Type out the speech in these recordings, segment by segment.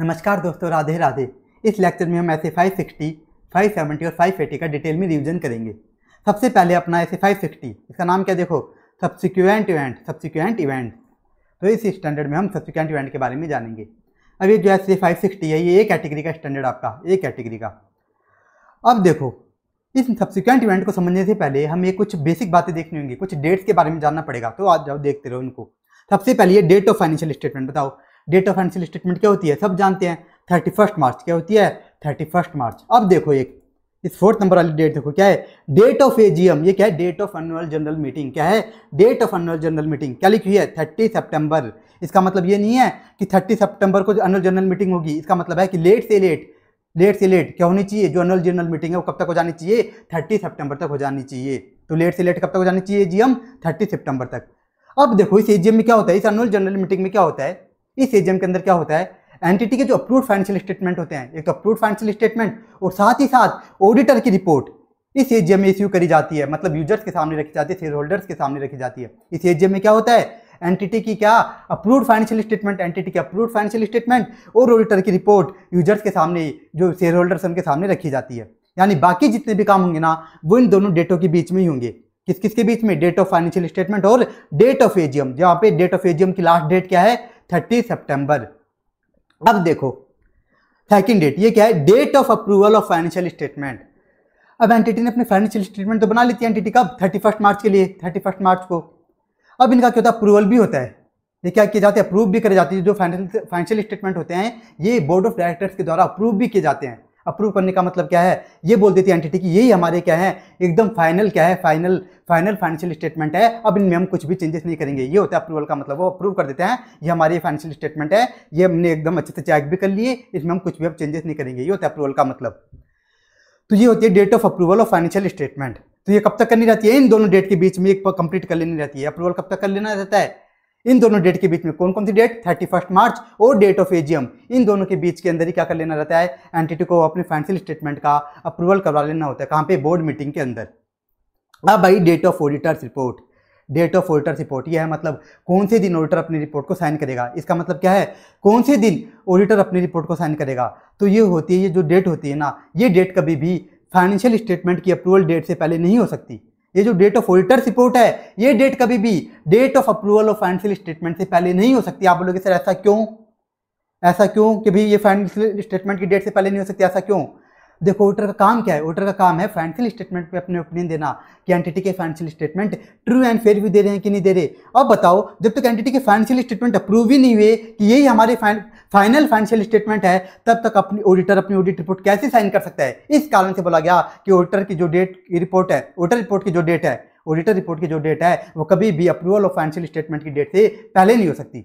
नमस्कार दोस्तों राधे राधे इस लेक्चर में हम ऐसे 560, 570 और 580 का डिटेल में रिवीजन करेंगे सबसे पहले अपना ऐसे 560 इसका नाम क्या देखो सब्सिक्वेंट इवेंट सब्सिक्वेंट इवेंट तो इस स्टैंडर्ड में हम सब्सिक्वेंट इवेंट के बारे में जानेंगे अब ये जो ऐसे सिक्सटी है ये ए कैटेगरी का स्टैंडर्ड आपका ए कैटेगरी का अब देखो इस सब्सिक्वेंट इवेंट को समझने से पहले हमें कुछ बेसिक बातें देखनी होंगी कुछ डेट्स के बारे में जानना पड़ेगा तो आज जाओ देखते रहो उनको सबसे पहले ये डेट ऑफ फाइनेंशियल स्टेटमेंट बताओ डेट ऑफ फाइनेंशियल स्टेटमेंट क्या होती है सब जानते हैं थर्टी फर्स्ट मार्च क्या होती है थर्टी फर्स्ट मार्च अब देखो एक इस फोर्थ नंबर वाली डेट देखो क्या है date of A G M ये क्या है date of annual general meeting क्या है date of annual general meeting क्या लिखी हुई है थर्टी सेप्टेम्बर इसका मतलब ये नहीं है कि थर्टी सेप्टेम्बर को एनुअल जनरल मीटिंग होगी इसका मतलब है कि लेट से लेट लेट से लेट क्या होनी चाहिए जो एनुअल जनरल मीटिंग है वो कब तक हो जानी चाहिए थर्टी सेप्टेम्बर तक हो जानी चाहिए तो लेट से लेट कब तक हो जानी चाहिए एजीएम थर्टी सेप्टेम्बर तक अब देखो इस एजीएम में क्या होता है इस एनुअल जनरल मीटिंग में क्या होता है इस एजीएम के अंदर क्या होता है एंटिटी के जो अप्रूव फाइनेंशियल स्टेटमेंट होते हैं एक तो अप्रूव फाइनेंशियल स्टेटमेंट और साथ ही साथ ऑडिटर की रिपोर्ट इस एजीएम में इश्यू करी जाती है मतलब यूजर्स के सामने रखी जाती है शेयर होल्डर्स के सामने रखी जाती है इस एजीएम में क्या होता है एंटिटी की क्या अप्रूव फाइनेंशियल स्टेटमेंट एंटिटी की अप्रूव फाइनेंशियल स्टेटमेंट और ऑडिटर की रिपोर्ट यूजर्स के सामने जो शेयर होल्डर्स उनके सामने रखी जाती है यानी बाकी जितने भी काम होंगे ना वो इन दोनों डेटों के बीच में ही होंगे किस किस के बीच में डेट ऑफ फाइनेंशियल स्टेटमेंट और डेट ऑफ एजीएम जहाँ पे डेट ऑफ एजीएम की लास्ट डेट क्या है थर्टी सेप्टेम्बर अब देखो सेकेंड डेट ये क्या है date of approval of financial statement अब एंटिटी ने अपने फाइनेंशियल स्टेटमेंट तो बना लेती है एंटिटी कब थर्टी फर्स्ट मार्च के लिए थर्टी फर्स्ट मार्च को अब इनका क्या होता है अप्रूवल भी होता है ये क्या किए जाते हैं अप्रूव भी करे जाते हैं जो फाइनेंशियल स्टेटमेंट होते हैं ये बोर्ड ऑफ डायरेक्टर्स के द्वारा अप्रूव भी किए जाते हैं अप्रूव करने का मतलब क्या है ये बोल देती है एंटिटी कि यही हमारे क्या है एकदम फाइनल क्या है फाइनल फाइनल फाइनेंशियल स्टेटमेंट है अब इनमें हम कुछ भी चेंजेस नहीं करेंगे ये होता है अप्रूवल का मतलब वो अप्रूव कर देते हैं ये हमारी फाइनेंशियल स्टेटमेंट है ये हमने एकदम अच्छे से चेक भी कर लिए इसमें हम कुछ भी अब चेंजेस नहीं करेंगे ये होता है अप्रूवल का मतलब तो ये होती है date of approval of financial statement तो ये कब तक करनी रहती है इन दोनों डेट के बीच में एक कंप्लीट कर लेनी रहती है अप्रूवल कब तक कर लेना रहता है इन दोनों डेट के बीच में कौन कौन सी डेट थर्टी फर्स्ट मार्च और डेट ऑफ एजीएम इन दोनों के बीच के अंदर ही क्या कर लेना रहता है एंटिटी को अपने फाइनेंशियल स्टेटमेंट का अप्रूवल करवा लेना होता है कहाँ पे बोर्ड मीटिंग के अंदर अब भाई date of auditor's report date of auditor's report यह है मतलब कौन से दिन ऑडिटर अपनी रिपोर्ट को साइन करेगा इसका मतलब क्या है कौन से दिन ऑडिटर अपनी रिपोर्ट को साइन करेगा तो ये होती है ये जो डेट होती है ना ये डेट कभी भी फाइनेंशियल स्टेटमेंट की अप्रूवल डेट से पहले नहीं हो सकती ये जो डेट ऑफ ऑडिटर्स रिपोर्ट है ये डेट कभी भी date of approval of financial statement से पहले नहीं हो सकती आप बोलोगे सर ऐसा क्यों ऐसा क्यों कि भाई ये फाइनेंशियल स्टेटमेंट की डेट से पहले नहीं हो सकती ऐसा क्यों देखो ऑडिटर का काम क्या है ऑडिटर का काम है फाइनेंशियल स्टेटमेंट पे अपने ओपिनियन देना कि एंटिटी के financial statement true and fair भी दे रहे हैं कि नहीं दे रहे अब बताओ जब तक तो एंटिटी के फाइनेंशियल स्टेटमेंट अप्रूव ही नहीं हुए कि यही हमारे फाइनल फाइनेंशियल स्टेटमेंट है तब तक अपनी ऑडिटर अपनी ऑडिट रिपोर्ट कैसे साइन कर सकता है इस कारण से बोला गया कि ऑडिटर की जो डेट रिपोर्ट है ऑडिटर रिपोर्ट की जो डेट है ऑडिटर रिपोर्ट की जो डेट है वो कभी भी अप्रूवल ऑफ फाइनेंशियल स्टेटमेंट की डेट से पहले नहीं हो सकती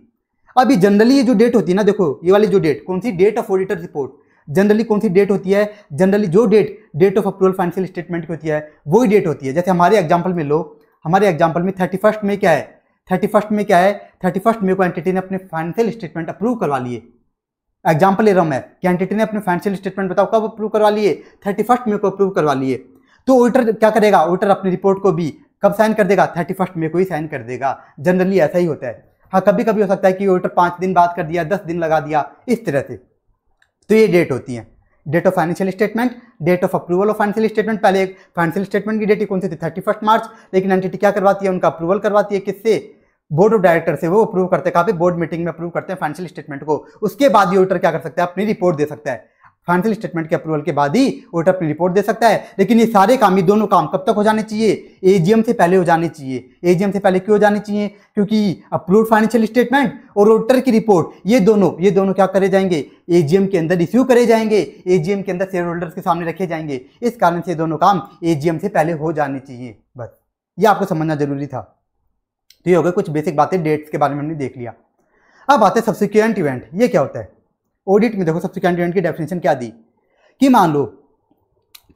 अभी जनरली ये जो डेट होती है ना देखो ये वाली जो डेट कौन सी date of auditor report generally कौन सी डेट होती है जनरली जो date date of approval financial statement की होती है वही डेट होती है जैसे हमारे एग्जाम्पल में लो हमारे एग्जाम्पल में थर्टी फर्स्ट में क्या है थर्टी फर्स्ट में क्या है थर्टी फर्स्ट में को एंटिटी ने अपने फाइनेंशियल स्टेटमेंट अप्रूव करवा लिए एग्जाम्पल ले रहा हूँ मैं कि एंटिटी ने अपने फाइनेंशियल स्टेटमेंट बताओ कब अप्रूव करवा लिए थर्टी फर्स्ट मे को अप्रूव करवा लिए तो ऑडिटर क्या करेगा ऑडिटर अपनी रिपोर्ट को भी कब साइन कर देगा थर्टी फर्स्ट मे को ही साइन कर देगा जनरली ऐसा ही होता है हाँ कभी कभी हो सकता है कि ऑडिटर पाँच दिन बाद कर दिया दस दिन लगा दिया इस तरह से तो ये डेट होती है date of financial statement date of approval of financial statement पहले एक फाइनेंशियल स्टेटमेंट की डेट कौन सी थी थर्टी फर्स्ट मार्च लेकिन एंटिटी क्या करवाती है उनका अप्रूवल करवाती है किससे बोर्ड ऑफ डायरेक्टर से वो अप्रूव करते हैं काफी बोर्ड मीटिंग में अप्रूव करते हैं फाइनेंशियल स्टेटमेंट को उसके बाद ही ऑडिटर क्या कर सकता है अपनी रिपोर्ट दे सकता है फाइनेंशियल स्टेटमेंट के अप्रूवल के बाद ही ऑडिटर अपनी रिपोर्ट दे सकता है लेकिन ये सारे काम ये दोनों काम कब तक हो जाने चाहिए एजीएम से पहले हो जाने चाहिए एजीएम से पहले क्यों हो जाने चाहिए क्योंकि अप्रूव फाइनेंशियल स्टेटमेंट और ऑडिटर की रिपोर्ट ये दोनों ये दोनों क्या करे जाएंगे एजीएम के अंदर इश्यू करे जाएंगे एजीएम के अंदर शेयर होल्डर्स के सामने रखे जाएंगे इस कारण से दोनों काम एजीएम से पहले हो जाने चाहिए बस ये आपको समझना जरूरी था तो ये हो गया कुछ बेसिक बातें डेट्स के बारे में हमने देख लिया अब आते हैं सब्सिक्वेंट इवेंट ये क्या होता है ऑडिट में देखो सब्सिक्वेंट इवेंट की डेफिनेशन क्या दी कि मान लो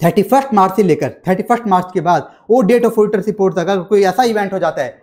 थर्टी फर्स्ट मार्च से लेकर थर्टी फर्स्ट मार्च के बाद वो डेट ऑफ ऑडिटर्स रिपोर्ट अगर कोई ऐसा इवेंट हो जाता है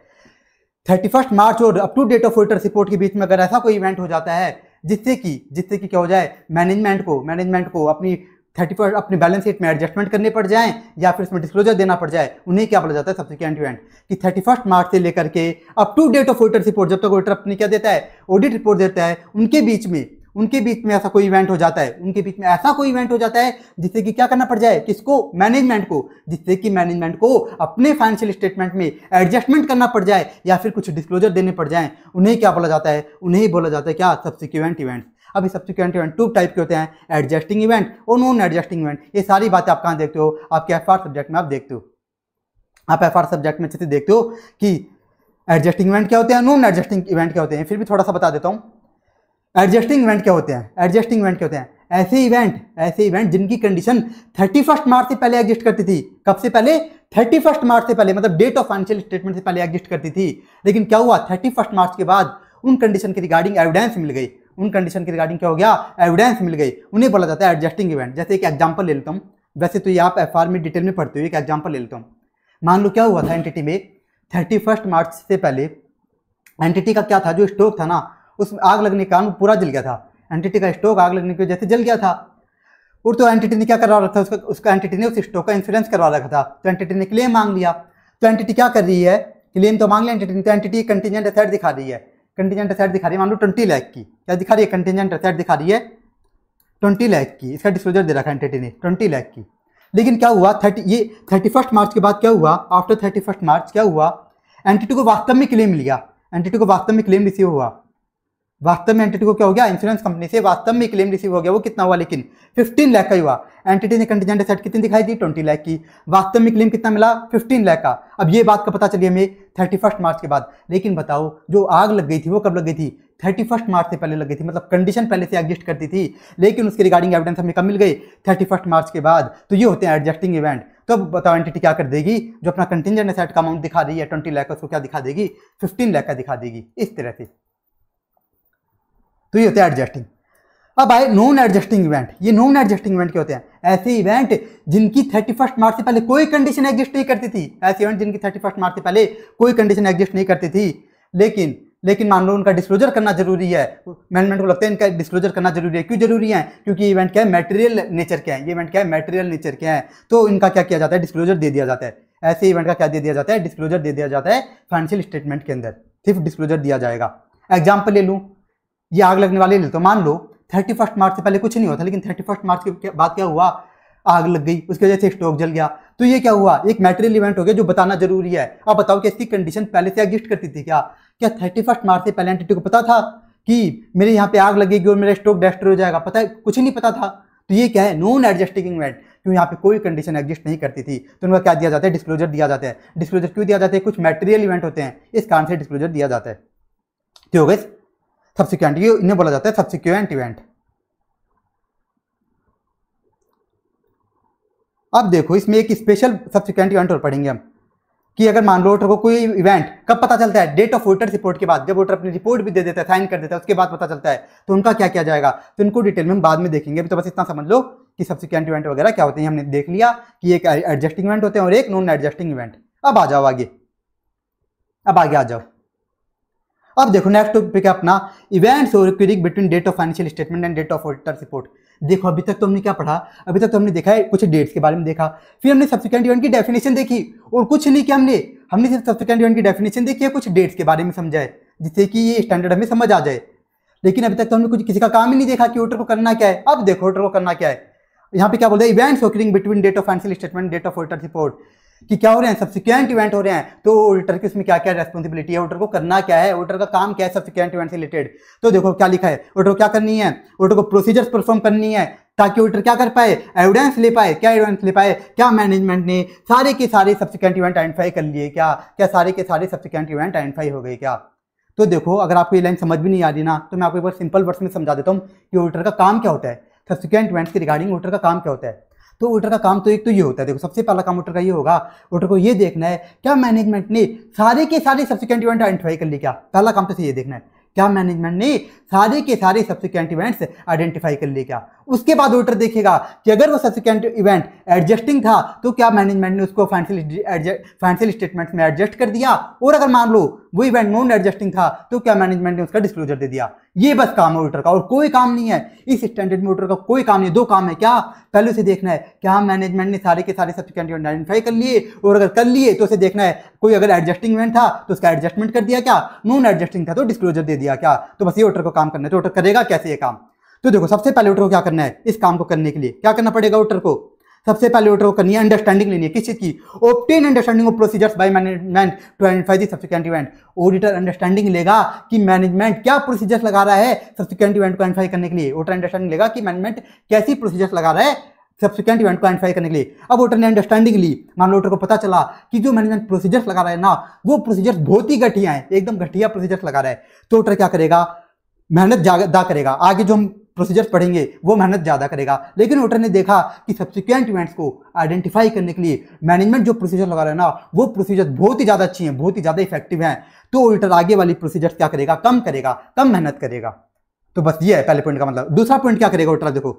थर्टी फर्स्ट मार्च और up to date of auditor's report के बीच में अगर ऐसा कोई इवेंट हो जाता है जिससे कि जिससे कि क्या हो जाए मैनेजमेंट को मैनेजमेंट को अपनी थर्टी फर्स्ट अपने बैलेंस शीट में एडजस्टमेंट करने पड़ जाएँ या फिर उसमें डिस्क्लोजर देना पड़ जाए उन्हें क्या बोला जाता है सब्सिक्वेंट इवेंट कि थर्टी फर्स्ट मार्च से लेकर के up to date of auditor report जब तक तो ऑडिटर अपनी क्या देता है ऑडिट रिपोर्ट देता है उनके बीच में उनके बीच में ऐसा कोई इवेंट हो जाता है उनके बीच में ऐसा कोई इवेंट हो जाता है जिससे कि क्या करना पड़ जाए किसको मैनेजमेंट को जिससे कि मैनेजमेंट को अपने फाइनेंशियल स्टेटमेंट में एडजस्टमेंट करना पड़ जाए या फिर कुछ डिस्क्लोजर देने पड़ जाए उन्हें क्या बोला जाता है उन्हें बोला जाता है क्या सब्सिक्वेंट इवेंट्स अभी सब्सिक्वेंट इवेंट टू टाइप के होते हैं एडजस्टिंग इवेंट और नॉन एडजस्टिंग इवेंट ये सारी बातें आप कहाँ देखते हो आपके एफ सब्जेक्ट में आप देखते हो आप एफ सब्जेक्ट में अच्छे से देखते हो कि एडजस्टिंग इवेंट क्या होते हैं नॉन एडजस्टिंग इवेंट क्या होते हैं फिर भी थोड़ा सा बता देता हूँ एडजस्टिंग इवेंट क्या होते हैं एडजस्टिंग इवेंट क्या होते हैं ऐसे इवेंट ऐसे इवेंट जिनकी कंडीशन थर्टी फर्स्ट मार्च से पहले एग्जिस्ट करती थी कब से पहले थर्टी फर्स्ट मार्च से पहले मतलब डेट ऑफ फाइनेंशियल स्टेटमेंट से पहले एग्जिस्ट करती थी लेकिन क्या हुआ थर्टी फर्स्ट मार्च के बाद उन कंडीशन के रिगार्डिंग एविडेंस मिल गई उन कंडीशन के रिगार्डिंग क्या हो गया एविडेंस मिल गई उन्हें बोला जाता है एडजस्टिंग इवेंट जैसे एक एग्जाम्पल ले लेता हूँ वैसे तो ये आप एफ में डिटेल में पढ़ते हो एक एग्जाम्पल ले लेता हूँ मान लो क्या हुआ था एनटीटी में थर्टी फर्स्ट मार्च से पहले एनटीटी का क्या था जो स्टॉक था ना उसमें आग लगने के कारण पूरा जल गया था एनटीटी का स्टॉक आग लगने की वजह से जल गया था और तो एनटीटी ने क्या करवा रखा था उसका उसका एनटीटी ने उस स्टॉक का इंश्योरेंस करवा रखा था तो एनटीटी ने क्लेम मांग लिया तो एनटीटी क्या कर रही है क्लेम तो मांग लिया एनटीटी ने तो एनटीटी कंटीजेंट एसेट दिखा रही है कंटीजेंट असैट दिखा रही है मान लो ट्वेंटी लैख की क्या दिखा रही है कंटीजेंट असैट दिखा रही है ट्वेंटी लैख की इसका डिस्क्लोजर दे रखा है एंटिटी ने ट्वेंटी लैख की लेकिन क्या हुआ थर्टी ये थर्टी फर्स्ट मार्च के बाद क्या हुआ आफ्टर थर्टी फर्स्ट मार्च क्या हुआ एंटिटी को वास्तव में क्लेम लिया एंटिटी को वास्तव में क्लेम रिसीव हुआ वास्तव में एंटिटी को क्या हो गया इंश्योरेंस कंपनी से वास्तव में क्लेम रिसीव हो गया वो कितना हुआ लेकिन 15 लाख का ही हुआ एंटिटी ने कंटिजेंट सेट कितनी दिखाई दी 20 लाख की वास्तव में क्लेम कितना मिला 15 लाख का अब ये बात का पता चलिए हमें थर्टी मार्च के बाद लेकिन बताओ जो आग लग गई थी वो कब लग गई थी थर्टी फर्स्ट मार्च से पहले लग गई थी मतलब कंडीशन पहले से एग्जिस्ट करती थी लेकिन उसके रिगार्डिंग एविडेंस हमें कब मिल गई थर्टी फर्स्ट मार्च के बाद तो ये होते हैं एडजस्टिंग इवेंट तो बताओ एंटिटी क्या कर देगी जो अपना कंटिजेंट सेट का अमाउंट दिखा रही है ट्वेंटी लैख उसको क्या दिखा देगी फिफ्टीन लैख का दिखा देगी इस तरह से तो ये होता है एडजस्टिंग अब आए नॉन एडजस्टिंग इवेंट ये नॉन एडजस्टिंग इवेंट क्या होते हैं ऐसे इवेंट जिनकी थर्टी फर्स्ट मार्च से पहले कोई कंडीशन एग्जिस्ट नहीं करती थी ऐसे इवेंट जिनकी थर्टी फर्स्ट मार्च से पहले कोई कंडीशन एग्जिस्ट नहीं करती थी लेकिन लेकिन मान लो उनका डिस्क्लोजर करना जरूरी है मैनेजमेंट को लगता है इनका डिस्क्लोजर करना जरूरी है क्यों जरूरी है क्योंकि इवेंट क्या है मेटेरियल नेचर के हैं ये इवेंट क्या है मेटेरियल नेचर के हैं तो इनका क्या किया जाता है डिस्क्लोजर दे दिया जाता है ऐसे इवेंट का क्या दे दिया जाता है डिस्क्लोजर दे दिया जाता है फाइनेंशियल स्टेटमेंट के अंदर सिर्फ डिस्क्लोजर दिया जाएगा एग्जाम्पल ले लूँ ये आग लगने वाली नहीं तो मान लो थर्टी फर्स्ट मार्च से पहले कुछ नहीं हुआ था लेकिन थर्टी फर्स्ट मार्च के बाद क्या हुआ आग लग गई उसकी वजह से स्टॉक जल गया तो ये क्या हुआ एक मेटेरियल इवेंट हो गया जो बताना जरूरी है अब बताओ कि इसकी कंडीशन पहले से एग्जिस्ट करती थी क्या क्या थर्टी फर्स्ट मार्च से पहले एंटिटी को पता था कि मेरे यहाँ पे आग लगेगी और मेरा स्टॉक डेस्ट्रॉय हो जाएगा पता है कुछ नहीं पता था तो ये क्या है नॉन एडजस्टिंग इवेंट क्यों यहाँ पे कोई कंडीशन एग्जिस्ट नहीं करती थी तो उनका क्या दिया जाता है डिस्क्लोजर दिया जाता है डिस्क्लोजर क्यों दिया जाता है कुछ मेटेरियल इवेंट होते हैं इस कारण से डिस्क्लोजर दिया जाता है ठीक तो हो गए सब्सिक्वेंट ये इन्हें बोला जाता है सब्सिक्वेंट इवेंट अब देखो इसमें एक स्पेशल सब्सिक्वेंट इवेंट और पढ़ेंगे हम कि अगर मान लो वोटर को कोई इवेंट कब पता चलता है डेट ऑफ वोटर रिपोर्ट के बाद जब वोटर अपनी रिपोर्ट भी दे देता है साइन कर देता है उसके बाद पता चलता है तो उनका क्या किया जाएगा तो इनको डिटेल में हम बाद में देखेंगे अभी तो बस इतना समझ लो कि सब्सिक्वेंट इवेंट वगैरह क्या होते हैं हमने देख लिया कि एक एडजस्टिंग इवेंट होते हैं और एक नॉन एडजस्टिंग इवेंट अब आ जाओ आगे अब आगे आ जाओ अब देखो नेक्स्ट टॉपिक है अपना इवेंट्स और occurring between date of financial statement and date of auditor report देखो अभी तक तो हमने क्या पढ़ा अभी तक तो हमने देखा है कुछ डेट्स के बारे में देखा फिर हमने सब्सिक्वेंट इवेंट की डेफिनेशन देखी और कुछ नहीं किया हमने हमने सिर्फ सब्सिक्वेंट इवेंट की डेफिनेशन देखी है कुछ डेट्स के बारे में समझाए जिससे कि ये स्टैंडर्ड हमें समझ आ जाए लेकिन अभी तक तो हमने कुछ किसी का काम ही नहीं देखा कि ऑडिटर को करना क्या है अब देखो ऑडिटर को करना क्या है यहाँ पे क्या बोलते हैं events occurring between date of financial statement date of auditor report कि क्या हो रहे हैं सब्सिक्वेंट इवेंट हो रहे हैं तो ऑडिटर की उसमें क्या क्या रेस्पॉन्सिबिलिटी है ऑडिटर को करना क्या है ऑडिटर का काम क्या है सब्सिक्वेंट इवेंट से रिलेटेड तो देखो क्या लिखा है ऑडिटर क्या करनी है ऑडिटर को प्रोसीजर्स परफॉर्म करनी है ताकि ऑडिटर क्या कर पाए एविडेंस ले पाए क्या एविडेंस ले पाए क्या मैनेजमेंट ने सारे के सारे सब्सिक्वेंट इवेंट आइडेंटिफाई कर लिए क्या क्या सारे के सारे सब्सिक्वेंट इवेंट आइडेंटिफाई हो गए क्या तो देखो अगर आपको ये लाइन समझ भी नहीं आ रही ना तो मैं आपको एक बार सिंपल वर्ड्स में समझा देता हूँ कि ऑडिटर का काम क्या होता है सब्सिक्वेंट इवेंट्स के रिगार्डिंग ऑडिटर का काम क्या होता है तो ऑडिटर का काम तो एक तो ये होता है देखो सबसे पहला काम ऑडिटर का ये होगा ऑडिटर को ये देखना है क्या मैनेजमेंट ने सारे के सारे सब्सिक्वेंट इवेंट आइडेंटिफाई कर लिया क्या पहला काम तो ये देखना है क्या मैनेजमेंट ने सारे के सारे सब्सिक्वेंट इवेंट्स आइडेंटिफाई कर लिया क्या उसके बाद ऑडिटर देखेगा कि अगर वो सब्सिक्वेंट इवेंट एडजस्टिंग था तो क्या मैनेजमेंट ने उसको फाइनेंशियल स्टेटमेंट में एडजस्ट कर दिया और अगर मान लो वो इवेंट नॉन एडजस्टिंग था तो क्या मैनेजमेंट ने उसका डिस्क्लोजर दे दिया ये बस काम है ऑडिटर का और कोई काम नहीं है इस स्टैंडर्ड ऑडिटर का कोई काम नहीं दो काम है क्या पहले उसे देखना है क्या मैनेजमेंट ने सारे के सारे सब्सिक्वेंट इवेंट आइडेंटिफाई कर लिए और अगर कर लिए तो उसे देखना है कोई अगर एडजस्टिंग इवेंट था तो उसका एडजस्टमेंट कर दिया क्या नॉन एडजस्टिंग था तो डिस्क्लोजर दे दिया क्या तो बस ये ऑडिटर को काम करना है तो ऑडिटर करेगा कैसे ये काम तो देखो सबसे पहले उटर को क्या करना है इस काम को करने के लिए क्या करना पड़ेगा उटर को सबसे पहले उटर को करनी है अंडरस्टैंडिंग लेनी है किस चीज़ की obtain understanding of procedures by management to identify the subsequent event auditor understanding लेगा कि मैनेजमेंट क्या प्रोसीजर्स लगा रहा है सब्सिक्वेंट इवेंट को आइडेंटिफाई करने के लिए ऑडिटर अंडरस्टैंडिंग लेगा कि मैनेजमेंट कैसी प्रोसीजर्स लगा रहा है सब्सिक्वेंट इवेंट को आइडेंटिफाई करने के लिए अब वोटर ने अंडरस्टैंडिंग ली मान लो वोटर को पता चला कि जो मैनेजमेंट प्रोसीजर्स लगा रहा है ना वो प्रोसीजर्स बहुत ही घटिया है एकदम घटिया प्रोसीजर्स लगा रहा है तो वोटर क्या करेगा मेहनत ज़्यादा करेगा आगे जो हम प्रोसीजर्स पढ़ेंगे वो मेहनत ज़्यादा करेगा लेकिन वोटर ने देखा कि सब्सिक्वेंट इवेंट्स को आइडेंटिफाई करने के लिए मैनेजमेंट जो प्रोसीजर लगा रहे हैं ना वो प्रोसीजर बहुत ही ज़्यादा अच्छी हैं बहुत ही ज़्यादा इफेक्टिव हैं तो ऑडिटर आगे वाली प्रोसीजर्स क्या करेगा कम करेगा कम मेहनत करेगा तो बस ये है पहले पॉइंट का मतलब दूसरा पॉइंट क्या करेगा ऑटर देखो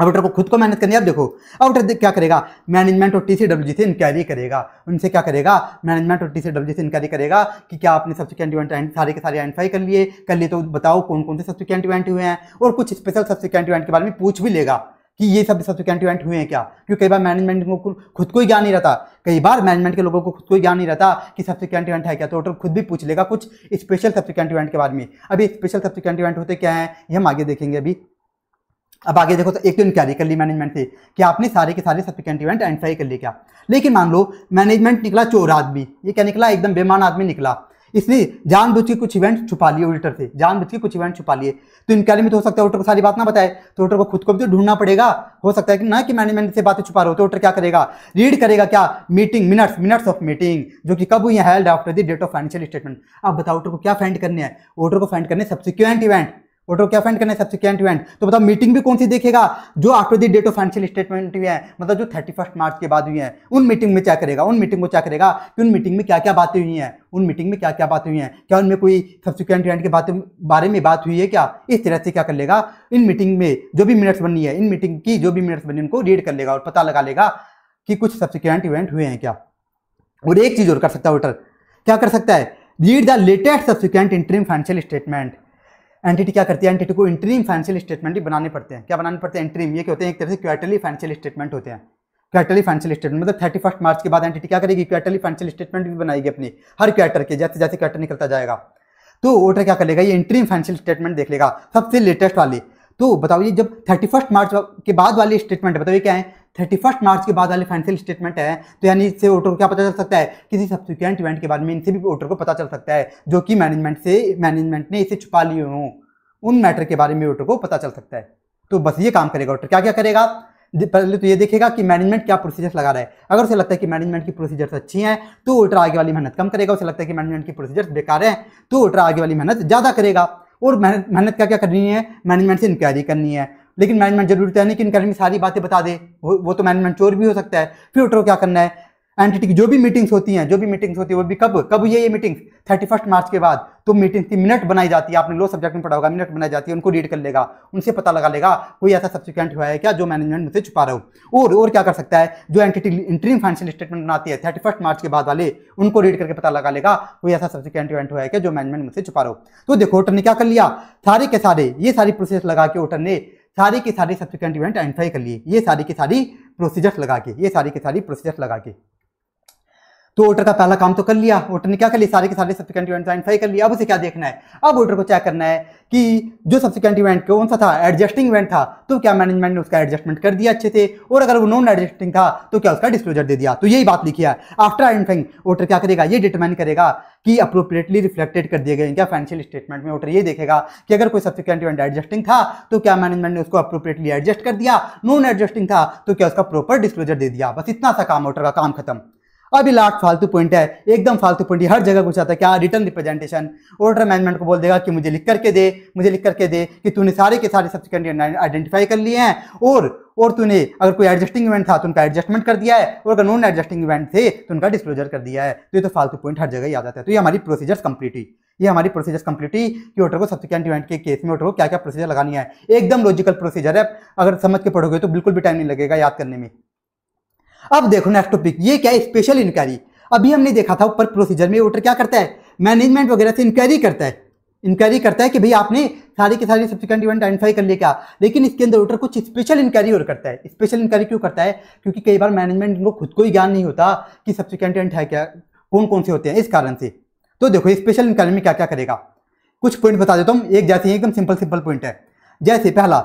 ऑडिटर को खुद को मेहनत करनी है अब देखो ऑडिटर क्या करेगा मैनेजमेंट और टी सी डब्ल्यू जी से इंक्वायरी करेगा उनसे क्या करेगा मैनेजमेंट और टी सी डब्ल्यू जी से इंक्वायरी करेगा कि क्या आपने सब्सिक्वेंट इवेंट सारे के सारे आइडेंटिफाई कर लिए कर लिए तो बताओ कौन कौन से सब्सिक्वेंट इवेंट हुए हैं और कुछ स्पेशल सब्सिक्वेंट इवेंट के बारे में पूछ भी लेगा कि ये सब सब्सिक्वेंट इवेंट हुए हैं क्या क्योंकि कई बार मैनेजमेंट को खुद को ही ज्ञान नहीं रहता कई बार मैनेजमेंट के लोगों को खुद को ज्ञान नहीं रहता कि सब्सिक्वेंट इवेंट है क्या तो ऑटर खुद भी पूछ लेगा कुछ स्पेशल सब्सिक्वेंट इवेंट के बारे में अभी स्पेशल सब्सिक्वेंट इवेंट होते क्या है ये हम आगे देखेंगे अभी अब आगे देखो तो एक तो इंक्वायरी कर ली मैनेजमेंट से कि आपने सारे के सारे सफिकेंट इवेंट आइडेंटिफाई कर लिया क्या लेकिन मान लो मैनेजमेंट निकला चोर आदमी ये क्या निकला एकदम बेमान आदमी निकला इसने जान के कुछ इवेंट छुपा लिए ऑडिटर से जान के कुछ इवेंट छुपा लिए तो इंक्वायरी में तो हो सकता है ऑडिटर को सारी बात ना बताए तो ऑडिटर को खुद को भी तो ढूंढना पड़ेगा हो सकता है कि ना कि मैनेजमेंट से बातें छुपा रहे हो तो ऑडिटर क्या करेगा रीड करेगा क्या meeting minutes minutes of meeting जो कि कब हुई है डेट ऑफ फाइनेंशियल स्टेटमेंट अब बताओ ऑडिटर को क्या फाइंड करने है ऑडिटर को फाइंड करने सब्सिक्वेंट इवेंट वोटर क्या फाइंड करना है सब्सिक्वेंट इवेंट तो बताओ मीटिंग भी कौन सी देखेगा जो after the date of financial statement हुई है मतलब जो थर्टी फर्स्ट मार्च के बाद हुई है उन मीटिंग में क्या करेगा उन मीटिंग को क्या करेगा कि उन मीटिंग में क्या क्या बातें हुई हैं उन मीटिंग में क्या क्या बातें हुई हैं क्या उनमें कोई सब्सिक्वेंट इवेंट के बातें बारे में बात हुई है क्या इस तरह से क्या कर लेगा इन मीटिंग में जो भी मिनट्स बनी है इन मीटिंग की जो भी मिनट्स बनी उनको रीड कर लेगा और पता लगा लेगा कि कुछ सब्सिक्वेंट इवेंट हुए हैं क्या और एक चीज़ और कर सकता है वोटर क्या कर सकता है read the latest subsequent interim financial statement entity क्या करती है एंटिटी को इंट्रीम फाइनेंशियल स्टेटमेंट भी बनाने पड़ते हैं क्या बनाने पड़ते हैं इंट्रीम ये क्या होते हैं एक तरह से क्वार्टरली फाइनेंशियल स्टेटमेंट होते हैं क्वार्टरली फाइनेंशियल स्टेटमेंट मतलब थर्टी फर्स्ट मार्च के बाद एंटिटी क्या करेगी क्वार्टरली फाइनेंशियल स्टेटमेंट भी बनाएगी अपनी हर क्वार्टर के जैसे जैसे क्वार्टर निकलता जाएगा तो वोटर क्या करेगा ये इंट्रीम फाइनेंशियल स्टेटमेंट देख लेगा सबसे लेटेस्ट वाली तो बताओ ये जब थर्टी फर्स्ट मार्च के बाद वाली स्टेटमेंट है बताओ ये क्या है थर्टी फर्स्ट मार्च के बाद वाले फाइनेंशियल स्टेटमेंट है तो यानी इससे वोटर को क्या पता चल सकता है किसी सब्सिक्वेंट इवेंट के बाद में इनसे भी वोटर को पता चल सकता है जो कि मैनेजमेंट से मैनेजमेंट ने इसे छुपा लिए हों उन मैटर के बारे में वोटर को पता चल सकता है तो बस ये काम करेगा वोटर क्या क्या करेगा पहले तो ये देखेगा कि मैनेजमेंट क्या प्रोसीजर्स लगा रहा है अगर उसे लगता है कि मैनेजमेंट की प्रोसीजर्स अच्छी हैं तो वोटर आगे वाली मेहनत कम करेगा उसे लगता है कि मैनेजमेंट की प्रोसीजर्स बेकार हैं तो वोटर आगे वाली मेहनत ज़्यादा करेगा और मेहनत मेहनत क्या क्या करनी है मैनेजमेंट से इंक्वायरी करनी है लेकिन मैनेजमेंट जरूरी तो है नहीं कि इंक्वायरी में सारी बातें बता दे वो, वो तो मैनेजमेंट चोर भी हो सकता है फिर उठो क्या करना है एंटिटी की जो भी मीटिंग्स होती हैं जो भी मीटिंग्स होती है वो भी कब कब ये ये मीटिंग्स थर्टी फर्स्ट मार्च के बाद तो मीटिंग की मिनट बनाई जाती है आपने लो सब्जेक्ट में पढ़ा होगा मिनट बनाई जाती है उनको रीड कर लेगा उनसे पता लगा लेगा कोई ऐसा सब्सिक्वेंट हुआ है क्या जो मैनेजमेंट मुझसे छुपा रहा हो और और क्या कर सकता है जो एंटिटी इंटरिम फाइनेंशियल स्टेटमेंट बनाती है थर्टी फर्स्ट मार्च के बाद वाले उनको रीड करके पता लगा लेगा कोई ऐसा सब्सिक्वेंट इवेंट हुआ है क्या जो मैनेजमेंट मुझसे छुपा रहा हो तो देखो ओटर ने क्या कर लिया सारे के सारे ये सारी प्रोसेस लगा के ओटर ने सारी की सारी सब्सिक्वेंट इवेंट आइडेंटिफाई कर लिए ये सारी की सारी प्रोसीजर्स लगा के ये सारी की सारी प्रोसीजर्स लगा के तो ऑर्डर का पहला काम तो कर लिया ऑर्डर ने क्या कर लिया सारे के सारे सब्सिक्वेंट इवेंट आइडेंटिफाई कर लिया अब उसे क्या देखना है अब ऑर्डर को चेक करना है कि जो सब्सिक्वेंट इवेंट कौन सा था एडजस्टिंग इवेंट था तो क्या मैनेजमेंट ने उसका एडजस्टमेंट कर दिया अच्छे से और अगर वो नॉन एडजस्टिंग था तो क्या उसका डिस्क्लोजर दे दिया तो यही बात लिखी है आफ्टर आइडेंटिफाइंग ऑर्डर क्या करेगा ये डिटरमाइन करेगा कि अप्रोप्रिएटली रिफ्लेक्टेड कर दिए गए क्या फाइनेंशियल स्टेटमेंट में ऑर्डर ये देखेगा कि अगर कोई सब्सिक्वेंट इवेंट एडजस्टिंग था तो क्या मैनेजमेंट ने उसको अप्रोप्रिएटली एडजस्ट कर दिया नॉन एडजस्टिंग था तो क्या उसका प्रॉपर डिस्क्लोजर दे दिया बस इतना सा काम ऑर्डर का काम खत्म अभी लाट फालतू पॉइंट है एकदम फालतू पॉइंट हर जगह आता है क्या रिटर्न रिप्रेजेंटेशन ऑर्डर मैनेजमेंट को बोल देगा कि मुझे लिख करके दे मुझे लिख करके दे कि तूने सारे के सारे सब्सिक्वेंट आइडेंटिफाई कर लिए हैं और और तूने अगर कोई एडजस्टिंग इवेंट था तो उनका एडजस्टमेंट कर दिया है और अगर नॉन एडजस्टिंग इवेंट थे तो उनका डिस्क्लोजर कर दिया है तो ये तो फालतू पॉइंट हर जगह ही आ जाता है तो ये हमारी प्रोसीजर्स कंप्लीट हुई ये हमारी प्रोसीजर्स कंप्लीट हुई कि ऑर्डर को सब्सिक्वेंट इवेंट के केस में ऑर्डर को क्या क्या प्रोसीजर लगानी है एकदम लॉजिकल प्रोसीजर है अगर समझ के पढ़ोगे तो बिल्कुल भी टाइम नहीं लगेगा याद करने में अब देखो नेक्स्ट टॉपिक ये क्या है स्पेशल इंक्वायरी अभी हमने देखा था ऊपर प्रोसीजर में वोटर क्या करता है मैनेजमेंट वगैरह से इंक्वायरी करता है इंक्वायरी करता है कि भाई आपने सारे के सारे सब्सिक्वेंट इवेंट आइडेंटिफाई कर लिया क्या लेकिन इसके अंदर वोटर कुछ स्पेशल इंक्वायरी और करता है स्पेशल इंक्वायरी क्यों करता है क्योंकि कई बार मैनेजमेंट इनको खुद को ही ज्ञान नहीं होता कि सब्सिक्वेंट इवेंट है क्या कौन कौन से होते हैं इस कारण से तो देखो स्पेशल इंक्वायरी में क्या क्या करेगा कुछ पॉइंट बता देता हूँ एक जैसे एकदम सिंपल सिंपल पॉइंट है जैसे पहला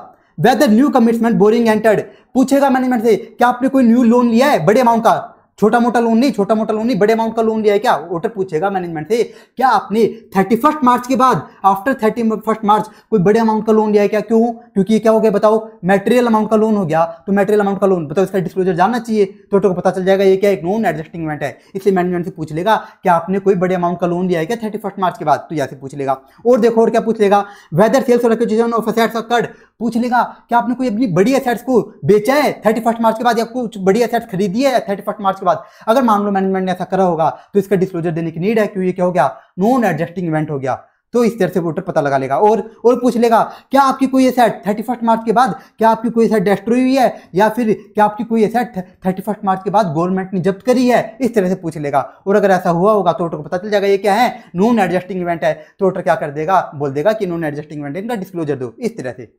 whether new commitment borrowing entered पूछेगा मैनेजमेंट से क्या आपने कोई न्यू लोन लिया है बड़े अमाउंट का छोटा मोटा लोन नहीं छोटा मोटा लोन नहीं बड़े अमाउंट का लोन लिया है क्या ऑर्डर पूछेगा मैनेजमेंट से क्या आपने थर्टी फर्स्ट मार्च के बाद आफ्टर थर्टी फर्स्ट मार्च कोई बड़े अमाउंट का लोन लिया है क्या क्यों क्योंकि क्या हो गया बताओ मेटेरियल अमाउंट का लोन हो गया तो मेटेरियल अमाउंट का लोन बताओ इसका डिस्क्लोजर जानना चाहिए तो ऑटो तो को पता चल जाएगा ये क्या एक नॉन एडजस्टिंग इवेंट है इसलिए मैनेजमेंट से पूछ लेगा क्या आपने कोई बड़े अमाउंट का लोन लिया है क्या थर्टी मार्च के बाद तो यहाँ से पूछ लेगा और देखो और क्या पूछ लेगा वेदर सेल्स और पूछ लेगा कि आपने कोई अपनी बड़ी एसेट्स को बेचा है थर्टी फर्स्ट मार्च के बाद या कुछ बड़ी एसेट्स खरीदी है थर्टी फर्स्ट मार्च के बाद अगर मान लो मैनेजमेंट ने ऐसा करा होगा तो इसका डिस्क्लोजर देने की नीड है क्योंकि क्या हो गया नॉन एडजस्टिंग इवेंट हो गया तो इस तरह से वोटर पता लगा लेगा और और पूछ लेगा क्या आपकी कोई एसेट थर्टी फर्स्ट मार्च के बाद क्या आपकी कोई एसेट डेस्ट्रो हुई है या फिर क्या आपकी कोई असेट थर्टी फर्स्ट मार्च के बाद गवर्नमेंट ने जब्त करी है इस तरह से पूछ लेगा और अगर ऐसा हुआ होगा तो वोटर को पता चल जाएगा ये क्या है नॉन एडजस्टिंग इवेंट है तो वोटर क्या कर देगा बोल देगा कि नॉन एडजस्टिंग इवेंट है इनका डिस्क्लोजर दो इस तरह से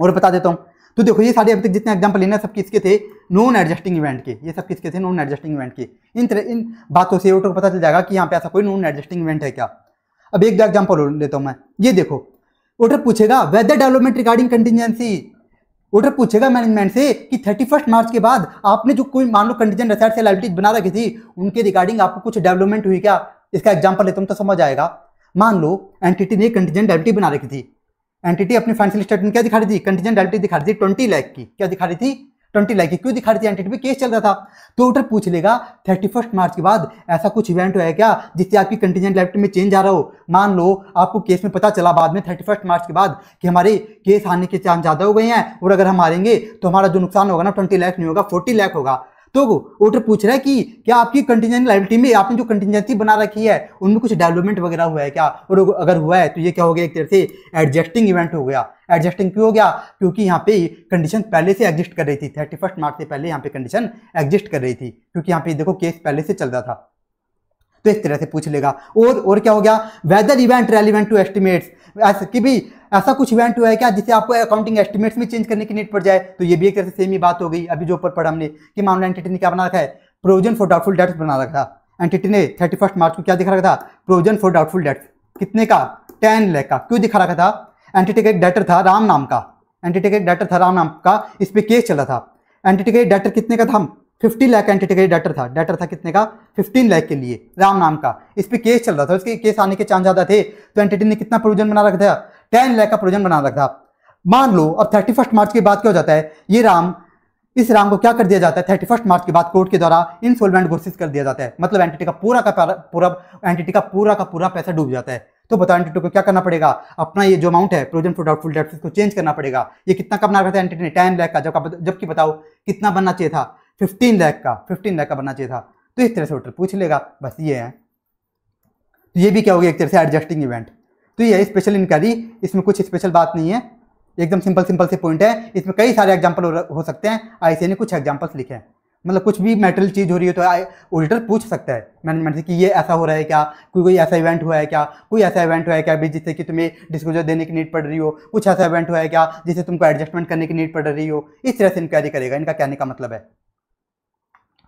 और बता देता हूँ तो देखो ये सारे अभी तक जितने एग्जाम्पल लेना सब किसके थे नॉन एडजस्टिंग इवेंट के ये सब किसके थे नॉन एडजस्टिंग इवेंट के इन तरह इन बातों से ऑटो तो को पता चल जाएगा कि यहाँ पे ऐसा कोई नॉन एडजस्टिंग इवेंट है क्या अब एक दो एग्जाम्पल लेता हूँ मैं ये देखो ऑटर पूछेगा whether development regarding contingency auditor पूछेगा मैनेजमेंट से कि थर्टी फर्स्ट मार्च के बाद आपने जो कोई मान लो कंडीजन रिसर्च से लाइबिलिटीज बना रखी थी उनके रिगार्डिंग आपको कुछ डेवलपमेंट हुई क्या इसका एग्जाम्पल लेता हूँ तो समझ आएगा मान लो एंटिटी ने कंटीजेंट डेवलिटी बना रखी थी एंटिटी अपनी फाइनेंशियल स्टेटमेंट क्या दिखा रही थी कंटीजेंट डायरेक्टी दिखा रही थी ट्वेंटी लाख की क्या दिखा रही थी ट्वेंटी लाख की क्यों दिखा रही थी एंटिटी पे केस चल रहा था तो उधर पूछ लेगा थर्टी फर्स्ट मार्च के बाद ऐसा कुछ इवेंट हुआ है क्या जिससे आपकी कंटीजेंट डायरेक्टी में चेंज आ रहा हो मान लो आपको केस में पता चला बाद में थर्टी फर्स्ट मार्च के बाद कि हमारे केस आने के चांस ज़्यादा हो गए हैं और अगर हम आएंगे तो हमारा जो नुकसान होगा ना ट्वेंटी लैख नहीं होगा फोर्टी लैख होगा तो वोटर पूछ रहा है कि क्या आपकी कंटिजेंट लाइबिलिटी में आपने जो कंटिजेंसी बना रखी है उनमें कुछ डेवलपमेंट वगैरह हुआ है क्या और अगर हुआ है तो ये क्या हो गया एक तरह से एडजस्टिंग इवेंट हो गया एडजस्टिंग क्यों हो गया क्योंकि यहाँ पे कंडीशन पहले से एग्जिस्ट कर रही थी थर्टी मार्च से पहले यहाँ पे कंडीशन एग्जिस्ट कर रही थी क्योंकि यहाँ पे देखो केस पहले से चल रहा था तो इस तरह से पूछ लेगा और और क्या हो गया whether event relevant to estimates ऐसा कि भी ऐसा कुछ इवेंट हुआ है क्या जिसे आपको अकाउंटिंग एस्टिमेट्स में चेंज करने की नीड पड़ जाए तो ये भी एक तरह से सेम ही बात हो गई अभी जो ऊपर पढ़ा हमने कि मामला एंटिटी ने क्या बना रखा है प्रोविजन फॉर डाउटफुल डेट्स बना रखा था एंटिटी ने थर्टी फर्स्ट मार्च को क्या दिखा रखा था प्रोविजन फॉर डाउटफुल डेट्स कितने का टेन लैख का क्यों दिखा रखा था एंटिटी का एक डेटर था राम नाम का एंटिटी का एक डेटर था राम नाम का इस पर केस चला था एंटिटी का एक डेटर कितने का था फिफ्टी लाख एंटिटी का डेटर था डेटर था कितने का फिफ्टीन लाख के लिए राम नाम का इस पर केस चल रहा था उसके केस आने के चांस ज्यादा थे तो एंटिटी ने कितना प्रोविजन बना रखा था टेन लाख का प्रोविजन बना रखा मान लो अब थर्टी फर्स्ट मार्च के बाद क्या हो जाता है ये राम इस राम को क्या कर दिया जाता है थर्टी फर्स्ट मार्च के बाद कोर्ट के द्वारा इनसोलमेंट घोषित कर दिया जाता है मतलब एंटिटी का पूरा का पूरा एंटिटी का पूरा का पूरा पैसा डूब जाता है तो बताओ एंटिटी को क्या करना पड़ेगा अपना ये जो अमाउंट है प्रोविजन फॉर डाउटफुल डेट्स को चेंज करना पड़ेगा ये कितना कब बना रखा था एंटिटी ने टेन लाख का जब जबकि बताओ कितना बनना चाहिए था फिफ्टीन लैख का फिफ्टीन लैख का बनना चाहिए था तो इस तरह से ऑर्डर पूछ लेगा बस ये है तो ये भी क्या हो गया एक तरह से एडजस्टिंग इवेंट तो ये स्पेशल इंक्वायरी इसमें कुछ स्पेशल बात नहीं है एकदम सिंपल सिंपल से पॉइंट है इसमें कई सारे एग्जाम्पल हो सकते हैं आई ने कुछ एग्जाम्पल्स लिखे हैं मतलब कुछ भी मेटल चीज़ हो रही है तो ऑडिटर पूछ सकता है मैनेजमेंट से कि ये ऐसा हो रहा है क्या कोई कोई ऐसा इवेंट हुआ है क्या कोई ऐसा इवेंट हुआ है क्या भी जिससे कि तुम्हें डिस्क्लोजर देने की नीड पड़ रही हो कुछ ऐसा इवेंट हुआ है क्या जिससे तुमको एडजस्टमेंट करने की नीड पड़ रही हो इस तरह से इंक्वायरी करेगा इनका कहने का मतलब है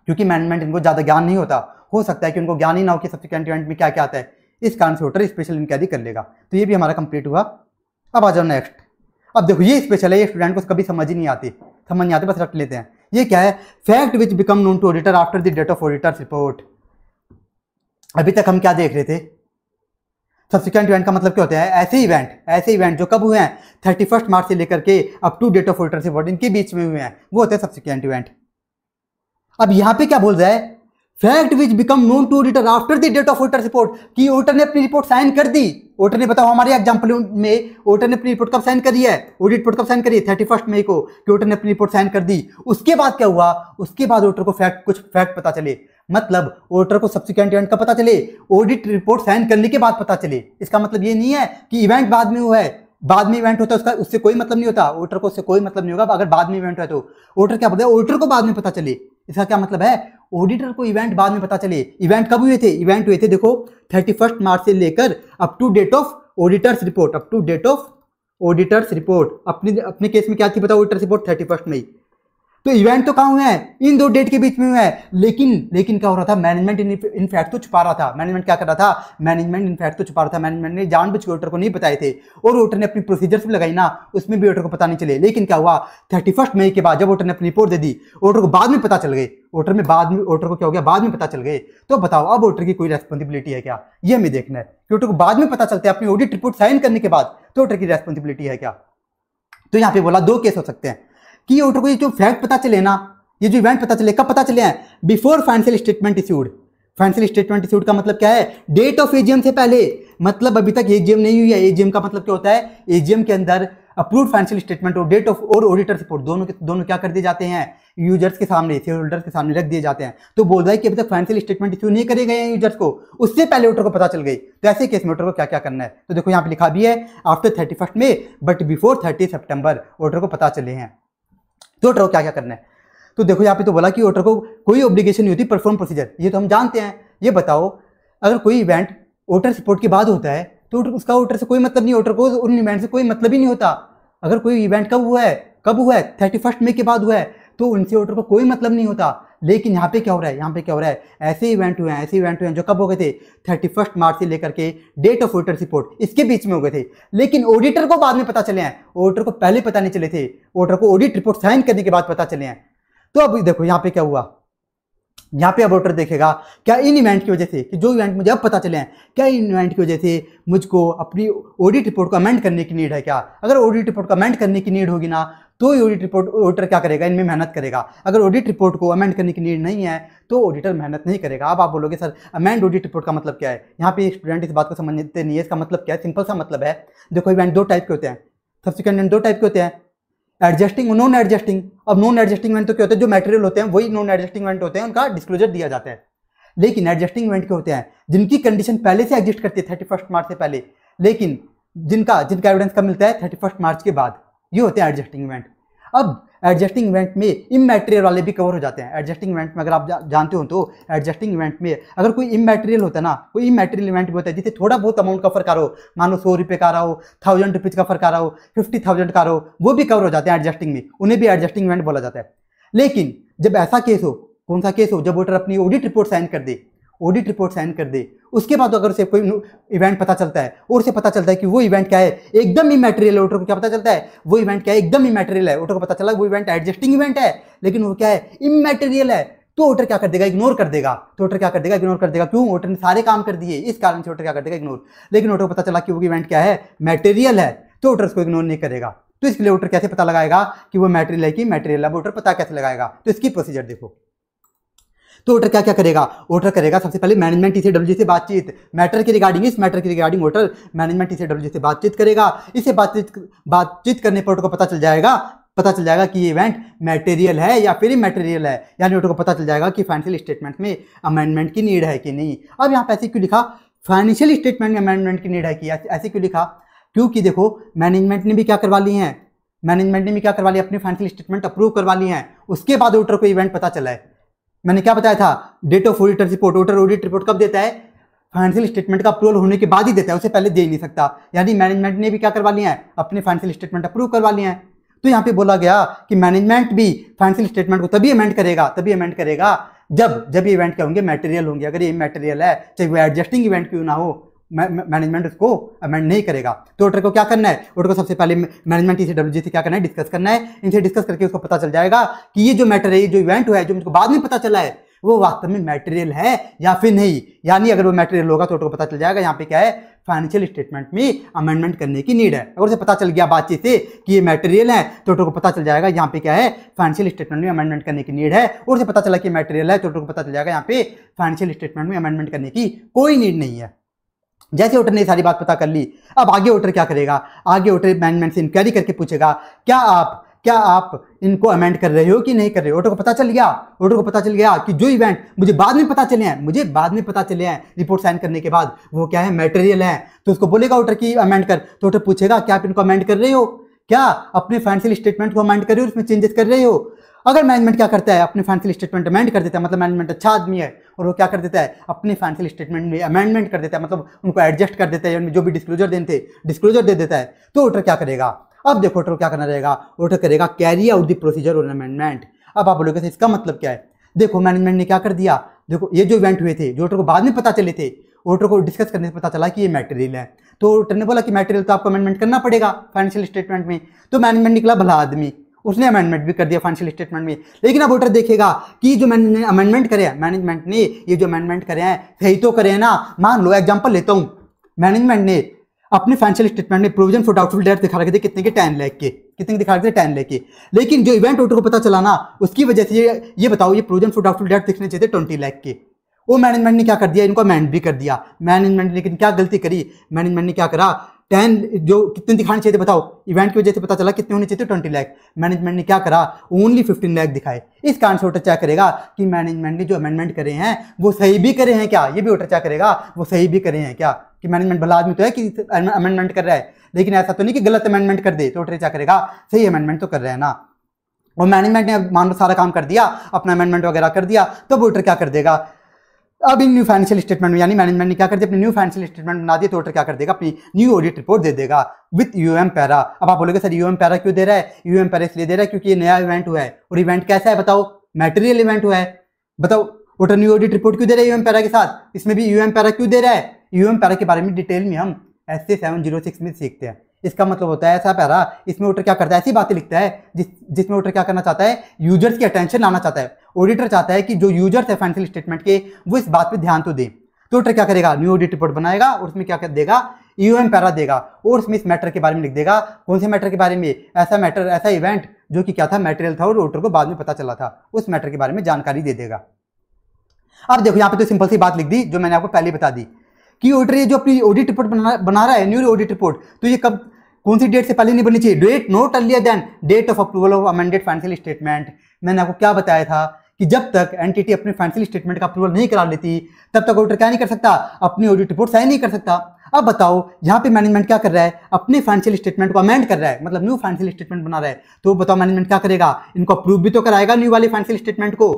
क्योंकि मैनेजमेंट इनको ज़्यादा ज्ञान नहीं होता हो सकता है कि उनको ज्ञान ही ना हो कि सब्सिक्वेंट इवेंट में क्या क्या आता है इस कारण से होटल स्पेशल आदि कर लेगा तो ये भी हमारा कंप्लीट हुआ अब आ जाओ नेक्स्ट अब देखो ये स्पेशल है ये स्टूडेंट को कभी समझ ही नहीं आती समझ नहीं आती बस रख लेते हैं ये क्या है fact which become known to auditor after the date of auditor's report अभी तक हम क्या देख रहे थे सब्सिक्वेंट इवेंट का मतलब क्या होता है ऐसे इवेंट ऐसे इवेंट जो कब हुए हैं थर्टी फर्स्ट मार्च से लेकर के up to date of auditor's report इनके बीच में हुए हैं वो होते हैं सब्सिक्वेंट इवेंट अब यहां पे क्या बोल रहा है fact which become known to auditor after the date of auditor report कि ऑडिटर ने अपनी रिपोर्ट साइन कर दी ऑडिटर ने बताओ हमारे एग्जाम्पल में ऑडिटर ने अपनी रिपोर्ट कब साइन करी है ऑडिट रिपोर्ट कब साइन करी है थर्टी फर्स्ट मई को कि ऑडिटर ने अपनी रिपोर्ट साइन कर दी उसके बाद क्या हुआ उसके बाद ऑडिटर को फैक्ट कुछ फैक्ट पता चले मतलब ऑडिटर को सब्सिक्वेंट इवेंट का पता चले ऑडिट रिपोर्ट साइन करने के बाद पता चले इसका मतलब ये नहीं है कि इवेंट बाद में हुआ है बाद में इवेंट होता है उसका उससे कोई मतलब नहीं होता ऑडिटर को उससे कोई मतलब नहीं होगा अगर बाद में इवेंट है तो ऑडिटर क्या बोलता है ऑडिटर को बाद में पता चले इसका क्या मतलब है ऑडिटर को इवेंट बाद में पता चले इवेंट कब हुए थे इवेंट हुए थे देखो थर्टी फर्स्ट मार्च से लेकर up to date of auditor's report up to date of auditor's report अपने अपने केस में क्या थी बताओ auditor's report thirty first May तो इवेंट तो कहा हुए हैं इन दो डेट के बीच में हुए हैं लेकिन लेकिन क्या हो रहा था मैनेजमेंट इनफैक्ट तो छुपा रहा था मैनेजमेंट क्या कर रहा था मैनेजमेंट इनफैक्ट तो छुपा रहा था मैनेजमेंट ने बच के वोटर को नहीं बताए थे और वोटर ने अपनी प्रोसीजर्स भी लगाई ना उसमें भी वोटर को पता नहीं चले लेकिन क्या हुआ थर्टी मई के बाद जब वोटर ने अपनी रिपोर्ट दे दी वोटर को बाद में पता चल गई वोटर में बाद में वोटर को क्या हो गया बाद में पता चल गए तो बताओ अब वोटर की कोई रेस्पॉन्सिबिलिटी है क्या ये हमें देखना है कि वोटर को बाद में पता चलता है अपनी ऑडिट रिपोर्ट साइन करने के बाद तो वोटर की रेस्पॉन्सिबिलिटी है क्या तो यहाँ पे बोला दो केस हो सकते हैं कि ऑडिटर को ये जो फैक्ट पता चले ना ये जो इवेंट पता चले कब पता चले हैं before financial statement issued financial statement issued का मतलब क्या है डेट ऑफ एजीएम से पहले मतलब अभी तक एजीएम नहीं हुई है एजीएम का मतलब क्या होता है एजीएम के अंदर अप्रूव फाइनेंशियल स्टेटमेंट और डेट ऑफ और ऑडिटर रिपोर्ट दोनों के दोनों क्या कर दिए जाते हैं यूजर्स के सामने शेयर होल्डर्स के सामने रख दिए जाते हैं तो बोल रहा है कि अभी तक फाइनेंशियल स्टेटमेंट इश्यू नहीं करे गए हैं यूजर्स को उससे पहले ऑडिटर को पता चल गई तो ऐसे केस में ऑडिटर को क्या क्या करना है तो देखो यहाँ पे लिखा भी है आफ्टर थर्टी में but before thirty September auditor को पता चले हैं तो ऑर्डर को क्या क्या करना है तो देखो यहाँ पे तो बोला कि ऑर्डर को कोई ऑब्लिगेशन नहीं होती परफॉर्म प्रोसीजर ये तो हम जानते हैं ये बताओ अगर कोई इवेंट ऑर्डर सपोर्ट के बाद होता है तो उसका ऑर्डर से कोई मतलब नहीं ऑर्डर को उन इवेंट से कोई मतलब ही नहीं होता अगर कोई इवेंट कब हुआ है कब हुआ है थर्टी फर्स्ट मे के बाद हुआ है तो उनसे ऑर्डर को कोई मतलब नहीं होता लेकिन यहाँ पे क्या हो रहा है यहाँ पे क्या हो रहा है ऐसे इवेंट हुए हैं ऐसे इवेंट हुए हैं जो कब हो गए थे थर्टी फर्स्ट मार्च से लेकर के डेट ऑफ ऑडिटर रिपोर्ट इसके बीच में हो गए थे लेकिन ऑडिटर को बाद में पता चले हैं ऑडिटर को पहले पता नहीं चले थे ऑडिटर को ऑडिट रिपोर्ट साइन करने के बाद पता चले हैं तो अब देखो यहाँ पे क्या हुआ यहाँ पे अब ऑडिटर देखेगा क्या इन इवेंट की वजह से कि जो इवेंट मुझे अब पता चले हैं क्या इन इवेंट की वजह से मुझको अपनी ऑडिट रिपोर्ट को अमेंड करने की नीड है क्या अगर ऑडिट रिपोर्ट को अमेंड करने की नीड होगी ना तो ये ऑडिट रिपोर्ट ऑडिटर क्या करेगा इनमें मेहनत करेगा अगर ऑडिट रिपोर्ट को अमेंड करने की नीड नहीं है तो ऑडिटर मेहनत नहीं करेगा अब आप बोलोगे सर अमेंड ऑडिट रिपोर्ट का मतलब क्या है यहाँ पे स्टूडेंट इस बात को समझते नहीं है इसका मतलब क्या है सिंपल सा मतलब है देखो इवेंट दो टाइप के होते हैं सब्सिक्वेंट दो टाइप के होते हैं एडजस्टिंग और नॉन एडजस्टिंग अब नॉन एडजस्टिंग इवेंट तो क्या होते हैं जो मटेरियल होते हैं वही नॉन एडजस्टिंग इवेंट होते हैं उनका डिस्क्लोजर दिया जाता है लेकिन एडजस्टिंग इवेंट के होते हैं जिनकी कंडीशन पहले से एग्जिस्ट करती है थर्टी मार्च से पहले लेकिन जिनका जिनका एविडेंस कब मिलता है थर्टी मार्च के बाद ये होते हैं एडजस्टिंग इवेंट अब एडजस्टिंग इवेंट में इमेटेरियल वाले भी कवर हो जाते हैं एडजस्टिंग इवेंट में अगर आप जा, जानते हो तो एडजस्टिंग इवेंट में अगर कोई इमेटेरियल होता है ना कोई इमेटेरियल इवेंट भी होता है जिसे थोड़ा बहुत अमाउंट का फर्क आ रहा हो मानो सौ रुपये का रहा हो थाउजेंड रुपीज़ का फर्क आ रहा हो फिफ्टी थाउजेंड का रहा हो वो भी कवर हो जाते हैं एडजस्टिंग में उन्हें भी एडजस्टिंग इवेंट बोला जाता है लेकिन जब ऐसा केस हो कौन सा केस हो जब वोटर अपनी ऑडिट रिपोर्ट साइन कर दे ऑडिट रिपोर्ट साइन कर दे उसके बाद अगर उसे कोई इवेंट पता चलता है और उसे पता चलता है कि वो इवेंट क्या है एकदम ही मेटेरियल ऑटो को क्या पता चलता है वो इवेंट क्या है एकदम ही मेटेरियल है ऑटो को पता चला वो इवेंट एडजस्टिंग इवेंट है लेकिन वो क्या है इमेटेरियल है तो ऑटर क्या कर देगा इग्नोर कर देगा तो ऑटर क्या कर देगा इग्नोर कर देगा क्यों ऑटर ने सारे काम कर दिए इस कारण से ऑटर क्या कर देगा इग्नोर लेकिन ऑटो को पता चला कि वो इवेंट क्या है मेटेरियल है तो ऑटर उसको इग्नोर नहीं करेगा तो इसके लिए ऑटर कैसे पता लगाएगा कि वो मेटेरियल है कि मेटेरियल है वो ऑटर पता कैसे लगाएगा तो इसकी प्रोसीजर देखो तो वोटर क्या क्या करेगा वोटर करेगा सबसे पहले मैनेजमेंट टी डब्ल्यू से बातचीत मैटर के रिगार्डिंग इस मैटर के regarding auditor management T W से बातचीत करेगा इसे बातचीत बातचीत करने पर वोटर को पता चल जाएगा पता चल जाएगा कि ये इवेंट मटेरियल है या फिर मटेरियल है यानी वोटर को पता चल जाएगा कि फाइनेंशियल स्टेटमेंट में अमेंडमेंट की नीड है कि नहीं अब यहाँ पर ऐसे क्यों लिखा फाइनेंशियल स्टेटमेंट में अमेंडमेंट की नीड है कि ऐसे क्यों लिखा क्योंकि देखो मैनेजमेंट ने भी क्या करवा ली है मैनेजमेंट ने भी क्या करवा लिया अपने फाइनेंशियल स्टेटमेंट अप्रूव करवा ली है उसके बाद वोटर को इवेंट पता चला है मैंने क्या बताया था date of auditor report auditor audit report कब देता है फाइनेंशियल स्टेटमेंट का अप्रूवल होने के बाद ही देता है उसे पहले दे ही नहीं सकता यानी मैनेजमेंट ने भी क्या करवा लिया है अपने फाइनेंशियल स्टेटमेंट अप्रूव करवा लिया है तो यहाँ पे बोला गया कि मैनेजमेंट भी फाइनेंशियल स्टेटमेंट को तभी अमेंड करेगा तभी अमेंड करेगा जब जब इवेंट क्या होंगे मटेरियल होंगे अगर ये मटेरियल है चाहे वो एडजस्टिंग इवेंट क्यों ना हो मैनेजमेंट उसको अमेंड नहीं करेगा तो ऑर्डर को क्या करना है ऑर्डर को सबसे पहले मैनेजमेंट इसे डब्ल्यू से क्या करना है डिस्कस करना है इनसे डिस्कस करके उसको पता चल जाएगा कि ये जो मैटर है ये जो इवेंट हुआ है जो मुझको बाद में पता चला है वो वास्तव में मटेरियल है या फिर नहीं यानी अगर वो मटेरियल होगा तो ऑटो को पता चल जाएगा यहाँ पे क्या है फाइनेंशियल स्टेटमेंट में अमेंडमेंट करने की नीड है अगर उसे पता चल गया बातचीत से कि ये मटेरियल है तो ऑटो को पता चल जाएगा यहाँ पे क्या है फाइनेंशियल स्टेटमेंट में अमेंडमेंट करने की नीड है और उसे पता चला कि मटेरियल है तो ऑटो को पता चल जाएगा यहाँ पे फाइनेंशियल स्टेटमेंट में अमेंडमेंट करने की कोई नीड नहीं है जैसे ऑडिटर ने सारी बात पता कर ली अब आगे ऑडिटर क्या करेगा आगे ऑडिटर मैनेजमेंट से इंक्वायरी करके पूछेगा क्या आप क्या आप इनको अमेंड कर रहे हो कि नहीं कर रहे हो ऑटो को पता चल गया ऑटो को पता चल गया कि जो इवेंट मुझे बाद में पता चले हैं मुझे बाद में पता चले हैं रिपोर्ट साइन करने के बाद वो क्या है मटेरियल है तो उसको बोलेगा ऑटर की अमेंड कर तो ऑटर पूछेगा क्या आप इनको अमेंड कर रहे हो क्या अपने फाइनेंशियल स्टेटमेंट को अमेंड कर रहे हो उसमें चेंजेस कर रहे हो अगर मैनेजमेंट क्या करता है अपने फाइनेंशियल स्टेटमेंट अमेंड कर देता है मतलब मैनेजमेंट अच्छा आदमी है और वो क्या कर देता है अपने फाइनेंशियल स्टेटमेंट में अमेंडमेंट कर देता है मतलब उनको एडजस्ट कर देता है उनमें जो भी डिस्क्लोजर देने थे डिस्क्लोजर दे देता है तो ऑडिटर क्या करेगा अब देखो ऑडिटर क्या करना रहेगा ऑडिटर करेगा कैरी आउट दी प्रोसीजर और अमेंडमेंट अब आप बोलोगे इसका मतलब क्या है देखो मैनेजमेंट ने क्या कर दिया देखो ये जो इवेंट हुए थे जो ऑडिटर को बाद में पता चले थे ऑडिटर को डिस्कस करने से पता चला कि ये मटेरियल है तो ऑडिटर ने बोला कि मटेरियल तो आपको अमेंडमेंट करना पड़ेगा फाइनेंशियल स्टेटमेंट में तो मैनेजमेंट निकला भला आदमी उसने अमेंडमेंट भी कर दिया फाइनेंशियल स्टेटमेंट में लेकिन अब वोटर देखेगा कि जो मैंने अमेंडमेंट करे मैनेजमेंट ने ये जो अमेंडमेंट करे हैं सही तो करे हैं ना मान लो एग्जाम्पल लेता हूँ मैनेजमेंट ने अपने फाइनेंशियल स्टेटमेंट में प्रोविजन फॉर डाउटफुल डेट दिखा रखे थे कितने के टेन लैख के कितने दिखा रखे थे टेन लैख के लेकिन जो इवेंट वोटर को पता चला ना उसकी वजह से ये बताओ ये प्रोविजन फॉर डाउटफुल डेट दिखने चाहिए ट्वेंटी लैख के वो मैनेजमेंट ने क्या कर दिया इनको अमेंड भी कर दिया मैनेजमेंट लेकिन क्या गलती करी मैनेजमेंट ने क्या करा टेन जो कितने दिखाने चाहिए थे बताओ इवेंट की वजह से पता चला कितने होने चाहिए ट्वेंटी लैख मैनेजमेंट ने क्या करा ओनली फिफ्टीन लैख दिखाए इस कारण से ऑटर चेक करेगा कि मैनेजमेंट ने जो अमेंडमेंट करे हैं वो सही भी करे हैं क्या ये भी ऑटर चेक करेगा वो सही भी करे हैं क्या कि मैनेजमेंट भला आदमी तो है कि अमेंडमेंट कर रहा है लेकिन ऐसा तो नहीं कि गलत अमेंडमेंट कर दे तो ऑटर चेक करेगा सही अमेंडमेंट तो कर रहे हैं ना और मैनेजमेंट ने मान लो सारा काम कर दिया अपना अमेंडमेंट वगैरह कर दिया तो वोटर क्या कर देगा अब इन न्यू फाइनेंशियल स्टेटमेंट में यानी मैनेजमेंट ने क्या कर दिया अपनी न्यू फाइनेंशियल स्टेटमेंट बना दिया तो ऑडिटर क्या कर देगा अपनी न्यू ऑडिट रिपोर्ट दे देगा विद यू एम पैरा अब आप बोलोगे सर यू एम पैरा क्यों दे रहा है यू एम पैरा इसलिए दे रहा है क्योंकि ये नया इवेंट हुआ है और इवेंट कैसा है बताओ मेटेरियल इवेंट हुआ है बताओ ऑडिटर न्यू ऑडिट रिपोर्ट क्यों दे रहा है यू एम पैरा के साथ इसमें भी यू एम पैरा क्यों दे रहा है यू एम पैरा के बारे में डिटेल में हम S C seven zero six में सीखते हैं इसका मतलब होता है ऐसा प्यारा इसमें ऑडिटर क्या करता है ऐसी बातें लिखता है जिस जिसमें ऑडिटर क्या करना चाहता है यूजर्स की अटेंशन लाना चाहता है ऑडिटर चाहता है कि जो यूजर्स है फाइनेंशियल स्टेटमेंट के वो इस बात पर ध्यान तो दें तो ऑडिटर क्या करेगा न्यू ऑडिट रिपोर्ट बनाएगा और उसमें क्या कर देगा एम e पैरा देगा और उसमें इस मैटर के बारे में लिख देगा कौन से मैटर के बारे में ऐसा मैटर ऐसा इवेंट जो कि क्या था मैटेरियल था और ऑडिटर को बाद में पता चला था उस मैटर के बारे में जानकारी दे देगा अब देखो यहाँ पे तो सिंपल सी बात लिख दी जो मैंने आपको पहले बता दी कि ऑडिटर ये जो अपनी ऑडिट रिपोर्ट बना बना रहा है न्यू ऑडिट रिपोर्ट तो ये कब कौन सी डेट से पहले नहीं बननी चाहिए date not earlier than date of approval of amended financial statement मैंने आपको क्या बताया था कि जब तक एंटिटी अपने फाइनेंशियल स्टेटमेंट का अप्रूवल नहीं करा लेती तब तक ऑडिटर क्या नहीं कर सकता अपनी ऑडिट रिपोर्ट साइन नहीं कर सकता अब बताओ यहाँ पे मैनेजमेंट क्या कर रहा है अपने फाइनेंशियल स्टेटमेंट को अमेंड कर रहा है मतलब न्यू फाइनेंशियल स्टेटमेंट बना रहा है तो बताओ मैनेजमेंट क्या करेगा इनको अप्रूव भी तो कराएगा न्यू वाले फाइनेंशियल स्टेटमेंट को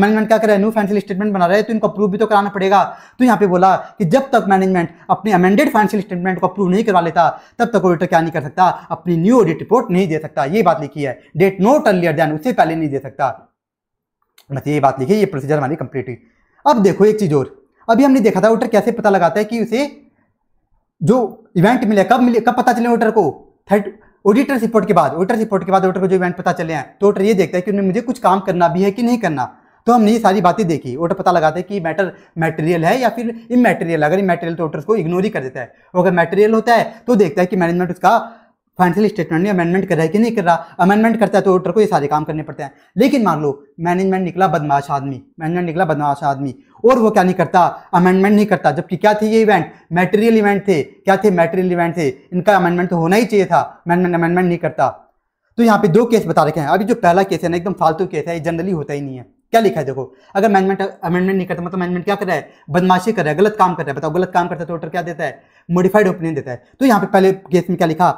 मैनेजमेंट क्या कर रहा है न्यू फाइनेंशियल स्टेटमेंट बना रहा है तो इनको अप्रूव भी तो कराना पड़ेगा तो यहाँ पे बोला कि जब तक मैनेजमेंट अपने अमेंडेड फाइनेंशियल स्टेटमेंट को अप्रूव नहीं करवा लेता तब तक ऑडिटर क्या नहीं कर सकता अपनी न्यू ऑडिट रिपोर्ट नहीं दे सकता ये बात लिखी है डेट नोट अर्लियर देन उससे पहले नहीं दे सकता बस ये बात लिखी ये प्रोसीजर हमारी कंप्लीट हुई अब देखो एक चीज़ और अभी हमने देखा था ऑडिटर कैसे पता लगाता है कि उसे जो इवेंट मिले कब मिले कब पता चले ऑडिटर को थर्ड ऑडिटर्स रिपोर्ट के बाद ऑडिटर्स रिपोर्ट के बाद ऑडिटर को जो इवेंट पता चले हैं तो ऑडिटर ये देखता है कि उन्हें मुझे कुछ काम करना भी है कि नहीं करना तो हमने ये सारी बातें देखी ओटर तो पता लगाते हैं कि मैटर मेटेरियल है या फिर इमेटेरियल अगर इमेटेरियल तो ओटर को इग्नोर ही कर देता है अगर मेटेरियल होता है तो देखता है कि मैनेजमेंट उसका फाइनेंशियल स्टेटमेंट में अमेंडमेंट कर रहा है कि नहीं कर रहा अमेंडमेंट करता है तो ऑर्डर को ये सारे काम करने पड़ते हैं लेकिन मान लो मैनेजमेंट निकला बदमाश आदमी मैनेजमेंट निकला बदमाश आदमी और वो क्या नहीं करता अमेंडमेंट नहीं करता जबकि क्या थे ये इवेंट मेटेरियल इवेंट थे क्या थे मेटेरियल इवेंट थे इनका अमेंडमेंट तो होना ही चाहिए था अमेंडमेंट अमेंडमेंट नहीं करता तो यहाँ पे दो केस बता रखे हैं अभी जो पहला केस है ना एकदम फालतू केस है ये जनरली होता ही नहीं है क्या लिखा है देखो अगर मैनेजमेंट अमेंडमेंट नहीं करता मतलब मैनेजमेंट क्या कर रहा है बदमाशी कर रहा है गलत काम कर रहा है बताओ गलत काम करता है तो ऑर्डर क्या देता है मॉडिफाइड ओपिनियन देता है तो यहाँ पे पहले केस में क्या लिखा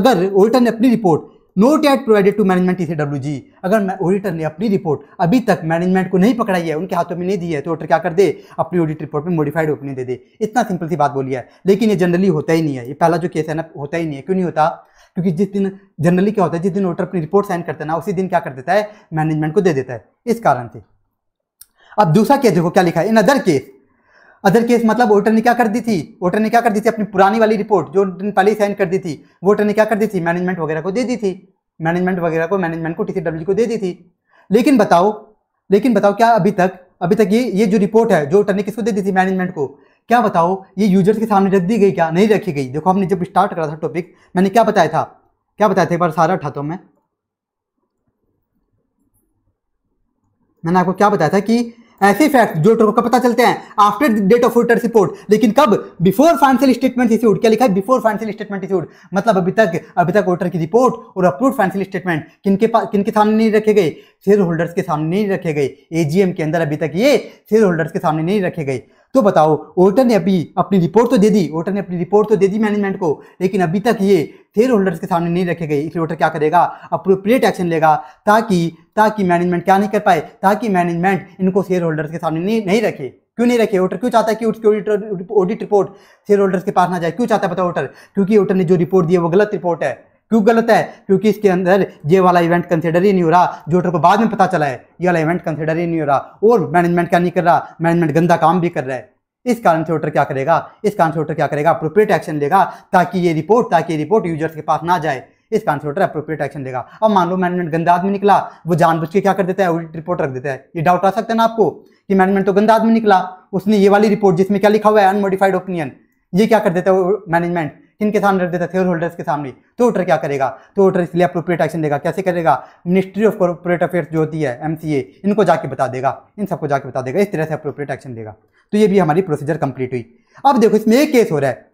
अगर ऑडिटर ने अपनी report not yet provided to management इसे डब्ल्यू जी अगर ऑडिटर ने अपनी रिपोर्ट अभी तक मैनेजमेंट को नहीं पकड़ाई है उनके हाथों में नहीं दी है तो ऑडिटर क्या कर दे अपनी ऑडिट रिपोर्ट में मॉडिफाइड ओपिनियन दे दे इतना सिंपल सी बात बोली है लेकिन ये जनरली होता ही नहीं है ये पहला जो केस है ना होता ही नहीं है क्यों नहीं होता क्योंकि जिस दिन जनरली क्या होता है जिस दिन ऑडिटर अपनी रिपोर्ट साइन करते हैं ना उसी दिन क्या कर देता है मैनेजमेंट को दे देता है इस कारण से अब दूसरा केस देखो क्या लिखा है in other case other case मतलब वोटर ने क्या कर दी थी ऑडिटर ने क्या कर दी थी अपनी पुरानी वाली रिपोर्ट जो दिन पहले साइन कर दी थी ऑडिटर ने क्या कर दी थी मैनेजमेंट वगैरह को दे दी थी मैनेजमेंट वगैरह को मैनेजमेंट को टीसीडब्ल्यू को दे दी थी लेकिन बताओ लेकिन बताओ क्या अभी तक अभी तक ये ये जो रिपोर्ट है जो ऑडिटर ने किसको दे दी थी मैनेजमेंट को क्या बताओ ये यूजर्स के सामने रख दी गई क्या नहीं रखी गई देखो हमने जब स्टार्ट करा था टॉपिक मैंने क्या बताया था क्या बताया था एक बार सारा उठाता हूँ मैं मैंने आपको क्या बताया था कि ऐसे फैक्ट जो ट्रोको का पता चलते हैं after date of return report लेकिन कब बिफोर फाइनेंशियल स्टेटमेंट इश्यूड क्या लिखा है बिफोर फाइनेंशियल स्टेटमेंट इश्यूड मतलब अभी तक अभी तक वोटर की रिपोर्ट और अप्रूव फाइनेंशियल स्टेटमेंट किनके पास किनके सामने नहीं रखे गए शेयर होल्डर्स के सामने नहीं रखे गए एजीएम के अंदर अभी तक ये शेयर होल्डर्स के सामने नहीं रखे गए तो बताओ ओटर ने अभी अपनी रिपोर्ट तो दे दी ओटर ने अपनी रिपोर्ट तो दे दी मैनेजमेंट को लेकिन अभी तक ये शेयर होल्डर्स के सामने नहीं रखे गए इसलिए ओटर क्या करेगा अप्रोप्रिएट एक्शन लेगा ताकि ताकि मैनेजमेंट क्या नहीं कर पाए ताकि मैनेजमेंट इनको शेयर होल्डर्स के सामने नहीं, नहीं रखे क्यों नहीं रखे ओटर क्यों चाहता है कि उसकी ऑडिट रिपोर्ट शेयर होल्डर्स के पास ना जाए क्यों चाहता है पता ओटर क्योंकि ओटर ने जो रिपोर्ट दी है वो गलत रिपोर्ट है क्यों गलत है क्योंकि इसके अंदर ये वाला इवेंट कंसिडर ही नहीं हो रहा जोटर को बाद में पता चला है ये वाला इवेंट कंसिडर ही नहीं हो रहा और मैनेजमेंट क्या नहीं कर रहा मैनेजमेंट गंदा काम भी कर रहा है इस कारण से ऑर्डर क्या करेगा इस कारण से ऑर्डर क्या करेगा अप्रोप्रिएट एक्शन लेगा ताकि ये रिपोर्ट ताकि ये रिपोर्ट यूजर्स के पास ना जाए इस कारण से ऑर्डर अप्रोप्रिएट एक्शन लेगा अब मान लो मैनेजमेंट गंदा आदमी निकला वो जानबूझ के क्या कर देता है ऑडिट रिपोर्ट रख देता है ये डाउट आ सकता है ना आपको कि मैनेजमेंट तो गंदा आदमी निकला उसने ये वाली रिपोर्ट जिसमें क्या लिखा हुआ है अनमोडिफाइड ओपिनियन ये क्या कर देता है मैनेजमेंट के सामने रख देता है शेयर होल्डर्स के सामने तो ऑर्डर क्या करेगा तो ऑर्डर इसलिए अप्रोप्रिएट एक्शन देगा कैसे करेगा मिनिस्ट्री ऑफ कॉर्पोरेट अफेयर्स जो होती है एम इनको जाके बता देगा इन सबको जाके बता देगा इस तरह से अप्रोप्रिएट एक्शन देगा तो ये भी हमारी प्रोसीजर कंप्लीट हुई अब देखो इसमें एक केस हो रहा है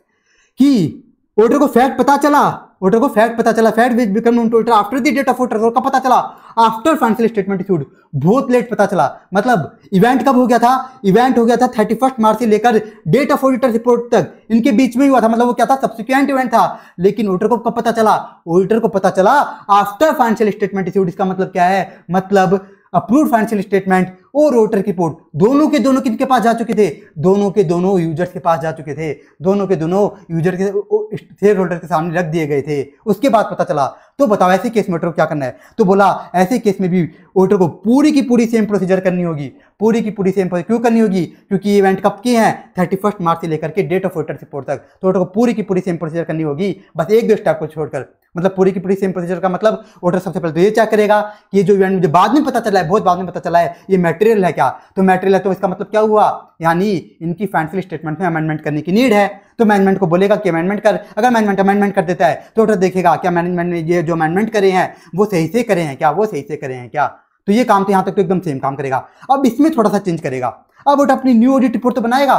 कि ऑर्डर को फैक्ट पता चला ऑर्डर को फैक्ट पता चला fact which become known to after the date of auditor का पता चला आफ्टर फाइनेंशियल स्टेटमेंट इशूड बहुत लेट पता चला मतलब इवेंट कब हो गया था इवेंट हो गया था थर्टी फर्स्ट मार्च से लेकर डेट ऑफ ऑडिटर रिपोर्ट तक इनके बीच में हुआ था मतलब वो क्या था सब्सिक्वेंट इवेंट था लेकिन ऑडिटर को कब पता चला ऑडिटर को पता चला आफ्टर फाइनेंशियल स्टेटमेंट इश्यूड इसका मतलब क्या है मतलब अप्रूव फाइनेंशियल स्टेटमेंट और रोटर की पोर्ट दोनों के दोनों किनके पास जा चुके थे दोनों के दोनों यूजर्स के पास जा चुके थे दोनों के दोनों यूजर के शेयर होल्डर के सामने रख दिए गए थे उसके बाद पता चला तो बताओ ऐसे केस में वोटर को क्या करना है तो बोला ऐसे केस में भी वोटर को पूरी की पूरी सेम प्रोसीजर करनी होगी पूरी की पूरी सेम क्यों करनी होगी क्योंकि इवेंट कब की है थर्टी फर्स्ट मार्च से लेकर के डेट ऑफ वोटर रिपोर्ट तक तो वोटर को पूरी की पूरी सेम प्रोसीजर करनी होगी बस एक दो स्टेप को छोड़कर मतलब पूरी की पूरी सेम प्रोसीजर का मतलब वोटर सबसे पहले तो ये चेक करेगा कि ये जो इवेंट मुझे बाद में पता चला है बहुत बाद में पता चला है ये मटेरियल है क्या तो मटेरियल है तो इसका मतलब क्या हुआ यानी इनकी फाइनेंशियल स्टेटमेंट में अमेंडमेंट करने की नीड है तो मैनेजमेंट को बोलेगा कि अमेंडमेंट कर अगर मैनेजमेंट अमेंडमेंट कर देता है तो वोटर देखेगा क्या मैनेजमेंट ने ये जो अमेंडमेंट करे हैं वो सही से करे हैं क्या वो सही से करे हैं क्या तो ये काम तो यहाँ तक तो एकदम सेम काम करेगा अब इसमें थोड़ा सा चेंज करेगा अब वोटर अपनी न्यू ऑडिट रिपोर्ट तो बनाएगा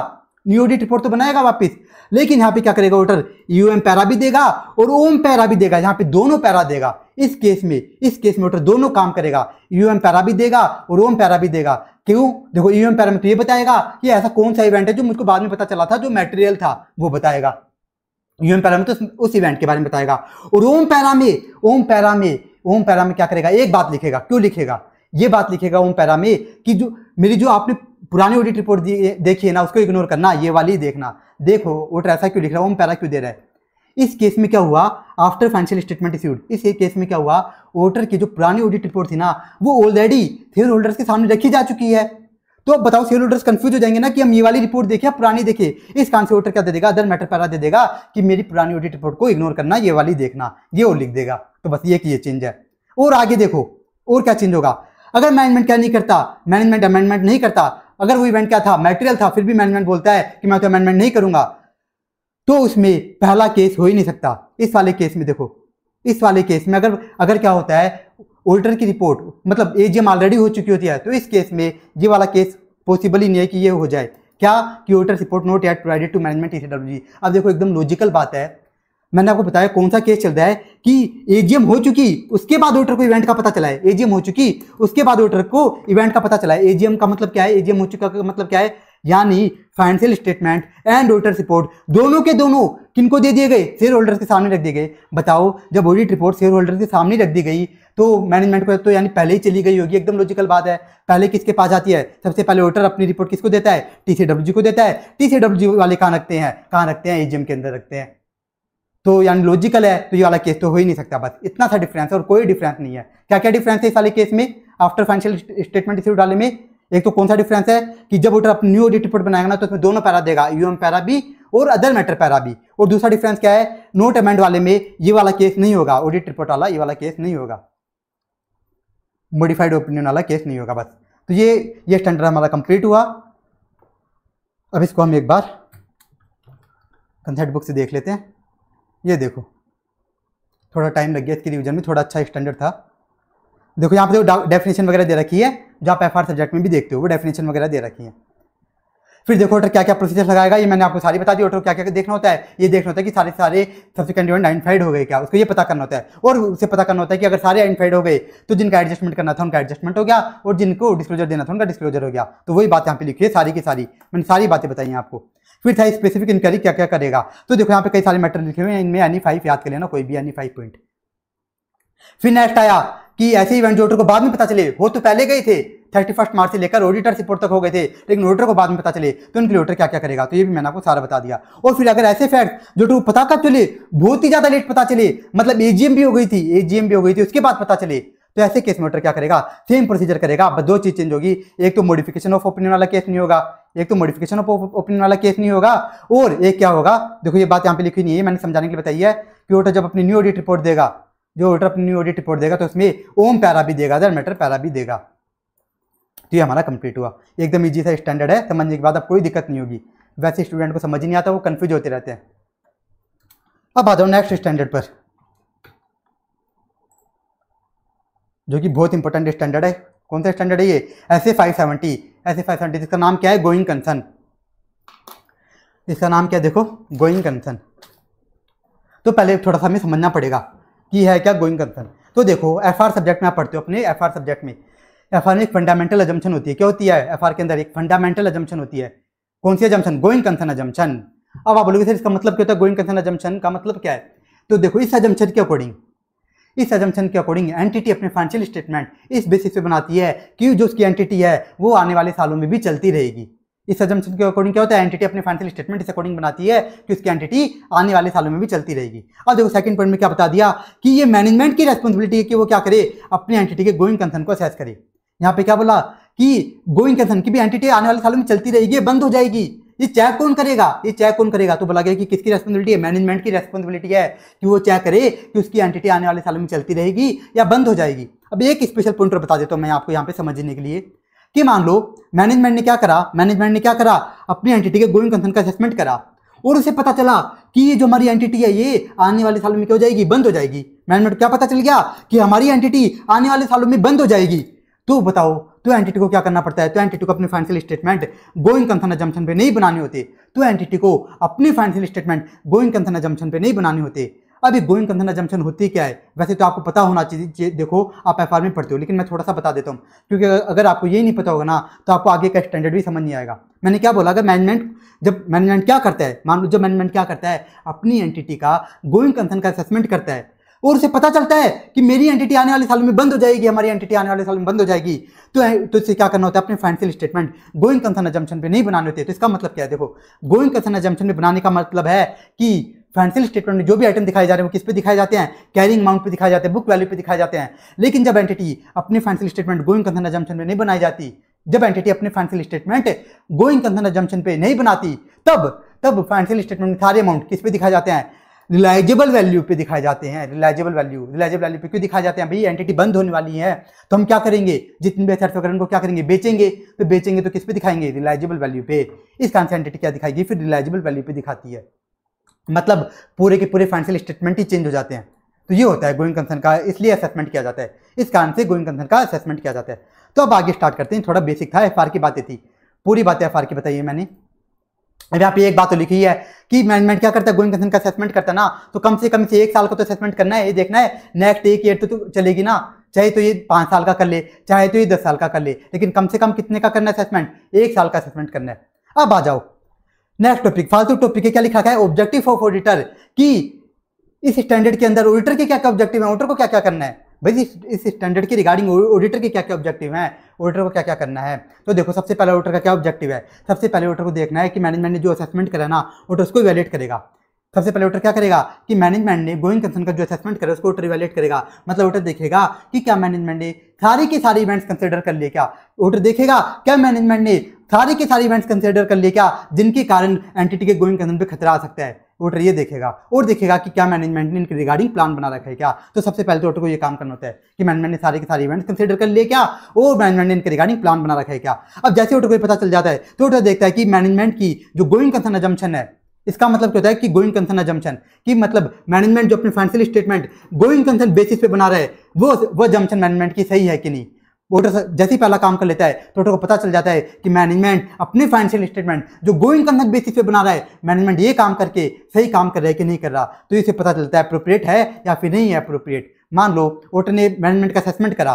न्यू ऑडिट रिपोर्ट तो बनाएगा वापिस लेकिन यहाँ पे क्या करेगा ऑडिटर यू एम पैरा भी देगा और ओम पैरा भी देगा यहाँ पे दोनों पैरा देगा इस केस में इस केस में ऑडिटर दोनों काम करेगा यू एम पैरा भी देगा और ओम पैरा भी देगा क्यों देखो यू एम पैरा में तो ये बताएगा कि ऐसा कौन सा इवेंट है जो मुझको बाद में पता चला था जो मेटेरियल था वो बताएगा यूएम पैरा में तो उस इवेंट के बारे में बताएगा और ओम पैरा में ओम पैरा में ओम पैरा में क्या करेगा एक बात लिखेगा क्यों लिखेगा ये बात लिखेगा ओम पैरा में कि जो मेरी जो आपने पुरानी ऑडिट रिपोर्ट देखिए ना उसको इग्नोर करना ये वाली देखना देखो वो ऐसा क्यों लिख रहा है ओम पैरा क्यों दे रहा है इस केस में क्या हुआ आफ्टर फाइनेंशियल स्टेटमेंट इश्यूड इस केस में क्या हुआ वोटर की जो पुरानी ऑडिट रिपोर्ट थी ना वो ऑलरेडी शेयर होल्डर्स के सामने रखी जा चुकी है तो अब बताओ शेयर होल्डर्स कंफ्यूज हो जाएंगे ना कि हम ये वाली रिपोर्ट देखें पुरानी देखे इस कारण से वोटर क्या दे देगा अदर मैटर पैरा दे देगा कि मेरी पुरानी ऑडिट रिपोर्ट को इग्नोर करना ये वाली देखना ये और लिख देगा तो बस ये कि ये चेंज है और आगे देखो और क्या चेंज होगा अगर मैनेजमेंट क्या नहीं करता मैनेजमेंट अमेंडमेंट नहीं करता अगर वो इवेंट क्या था मेटेरियल था फिर भी मैनेजमेंट बोलता है कि मैं तो अमेंडमेंट नहीं करूंगा तो उसमें पहला केस हो ही नहीं सकता इस वाले केस में देखो इस वाले केस में अगर अगर क्या होता है ओल्टर की रिपोर्ट मतलब एजीएम ऑलरेडी हो चुकी होती है तो इस केस में ये वाला केस पॉसिबल ही नहीं है कि ये हो जाए क्या कि auditor report not yet provided to management ई अब देखो एकदम लॉजिकल बात है मैंने आपको बताया कौन सा केस चल रहा है कि एजीएम हो चुकी उसके बाद वोटर को इवेंट का पता चला है एजीएम हो चुकी उसके बाद वोटर को इवेंट का पता चला है एजीएम का मतलब क्या है एजीएम हो चुका का मतलब क्या है यानी financial statement and auditor's report दोनों के दोनों किनको दे दिए गए शेयर होल्डर्स के सामने रख दिए गए बताओ जब ऑडिट रिपोर्ट शेयर होल्डर्स के सामने रख दी गई तो मैनेजमेंट को तो यानी पहले ही चली गई होगी एकदम लॉजिकल बात है पहले किसके पास आती है सबसे पहले ऑडिटर अपनी रिपोर्ट किसको देता है टी को देता है टी वाले कहाँ रखते हैं कहाँ रखते हैं एजीएम के अंदर रखते हैं तो यानी लॉजिकल है तो ये वाला केस तो हो ही नहीं सकता बस इतना सा डिफरेंस है और कोई डिफरेंस नहीं है क्या क्या डिफरेंस है इस वाले केस में आफ्टर फाइनेंशियल स्टेटमेंट इश्यू डाले में एक तो कौन सा डिफरेंस है कि जब ऑडिटर अपनी न्यू ऑडिट रिपोर्ट बनाएगा ना तो उसमें दोनों पैरा देगा यूएम UM पैरा भी और अदर मैटर पैरा भी और दूसरा डिफरेंस क्या है नोट अमेंड वाले में ये वाला केस नहीं होगा ऑडिट रिपोर्ट वाला ये वाला केस नहीं होगा मॉडिफाइड ओपिनियन वाला केस नहीं होगा बस तो ये ये स्टैंडर्ड हमारा कंप्लीट हुआ अब इसको हम एक बार कंसेप्ट बुक से देख लेते हैं ये देखो थोड़ा टाइम लग गया इसके रिविजन में थोड़ा अच्छा स्टैंडर्ड था देखो यहाँ पे देखो डेफिनेशन वगैरह दे रखी है जो आप एफ सब्जेक्ट में भी देखते हो वो डेफिनेशन वगैरह दे रखी है फिर देखो ऑटर क्या क्या प्रोसीजर लगाएगा ये मैंने आपको सारी बता दी ऑटर क्या क्या देखना होता है ये देखना होता है कि सारे सारे सबसे कैंडिडेट आइडेंटिफाइड हो गए क्या उसको ये पता करना होता है और उसे पता करना होता है कि अगर सारे आइडेंटिफाइड हो गए तो जिनका एडजस्टमेंट करना था उनका एडजस्टमेंट हो गया और जिनको डिस्क्लोजर देना था उनका डिस्क्लोजर हो गया तो वही बात यहाँ पे लिखी है सारी की सारी मैंने सारी बातें बताई हैं आपको फिर था स्पेसिफिक इंक्वायरी क्या क्या करेगा तो देखो यहाँ पे कई सारे मैटर लिखे हुए हैं इनमें एनी फाइव याद कर लेना कोई भी एनी फाइव पॉइंट फिर नेक्स्ट आया कि ऐसे इवेंट जो को बाद में पता चले वो तो पहले गए थे थर्टी फर्स्ट मार्च से लेकर ऑडिटर रिपोर्ट तक हो गए थे लेकिन ऑडिटर को बाद में पता चले तो इनके ऑडिटर क्या क्या करेगा तो ये भी मैंने आपको सारा बता दिया और फिर अगर ऐसे फैक्ट जो टू तो पता कब चले बहुत ही ज़्यादा लेट पता चले मतलब एजीएम भी हो गई थी एजीएम भी हो गई थी उसके बाद पता चले तो ऐसे केस में ऑडिटर क्या करेगा सेम प्रोसीजर करेगा बस दो चीज़ चेंज होगी एक तो मॉडिफिकेशन ऑफ ओपिनियन वाला केस नहीं होगा एक तो मॉडिफिकेशन ऑफ ओपिनियन वाला केस नहीं होगा और एक क्या होगा देखो ये बात यहाँ पे लिखी नहीं है मैंने समझाने के लिए बताई है कि ऑडिटर जब अपनी न्यू ऑडिट रिपोर्ट देगा जो ऑडिटर अपनी न्यू ऑडिट रिपोर्ट देगा तो उसमें ओम पैरा भी देगा मैटर पैरा भी देगा तो ये हमारा कंप्लीट हुआ एकदम ईजी सा स्टैंडर्ड है समझने के बाद अब कोई दिक्कत नहीं होगी वैसे स्टूडेंट को समझ नहीं आता वो कन्फ्यूज होते रहते हैं अब आ जाओ नेक्स्ट स्टैंडर्ड पर जो कि बहुत इंपॉर्टेंट स्टैंडर्ड है कौन सा स्टैंडर्ड है ये S A five seventy S A five seventy इसका नाम क्या है गोइंग कंसर्न इसका नाम क्या देखो गोइंग कंसर्न तो पहले थोड़ा सा हमें समझना पड़ेगा कि है क्या गोइंग कंसर्न तो देखो एफ आर सब्जेक्ट में आप पढ़ते हो अपने एफ आर सब्जेक्ट में एफ आर में एक फंडामेंटल एजम्पन होती है क्या होती है एफ आर के अंदर एक फंडामेंटल एजम्पन होती है कौन सी एजम्पन गोइंग कंसर्न एजम्पन अब आप बोलोगे सर इसका मतलब क्या होता है गोइंग कंसर्न एजम्पन का मतलब क्या है तो देखो इस एजम्पन के अकॉर्डिंग इस एजम्पन के अकॉर्डिंग एंटिटी अपने फाइनेंशियल स्टेटमेंट इस बेसिस पे बनाती है कि जो उसकी एंटिटी है वो आने वाले सालों में भी चलती रहेगी इस एजम्पन के अकॉर्डिंग क्या होता है एंटिटी अपने फाइनेंशियल स्टेटमेंट इस अकॉर्डिंग बनाती है कि उसकी एंटिटी आने वाले सालों में भी चलती रहेगी अब देखो सेकंड पॉइंट में क्या बता दिया कि ये मैनेजमेंट की रेस्पॉन्सिबिलिटी है कि वो क्या करे अपने एंटिटी के गोइंग कंसर्न को असेस करे यहाँ पे क्या बोला कि गोइंग कंसर्न की भी एंटिटी आने वाले सालों में चलती रहेगी बंद हो जाएगी ये चेक कौन करेगा ये चेक कौन करेगा तो बोला गया कि किसकी रेस्पॉन्सिबिलिटी है मैनेजमेंट की रेस्पॉन्सिबिलिटी है कि वो चेक करे कि उसकी एंटिटी आने वाले सालों में चलती रहेगी या बंद हो जाएगी अब एक स्पेशल पॉइंटर बता देता हूँ मैं आपको यहाँ पे समझने के लिए कि मान लो मैनेजमेंट ने क्या करा मैनेजमेंट ने क्या करा अपनी एंटिटी के गोइंग कंसर्न का असेसमेंट करा और उसे पता चला कि ये जो हमारी एंटिटी है ये आने वाले सालों में क्या हो जाएगी बंद हो जाएगी मैनेजमेंट क्या पता चल गया कि हमारी एंटिटी आने वाले सालों में बंद हो जाएगी तो बताओ तो एंटिटी को क्या करना पड़ता है तो एंटिटी को अपनी financial statement going concern assumption पे नहीं बनानी होती तो एंटिटी को अपनी financial statement going concern assumption पे नहीं बनानी होती अभी गोइंग कंसर्न एजम्पन होती क्या है वैसे तो आपको पता होना चाहिए देखो आप एफ में पढ़ते हो लेकिन मैं थोड़ा सा बता देता हूँ क्योंकि अगर आपको ये नहीं पता होगा ना तो आपको आगे का स्टैंडर्ड भी समझ नहीं आएगा मैंने क्या बोला अगर मैनेजमेंट जब मैनेजमेंट क्या करता है मान लो जब मैनेजमेंट क्या करता है अपनी एंटिटी का गोइंग कंसर्न का असेसमेंट करता है और उसे पता चलता है कि मेरी एंटिटी आने वाले साल में बंद हो जाएगी हमारी एंटिटी आने वाले साल में बंद हो जाएगी तो तो इसे क्या करना होता है अपने financial statement going concern assumption पे नहीं बनाने होते तो इसका मतलब क्या है देखो गोइंग कंसर्न एजम्पन में बनाने का मतलब है कि फाइनेंशियल स्टेटमेंट में जो भी आइटम दिखाए जा रहे हैं वो किस पे दिखाए जाते हैं कैरिंग अमाउंट पे दिखाए जाते हैं बुक वैल्यू पे दिखाए जाते हैं लेकिन जब एंटिटी अपने financial statement going concern assumption में नहीं बनाई जाती जब एंटिटी अपने financial statement going concern assumption पे नहीं बनाती तब तब फाइनेंशियल स्टेटमेंट में सारे अमाउंट किस पे दिखाए जाते हैं रिलायजेबल वैल्यू पे दिखाए जाते हैं रिलायजेबल वैल्यू रिलायजेबल वैल्यू पे क्यों दिखाए जाते हैं भाई एंटिटी बंद होने वाली है तो हम क्या करेंगे जितने भी अर्थप्रकरण को क्या करेंगे बेचेंगे तो बेचेंगे तो किस पे दिखाएंगे रिलाइजेबल वैल्यू पे इस कारण से एंटिटी क्या दिखाएगी फिर रिलायजेबल वैल्यू पे दिखाती है मतलब पूरे के पूरे फाइनेंशियल स्टेटमेंट ही चेंज हो जाते हैं तो ये होता है गोइंग कंसर्न का इसलिए असेसमेंट किया जाता है इस कारण से गोइंग कंसर्न का असेसमेंट किया जाता है तो अब आगे स्टार्ट करते हैं थोड़ा बेसिक था एफ की बातें थी पूरी बातें एफ की बताइए मैंने अब यहाँ पे एक बात तो लिखी है कि मैनेजमेंट क्या करता है गोइंग कंसर्न का असेसमेंट करता है ना तो कम से कम से एक साल का तो असेसमेंट करना है ये देखना है नेक्स्ट एक ईयर तो, तो चलेगी ना चाहे तो ये पाँच साल का कर ले चाहे तो ये दस साल का कर ले लेकिन कम से कम कितने का करना है असेसमेंट एक साल का असेसमेंट करना है अब आ जाओ नेक्स्ट टॉपिक फालतू टॉपिक क्या लिखा है ऑब्जेक्टिव ऑफ ऑडिटर की इस स्टैंडर्ड के अंदर ऑडिटर के क्या क्या ऑब्जेक्टिव है ऑडिटर को क्या क्या करना है भाई इस स्टैंडर्ड की रिगार्डिंग ऑडिटर के क्या क्या ऑब्जेक्टिव हैं ऑडिटर को क्या क्या करना है तो देखो सबसे पहले ऑडिटर का क्या ऑब्जेक्टिव है सबसे पहले ऑडिटर को देखना है कि मैनेजमेंट ने जो असेसमेंट करा ना ऑडिटर तो उसको वैलिडेट करेगा सबसे पहले ऑडिटर क्या करेगा कि मैनेजमेंट ने गोइंग कंसर्न का जो असेसमेंट करा उसको ऑडिटर वैलिडेट करेगा मतलब ऑडिटर देखेगा कि क्या मैनेजमेंट ने सारे के सारे इवेंट्स कंसिडर कर लिए क्या ऑडिटर देखेगा क्या मैनेजमेंट ने सारे के सारे इवेंट्स कंसिडर कर लिए क्या जिनके कारण एंटिटी के गोइंग कंसर्न पर खतरा आ सकता है वोटर ये देखेगा और देखेगा कि क्या मैनेजमेंट ने इनके रिगार्डिंग प्लान बना रखा है क्या तो सबसे पहले तो वोटर को ये काम करना होता है कि मैनेजमेंट ने सारे के सारे इवेंट्स कंसिडर कर लिए क्या और मैनेजमेंट ने इनके रिगार्डिंग प्लान बना रखा है क्या अब जैसे वोटर को पता चल जाता है तो वोटर देखता है कि मैनेजमेंट की जो गोइंग कंसर्न एजम्पन है इसका मतलब क्या होता है कि गोइंग कंसर्न एजम्पन कि मतलब मैनेजमेंट जो अपने financial statement going concern basis पे बना रहे वो वो जम्पन मैनेजमेंट की सही है कि नहीं वोटर जैसे ही पहला काम कर लेता है तो वोटर को पता चल जाता है कि मैनेजमेंट अपने फाइनेंशियल स्टेटमेंट जो गोइंग कंसर्न बेसिस पे बना रहा है मैनेजमेंट ये काम करके सही काम कर रहा है कि नहीं कर रहा तो इसे पता चलता है अप्रोप्रिएट है या फिर नहीं है अप्रोप्रिएट मान लो वोटर ने मैनेजमेंट का असेसमेंट करा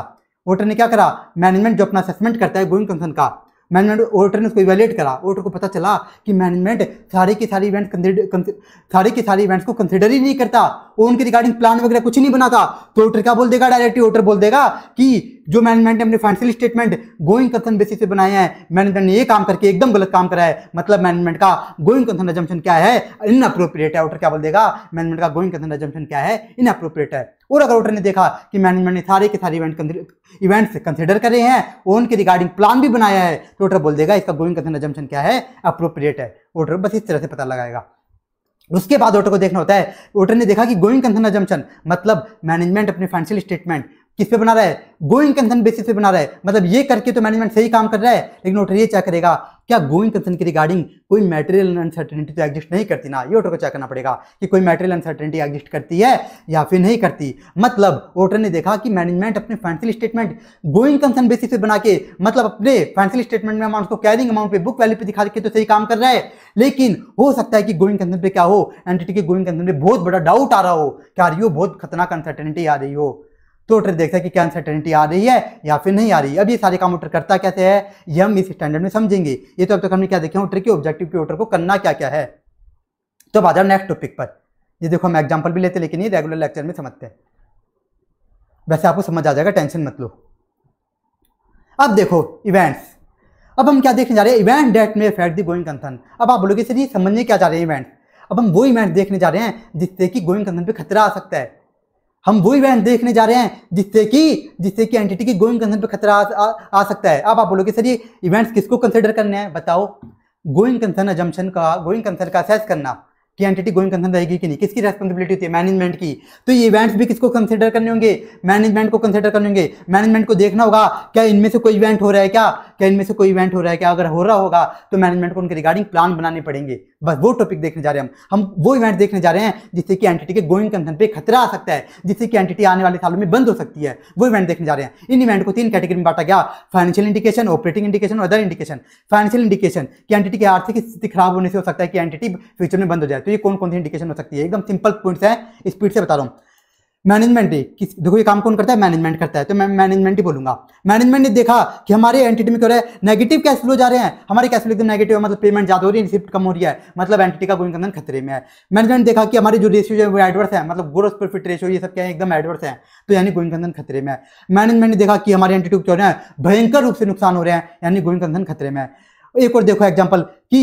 वोटर ने क्या करा मैनेजमेंट जो अपना असेसमेंट करता है गोइंग कंसर्न का मैनेजमेंट ऑडिटर ने उसको इवेलेट करा ऑडिटर को पता चला कि मैनेजमेंट सारे के सारे इवेंट्स सारे के सारे इवेंट्स को कंसिडर ही नहीं करता और उनके रिगार्डिंग प्लान वगैरह कुछ नहीं बनाता तो ऑडिटर क्या बोल देगा डायरेक्टली ऑडिटर बोल देगा कि जो मैनेजमेंट ने अपने financial statement going concern basis से बनाए हैं मैनेजमेंट ने ये काम करके एकदम गलत काम करा है मतलब मैनेजमेंट का गोइंग कंसर्न एजम्पन क्या है इन अप्रोप्रिएट है ऑडिटर क्या बोल देगा मैनेजमेंट का गोइंग कंसर्न एजम्पन क्या है इन अप्रोप्रिएट है और अगर ऑडिटर ने देखा कि मैनेजमेंट ने सारे के सारे इवेंट इवेंट्स कंसिडर करे हैं और उनके रिगार्डिंग प्लान भी बनाया है तो ऑडिटर बोल देगा इसका गोइंग कंसर्न एजम्पन क्या है अप्रोप्रिएट है ऑडिटर बस इस तरह से पता लगाएगा उसके बाद ऑडिटर को देखना होता है ऑडिटर ने देखा कि गोइंग कंसर्न एजम्पन मतलब मैनेजमेंट अपने फाइनेंशियल स्टेटमेंट किस पे बना रहा है गोइंग कंसर्न बेसिस पे बना रहा है मतलब ये करके तो मैनेजमेंट सही काम कर रहा है लेकिन ऑडिटर ये चेक करेगा क्या गोइंग कंसर्न की रिगार्डिंग कोई मेटेरियल अनसर्टेनिटी तो एग्जिस्ट नहीं करती ना ये ऑडिटर को चेक करना पड़ेगा कि कोई मेटेरियल अनसर्टेनिटी एग्जिस्ट करती है या फिर नहीं करती मतलब ऑडिटर ने देखा कि मैनेजमेंट अपने financial statement going concern basis पे बना के मतलब अपने फाइनेंशियल स्टेटमेंट में अमाउंट को कैरिंग अमाउंट पे बुक वैल्यू पे दिखा के तो सही काम कर रहा है लेकिन हो सकता है कि गोइंग कंसर्न पे क्या हो एंटिटी के गोइंग कंसर्न पे बहुत बड़ा डाउट आ रहा हो क्या यू बहुत खतरनाक अनसर्टेनिटी आ रही हो तो ऑटर देखता है कि क्या अनसर्टेनिटी आ रही है या फिर नहीं आ रही अब ये सारे काम ऑटर करता कैसे है ये हम इस स्टैंडर्ड में समझेंगे ये तो अब तक हमने क्या देखा ऑटर के ऑब्जेक्टिव के ऑटर को करना क्या क्या है तो अब आ जाओ नेक्स्ट टॉपिक पर ये देखो हम एग्जाम्पल भी लेते लेकिन ये रेगुलर लेक्चर में समझते हैं वैसे आपको समझ आ जाएगा टेंशन मत लो अब देखो इवेंट्स अब हम क्या देखने जा रहे हैं event that may affect the going concern अब आप बोलोगे सर ये समझने क्या जा रहे हैं इवेंट अब हम वो इवेंट देखने जा रहे हैं जिससे कि गोइंग कंसर्न पे खतरा आ सकता है हम वही इवेंट देखने जा रहे हैं जिससे कि जिससे कि एंटिटी की गोइंग कंसर्न पर खतरा आ, आ, आ सकता है अब आप बोलोगे सर ये इवेंट्स किसको कंसिडर करने हैं बताओ गोइंग कंसर्न एजम्पन का गोइंग कंसर्न का असेस करना कि एंटिटी गोइंग कंसर्न रहेगी कि नहीं किसकी रेस्पॉन्सिबिलिटी होती है मैनेजमेंट की तो ये इवेंट्स भी किसको कंसिडर करने होंगे मैनेजमेंट को कंसिडर करने होंगे मैनेजमेंट को देखना होगा क्या इनमें से कोई इवेंट हो रहा है क्या क्या इनमें से कोई इवेंट हो रहा है क्या अगर हो रहा होगा तो मैनेजमेंट को उनके रिगार्डिंग प्लान बनाने पड़ेंगे बस वो टॉपिक देखने जा रहे हैं हम हम वो इवेंट देखने जा रहे हैं जिससे कि एंटिटी के गोइंग कंसर्न पे खतरा आ सकता है जिससे कि एंटिटी आने वाले सालों में बंद हो सकती है वो इवेंट देखने जा रहे हैं इन इवेंट को तीन कैटेगरी में बांटा गया फाइनेंशियल इंडिकेशन ऑपरेटिंग इंडिकेशन और अदर इंडिकेशन फाइनेंशियल इंडिकेशन कि एंटिटी की आर्थिक स्थिति खराब होने से हो सकता है कि एंटिटी फ्यूचर में बंद हो जाए तो ये कौन कौन सी इंडिकेशन हो सकती है एकदम सिंपल पॉइंट्स है स्पीड से बता रहा हूँ मैनेजमेंट ही किस देखो ये काम कौन करता है मैनेजमेंट करता है तो मैं मैनेजमेंट ही बोलूंगा मैनेजमेंट ने देखा कि हमारे एंटिटी में क्या है नेगेटिव कैश फ्लो जा रहे हैं हमारे कैश फ्लो एकदम नेगेटिव है मतलब पेमेंट ज्यादा हो रही है रिसिप्ट कम हो रही है मतलब एंटिटी का गोइंग कंसर्न खतरे में है मैनेजमेंट देखा कि हमारे जो रेशियो है वो एडवर्स है मतलब ग्रोथ प्रॉफिट रेशियो ये सब क्या है एकदम एडवर्स है तो यानी गोइंग कंसर्न खतरे में है मैनेजमेंट ने देखा कि हमारे एंटिटी को क्या हो रहे हैं भयंकर रूप से नुकसान हो रहे हैं यानी गोइंग कंसर्न खतरे में है एक और देखो एग्जाम्पल की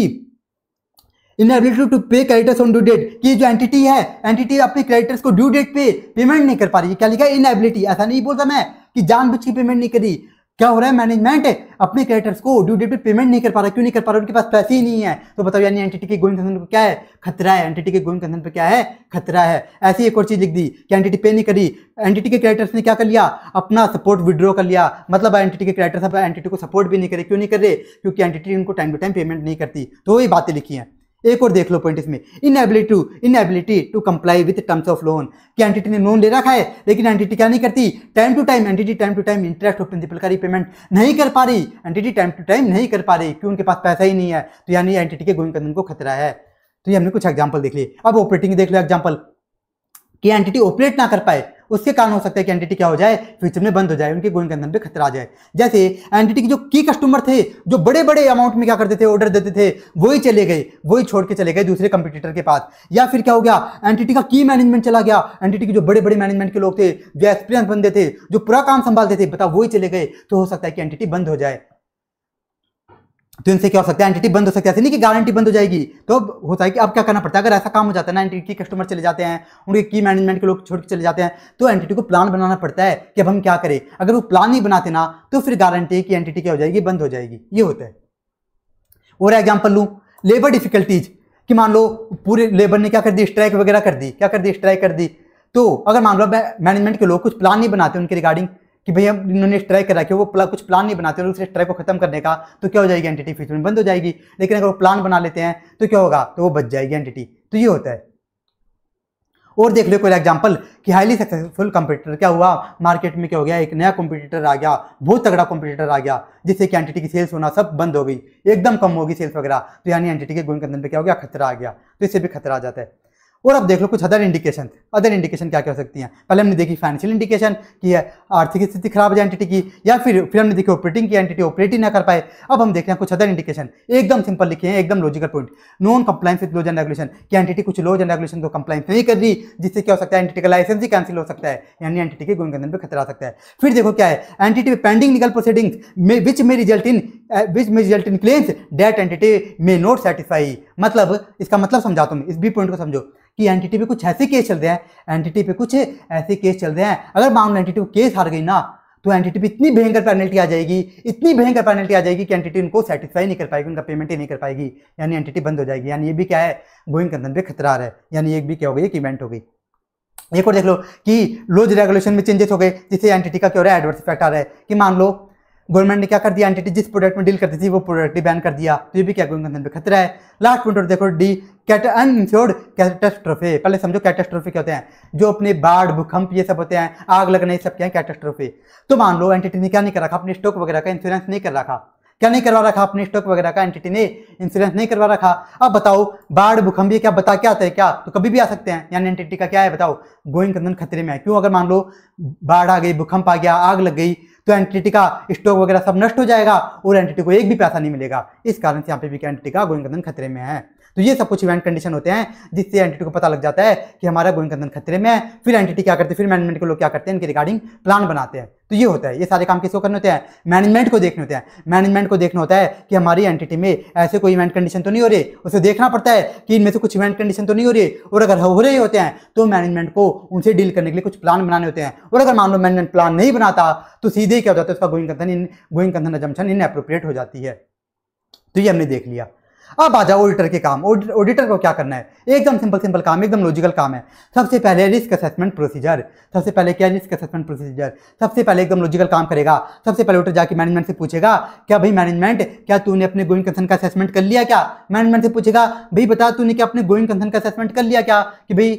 inability to pay creditors on due date कि जो एंटिटी है एंटिटी अपने क्रेडिटर्स को ड्यू डेट पे पेमेंट नहीं कर पा रही है क्या लिखा है इनएबिलिटी ऐसा नहीं बोलता मैं कि जानबूझ के पेमेंट नहीं करी क्या हो रहा है मैनेजमेंट अपने क्रेडिटर्स को ड्यू डेट पे पेमेंट नहीं कर पा रहा क्यों नहीं कर पा रहा उनके पास पैसे ही नहीं है तो बताओ यानी एंटिटी के गोइंग कंसर्न पर क्या है खतरा है एंटिटी के गोइंग कंसर्न पर क्या है खतरा है ऐसी एक और चीज लिख दी कि एंटिटी पे नहीं करी एंटिटी के क्रेडिटर्स ने क्या कर लिया अपना सपोर्ट विड्रॉ कर लिया मतलब एंटिटी के क्रेडिटर्स अब एंटिटी को सपोर्ट भी नहीं करे क्यों नहीं कर रहे क्योंकि एंटिटी उनको टाइम टू टाइम पेमेंट नहीं करती तो वही बातें लिखी हैं एक और देख लो पॉइंट इसमें inability to inability to comply with terms of loan कि एंटिटी ने लोन ले रखा है लेकिन एंटिटी क्या नहीं करती time to time entity time to time interest और प्रिंसिपल का रिपेमेंट नहीं कर पा रही एंटिटी टाइम टू टाइम नहीं कर पा रही क्यों उनके पास पैसा ही नहीं है तो यानी एंटिटी के गोइंग करने को खतरा है तो ये हमने कुछ एग्जाम्पल देख लिए अब ऑपरेटिंग देख लो एग्जाम्पल कि एंटिटी ऑपरेट ना कर पाए उसके कारण हो सकता है कि एंटिटी क्या हो जाए फ्यूचर में बंद हो जाए उनके गोइंग कंसर्न पे खतरा आ जाए जैसे एंटिटी के जो की कस्टमर थे जो बड़े बड़े अमाउंट में क्या करते थे ऑर्डर देते थे वही चले गए वही छोड़ के चले गए दूसरे कंपटीटर के पास या फिर क्या हो गया एंटिटी का की मैनेजमेंट चला गया एंटिटी के जो बड़े बड़े मैनेजमेंट के लोग थे जो एक्सपीरियंस बंदे थे जो पूरा काम संभालते थे बताओ वही चले गए तो हो सकता है कि एंटिटी बंद हो जाए तो इनसे क्या हो सकता है एंटिटी बंद हो सकती है ऐसे नहीं कि गारंटी बंद हो जाएगी तो होता है कि अब क्या करना पड़ता है अगर ऐसा काम हो जाता है ना एंटिटी के कस्टमर चले जाते हैं उनके की मैनेजमेंट के लोग छोड़ के चले जाते हैं तो एंटिटी को प्लान बनाना पड़ता है कि अब हम क्या करें अगर वो प्लान नहीं बनाते ना तो फिर गारंटी की एंटिटी क्या हो जाएगी बंद हो जाएगी ये होता है और एग्जाम्पल लूँ लेबर डिफिकल्टीज कि मान लो पूरे लेबर ने क्या कर दी स्ट्राइक वगैरह कर दी क्या कर दी स्ट्राइक कर दी तो अगर मान लो मैनेजमेंट के लोग कुछ प्लान नहीं बनाते उनके रिगार्डिंग कि भैया इन्होंने स्ट्राइक करा कि वो प्ला, कुछ प्लान नहीं बनाते और उस को खत्म करने का तो क्या हो जाएगी एंटिटी फ्यूचर में बंद हो जाएगी लेकिन अगर वो प्लान बना लेते हैं तो क्या होगा तो वो बच जाएगी एंटिटी तो ये होता है और देख लो कोई एग्जाम्पल कि हाईली सक्सेसफुल कंप्यूटर क्या हुआ मार्केट में क्या हो गया एक नया कंप्यूटर आ गया बहुत तगड़ा कंप्यूटर आ गया जिससे कि एंटिटी की सेल्स होना सब बंद हो गई एकदम कम होगी सेल्स वगैरह तो यानी एंटिटी के गुणकंदन पे क्या हो गया खतरा आ गया तो इससे भी खतरा आ जाता है और अब देख लो कुछ अदर इंडिकेशन अदर इंडिकेशन क्या क्या हो सकती हैं पहले हमने देखी फाइनेंशियल इंडिकेशन की है आर्थिक स्थिति खराब है एंटिटी की या फिर फिर हमने देखी ऑपरेटिंग की एंटिटी ऑपरेट ही ना कर पाए अब हम देख रहे हैं कुछ अदर इंडिकेशन एकदम सिंपल लिखे हैं एकदम logical point non compliance with laws and regulation की एंटिटी कुछ लॉज एंड रेगुलेशन को कंप्लाइंस नहीं कर रही जिससे क्या हो सकता है एंटिटी का लाइसेंस ही कैंसिल हो सकता है यानी एंटिटी के गुणगंधन पर खतरा आ सकता है फिर देखो क्या है entity pending legal proceedings which में रिजल्ट इन विच में result in claims that entity may not satisfy मतलब इसका मतलब समझा तुम इस बी पॉइंट को समझो कि एनटीटी पे कुछ ऐसे केस चल रहे हैं टी पे कुछ ऐसे केस चल रहे हैं अगर मामला टी को केस हार गई ना तो टी पे इतनी भयंकर पेनल्टी आ जाएगी इतनी भयंकर पेनल्टी आ जाएगी कि टी उनको सेटिस्फाई नहीं कर पाएगी उनका पेमेंट ही नहीं कर पाएगी यानी टी बंद हो जाएगी यानी ये भी क्या है गोइंग कंसर्न पे खतरा है यानी एक भी क्या हो गई एक इवेंट हो गई एक और देख लो कि लोज रेगुलेशन में चेंजेस हो गए जिससे टी का क्या हो रहा है एडवर्स इफेक्ट आ रहा है कि मान लो गवर्नमेंट ने क्या कर दिया एंटिटी जिस प्रोडक्ट में डील करती थी वो प्रोडक्ट ही बैन कर दिया तो ये भी क्या गोइंग पे खतरा है लास्ट पॉइंट और देखो डी कैट अनश्योर्ड कैटेस्ट्रोफी पहले समझो कैटेस्ट्रोफी क्या होते हैं जो अपने बाढ़ भूकंप ये सब होते हैं आग लगने ये सब क्या है कैटेस्ट्रोफी तो मान लो एंटिटी ने क्या नहीं कर रखा अपने स्टॉक वगैरह का इंश्योरेंस नहीं कर रखा क्या नहीं करवा रखा अपने स्टॉक वगैरह का एंटिटी ने इंश्योरेंस नहीं करवा रखा अब बताओ बाढ़ भूकंप ये क्या बता क्या आता है क्या तो कभी भी आ सकते हैं यानी एंटिटी का क्या है बताओ गोइंग कंदन खतरे में है क्यों अगर मान लो बाढ़ आ गई भूकंप आ गया आग लग गई तो एंटिटी का स्टॉक वगैरह सब नष्ट हो जाएगा और एंटिटी को एक भी पैसा नहीं मिलेगा इस कारण से यहाँ पे भी एंटिटी का गोइंग खतरे में है तो ये सब कुछ इवेंट कंडीशन होते हैं जिससे एंटिटी को पता लग जाता है कि हमारा गोविंद खतरे में है फिर एंटिटी क्या करते हैं फिर मैनेजमेंट के लोग क्या करते हैं इनके रिगार्डिंग प्लान बनाते हैं तो ये होता है ये सारे काम किसको करने होते हैं मैनेजमेंट को देखने होते हैं मैनेजमेंट को देखना होता है कि हमारी एंटिटी में ऐसे कोई इवेंट कंडीशन तो नहीं हो रही उसे देखना पड़ता है कि इनमें से कुछ इवेंट कंडीशन तो नहीं हो रही और अगर हो रहे होते हैं तो मैनेजमेंट को उनसे डील करने के लिए कुछ प्लान बनाने होते हैं और अगर मान लो मैनेजमेंट प्लान नहीं बनाता तो सीधे क्या हो जाता है उसका going concern in going concern assumption inappropriate हो जाती है तो ये हमने देख लिया अब आ जाओ ऑडिटर के काम ऑडिटर को क्या करना है एकदम सिंपल सिंपल काम एकदम लॉजिकल काम है सबसे पहले रिस्क असेसमेंट प्रोसीजर सबसे पहले क्या रिस्क असेसमेंट प्रोसीजर सबसे पहले एकदम लॉजिकल काम करेगा सबसे पहले ऑडिटर जाके मैनेजमेंट से पूछेगा क्या भाई मैनेजमेंट क्या तूने अपने गोइंग कंसर्न का असेसमेंट कर लिया क्या मैनेजमेंट से पूछेगा भाई बता तूने क्या अपने गोइंग कंसर्न का असेसमेंट कर लिया क्या कि भाई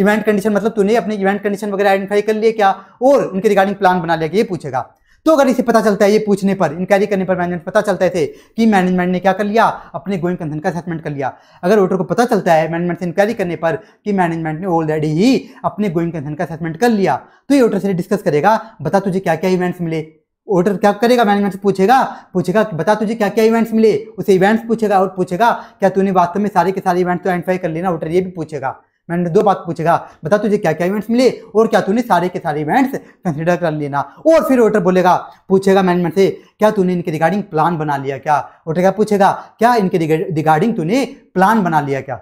इवेंट कंडीशन मतलब तूने अपने इवेंट कंडीशन वगैरह आइडेंटिफाई कर लिए क्या और उनके रिगार्डिंग प्लान बना लिया कि ये पूछेगा तो अगर इसे पता चलता है ये पूछने पर इंक्वायरी करने पर मैनेजमेंट पता चलता है इसे कि मैनेजमेंट ने क्या कर लिया अपने गोइंग कंसर्न का असेसमेंट कर लिया अगर वोटर को पता चलता है मैनेजमेंट से इंक्वायरी करने पर कि मैनेजमेंट ने ऑलरेडी ही अपने गोइंग कंसर्न का असेसमेंट कर लिया तो ये वोटर से डिस्कस करेगा बता तुझे क्या क्या इवेंट्स मिले ऑर्डर क्या करेगा मैनेजमेंट से पूछेगा पूछेगा कि बता तुझे क्या क्या इवेंट्स मिले उसे इवेंट्स पूछेगा और पूछेगा क्या तूने वास्तव में सारे के सारे इवेंट्स तो आइडेंटिफाई कर लेना ऑर्डर ये भी पूछेगा मैंने दो बात पूछेगा बता तुझे क्या क्या इवेंट्स मिले और क्या तूने सारे के सारे इवेंट्स कंसिडर कर लेना और फिर वोटर बोलेगा पूछेगा मैनेजमेंट से क्या तूने इनके रिगार्डिंग प्लान बना लिया क्या वोटर क्या पूछेगा क्या इनके रिगार्डिंग तूने प्लान बना लिया क्या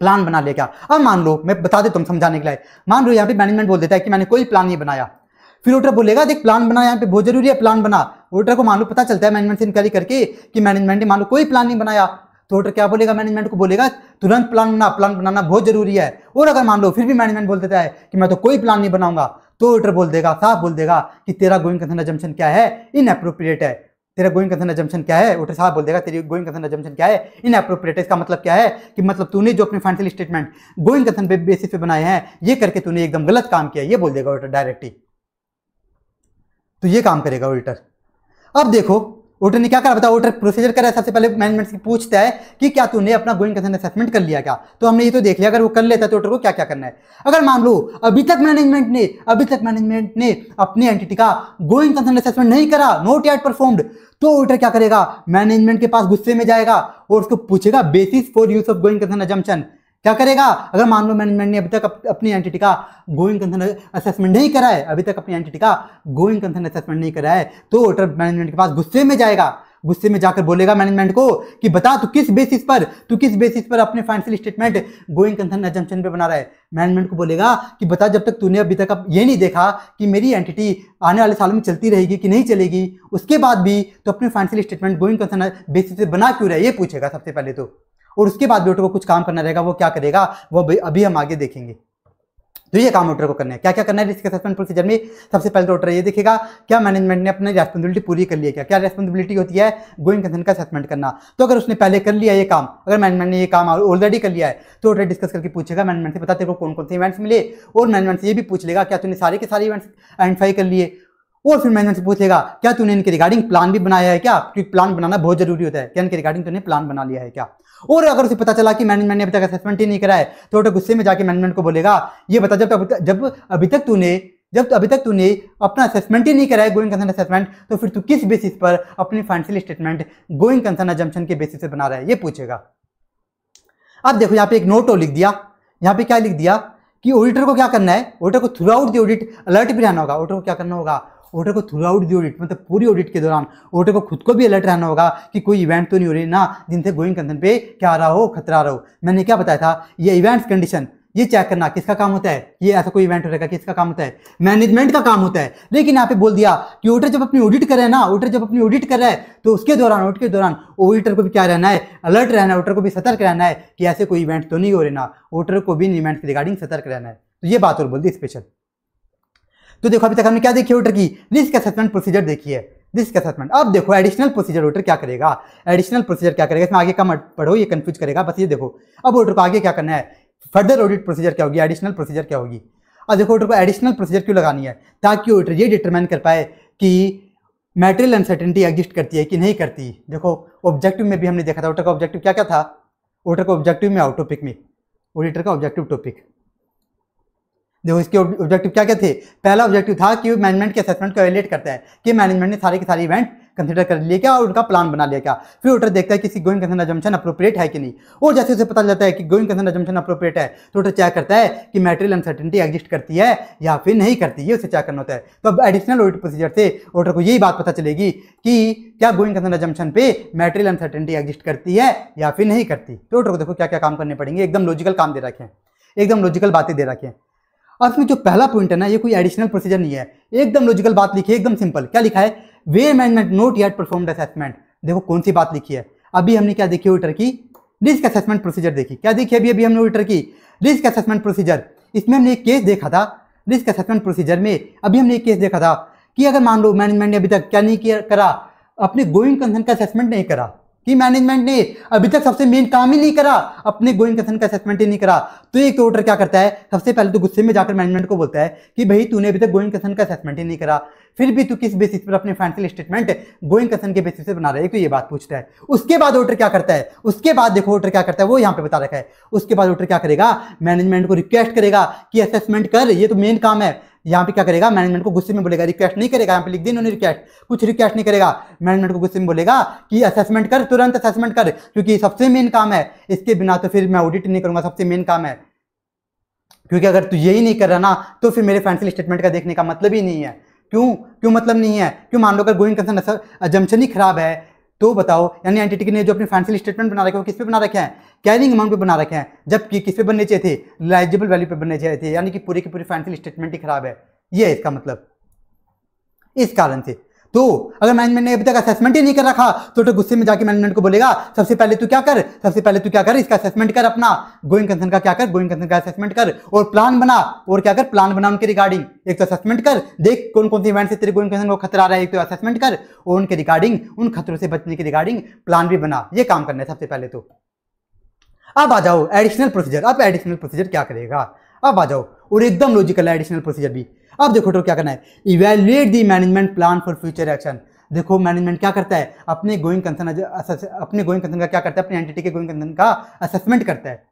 प्लान बना लिया क्या अब मान लो मैं बता देता हूँ समझाने के लिए मान लो यहाँ पे मैनेजमेंट बोल देता है कि मैंने कोई प्लान नहीं बनाया फिर वोटर बोलेगा देख प्लान बना यहाँ पे बहुत जरूरी है प्लान बना वोटर को मान लो पता चलता है मैनेजमेंट से इंक्वायरी करके कि मैनेजमेंट ने मान लो कोई प्लान नहीं बनाया तो होटल क्या बोलेगा मैनेजमेंट को बोलेगा तुरंत प्लान बना प्लान बनाना बहुत जरूरी है और अगर मान लो फिर भी मैनेजमेंट बोल देता है कि मैं तो कोई प्लान नहीं बनाऊंगा तो ऑर्डर बोल देगा साफ बोल देगा कि तेरा गोइंग कंसर्न एजम्पन क्या है इन अप्रोप्रिएट है तेरा गोइंग कंसर्न एजम्पन क्या है ऑर्डर साहब बोल देगा तेरी गोइंग कंसर्न एजम्पन क्या है इन इनअप्रोप्रिएट इसका मतलब क्या है कि मतलब तूने जो अपने financial statement going concern basis पे बनाए हैं ये करके तूने एकदम गलत काम किया ये बोल देगा ऑर्डर डायरेक्टली तो ये काम करेगा ऑडिटर अब देखो ऑडिटर ने क्या करा बताया ऑडिटर प्रोसीजर करा सबसे पहले मैनेजमेंट से पूछता है कि क्या तूने अपना गोइंग कंसर्न असेसमेंट कर लिया क्या तो हमने ये तो देख लिया अगर वो कर लेता तो ऑडिटर को क्या क्या करना है अगर मान लो अभी तक मैनेजमेंट ने अभी तक मैनेजमेंट ने अपनी एंटिटी का गोइंग कंसर्न असेसमेंट नहीं करा नोट एट परफॉर्म्ड तो ऑडिटर क्या करेगा मैनेजमेंट के पास गुस्से में जाएगा और उसको पूछेगा basis for use of going concern assumption क्या करेगा अगर मान लो मैनेजमेंट ने अभी तक अपनी एंटिटी का गोइंग कंसर्न असेसमेंट नहीं करा है अभी तक अपनी एंटिटी का गोइंग कंसर्न असेसमेंट नहीं करा है तो ऑडिटर मैनेजमेंट के पास गुस्से में जाएगा गुस्से में जाकर बोलेगा मैनेजमेंट को कि बता तू किस बेसिस पर तू किस बेसिस पर अपने financial statement going concern assumption पे बना रहा है मैनेजमेंट को बोलेगा कि बता जब तक तूने अभी तक अब ये नहीं देखा कि मेरी एंटिटी आने वाले सालों में चलती रहेगी कि नहीं चलेगी उसके बाद भी तो अपने financial statement going concern basis पे बना क्यों रहा है ये पूछेगा सबसे पहले तो और उसके बाद ब्यूटर को कुछ काम करना रहेगा वो क्या करेगा वो अभी हम आगे देखेंगे तो ये काम ऑडिटर को करना है क्या क्या करना है रिस्क असेसमेंट प्रोसीजर में सबसे पहले तो ऑडिटर ये देखेगा क्या मैनेजमेंट ने अपनी रेस्पॉन्सिबिलिटी पूरी कर लिया है क्या क्या रेस्पॉन्सिबिलिटी होती है गोइंग कंसर्न का असेसमेंट करना तो अगर उसने पहले कर लिया ये काम अगर मैनेजमेंट ने ये काम ऑलरेडी कर लिया है तो ऑडिटर डिस्कस करके पूछेगा मैनेजमेंट से बताते को कौन कौन से इवेंट्स मिले और मैनेजमेंट से ये भी पूछ लेगा क्या तुमने सारे के सारे इवेंट्स आइडेंटिफाई कर लिए और फिर मैनेजमेंट से पूछेगा क्या तूने इनके रिगार्डिंग प्लान भी बनाया है क्या क्योंकि प्लान बनाना बहुत जरूरी होता है क्या इनके रिगार्डिंग तूने प्लान बना लिया है क्या और अगर उसे पता चला कि मैनेजमेंट ने अभी तक असेसमेंट ही नहीं कराया तो वो तो गुस्से में जाके मैनेजमेंट को बोलेगा ये बता जब तक जब अभी तक तूने जब तो अभी तक तूने अपना असेसमेंट ही नहीं कराया गोइंग कंसर्न असेसमेंट तो फिर तू किस बेसिस पर अपनी financial statement going concern assumption के बेसिस से बना रहा है ये पूछेगा अब देखो यहाँ पे एक नोट और लिख दिया यहाँ पे क्या लिख दिया कि ऑडिटर को क्या करना है ऑडिटर को throughout the audit alert भी रहना होगा ऑडिटर को क्या करना होगा ओटे को थ्रू आउट दी ऑडिट मतलब पूरी ऑडिट के दौरान ओटे को खुद को भी अलर्ट रहना होगा कि कोई इवेंट तो नहीं हो रही ना जिनसे गोइंग कंसर्न पे क्या रहा हो खतरा आ रहा हो मैंने क्या बताया था ये इवेंट्स कंडीशन ये चेक करना किसका काम होता है ये ऐसा कोई इवेंट हो रहेगा किसका काम होता है मैनेजमेंट का काम होता है लेकिन यहाँ पे बोल दिया कि ऑडिटर जब अपनी ऑडिट कर रहे हैं ना ऑडिटर जब अपनी ऑडिट कर रहा है तो उसके दौरान ऑडिट के दौरान ऑडिटर को भी क्या रहना है अलर्ट रहना है ऑडिटर को भी सतर्क रहना है कि ऐसे कोई इवेंट तो नहीं हो रहे ना ऑडिटर को भी इन इवेंट्स के रिगार्डिंग सतर्क रहना है तो ये बात और बोल दी स्पेशल तो देखो अभी तक हमने क्या देखी ऑर्डर की रिस्क असेसमेंट प्रोसीजर देखी है रिस्क असेसमेंट अब देखो एडिशनल प्रोसीजर ऑर्डर क्या करेगा एडिशनल प्रोसीजर क्या करेगा इसमें आगे कम पढ़ो ये कंफ्यूज करेगा बस ये देखो अब ऑर्डर को आगे क्या करना है फर्दर ऑडिट प्रोसीजर क्या होगी एडिशनल प्रोसीजर क्या होगी अब देखो ऑर्डर को एडिशनल प्रोसीजर क्यों लगानी है ताकि ऑर्डर ये डिटरमाइन कर पाए कि मेटेरियल अनसर्टेनिटी एग्जिस्ट करती है कि नहीं करती देखो ऑब्जेक्टिव में भी हमने देखा था ऑर्डर का ऑब्जेक्टिव क्या क्या था ऑर्डर का ऑब्जेक्टिव में आउट टॉपिक में ऑडिटर का ऑब्जेक्टिव टॉपिक देखो इसके ऑब्जेक्टिव क्या क्या थे पहला ऑब्जेक्टिव था कि मैनेजमेंट के असेसमेंट को एवेलेट करता है कि मैनेजमेंट ने सारे के सारे इवेंट कंसिडर कर लिया क्या और उनका प्लान बना लिया क्या फिर ऑटर देखता है किसी गोइंग कंसर्न एजम्पन अप्रोप्रिएट है कि नहीं और जैसे उसे पता चलता है कि गोइंग कंसर्न एजम्पन अप्रोप्रिएट है तो ऑटर चेक करता है कि मेटेरियल अनसर्टिनिटी एग्जिस्ट करती है या फिर नहीं करती है उसे चेक करना होता है तो अब एडिशनल ऑडिट प्रोसीजर से ऑटर को यही बात पता चलेगी कि क्या गोइंग कंसर्न एजम्पन पे मेटेरियल अनसर्टिनिटी एग्जिस्ट करती है या फिर नहीं करती तो ऑटर को देखो क्या क्या काम करने पड़ेंगे एकदम लॉजिकल काम दे रखें एकदम लॉजिकल बातें दे रखें अब इसमें जो पहला पॉइंट है ना ये कोई एडिशनल प्रोसीजर नहीं है एकदम लॉजिकल बात लिखी है एकदम सिंपल क्या लिखा है वे management not yet perform assessment देखो कौन सी बात लिखी है अभी हमने क्या देखी ऑडिटर की रिस्क असेसमेंट प्रोसीजर देखी क्या देखी अभी अभी हमने ऑडिटर की रिस्क असेसमेंट प्रोसीजर इसमें हमने एक केस देखा था रिस्क असेसमेंट प्रोसीजर में अभी हमने एक केस देखा था कि अगर मान लो मैनेजमेंट ने अभी तक क्या नहीं किया करा अपने गोइंग कंसर्न का असेसमेंट नहीं करा कि मैनेजमेंट ने अभी तक सबसे मेन काम ही नहीं करा अपने गोइंग कंसर्न का असेसमेंट ही नहीं करा तो एक ऑर्डर क्या करता है सबसे पहले तो गुस्से में जाकर मैनेजमेंट को बोलता है कि भाई तूने अभी तक गोइंग कंसर्न का असेसमेंट ही नहीं करा फिर भी तू किस बेसिस पर अपने फाइनेंशियल स्टेटमेंट गोइंग कंसर्न के बेसिस पर बना रहे है तो ये बात पूछता है उसके बाद ऑर्डर क्या करता है उसके बाद देखो ऑर्डर क्या करता है वो यहाँ पे बता रखा है उसके बाद ऑर्डर क्या करेगा मैनेजमेंट को रिक्वेस्ट करेगा कि असेसमेंट कर ये तो मेन काम है यहाँ पे क्या करेगा मैनेजमेंट को गुस्से में बोलेगा रिक्वेस्ट नहीं करेगा यहाँ पे लिख दी उन्होंने रिक्वेस्ट कुछ रिक्वेस्ट नहीं करेगा मैनेजमेंट को गुस्से में बोलेगा कि असेसमेंट कर तुरंत असेसमेंट कर क्योंकि सबसे मेन काम है इसके बिना तो फिर मैं ऑडिट नहीं करूंगा सबसे मेन काम है क्योंकि अगर तू यही नहीं कर रहा ना तो फिर मेरे फाइनेंशियल स्टेटमेंट का देखने का मतलब ही नहीं है क्यों क्यों मतलब नहीं है क्यों मान लो अगर गोइंग कंसर्न अजम्पन ही खराब है तो बताओ यानी एंटिटी ने जो अपने फाइनेंशियल स्टेटमेंट बना रखे वो किस पे बना रखे हैं कैरिंग अमाउंट पे बना रखे हैं जबकि किस पे बनने चाहिए थे लाइजेबल वैल्यू पे बनने चाहिए थे यानी कि पूरे की पूरी फाइनेंशियल स्टेटमेंट ही खराब है ये है इसका मतलब इस कारण से तो अगर मैनेजमेंट ने अभी तक असेसमेंट ही नहीं कर रखा तो, तो गुस्से में जाके मैनेजमेंट को बोलेगा सबसे पहले तू क्या कर सबसे पहले तू क्या कर इसका असेसमेंट कर अपना गोइंग कंसर्न का क्या कर गोइंग कंसर्न का असेसमेंट कर और प्लान बना और क्या कर प्लान बना उनके रिगार्डिंग एक तो असेसमेंट कर देख कौन कौन से इवेंट से तेरे गोइंग कंसर्न को खतरा आ रहा है एक तो असेसमेंट कर और उनके रिगार्डिंग उन खतरों से बचने के रिगार्डिंग प्लान भी बना ये काम करना है सबसे पहले तो अब आ जाओ एडिशनल प्रोसीजर अब एडिशनल प्रोसीजर क्या करेगा अब आ जाओ और एकदम लॉजिकल है एडिशनल प्रोसीजर भी अब देखो तो क्या करना है evaluate the management plan for future action देखो मैनेजमेंट क्या करता है अपने गोइंग कंसर्न अपने गोइंग कंसर्न का क्या करता है अपनी एंटिटी के गोइंग कंसर्न का असेसमेंट करता है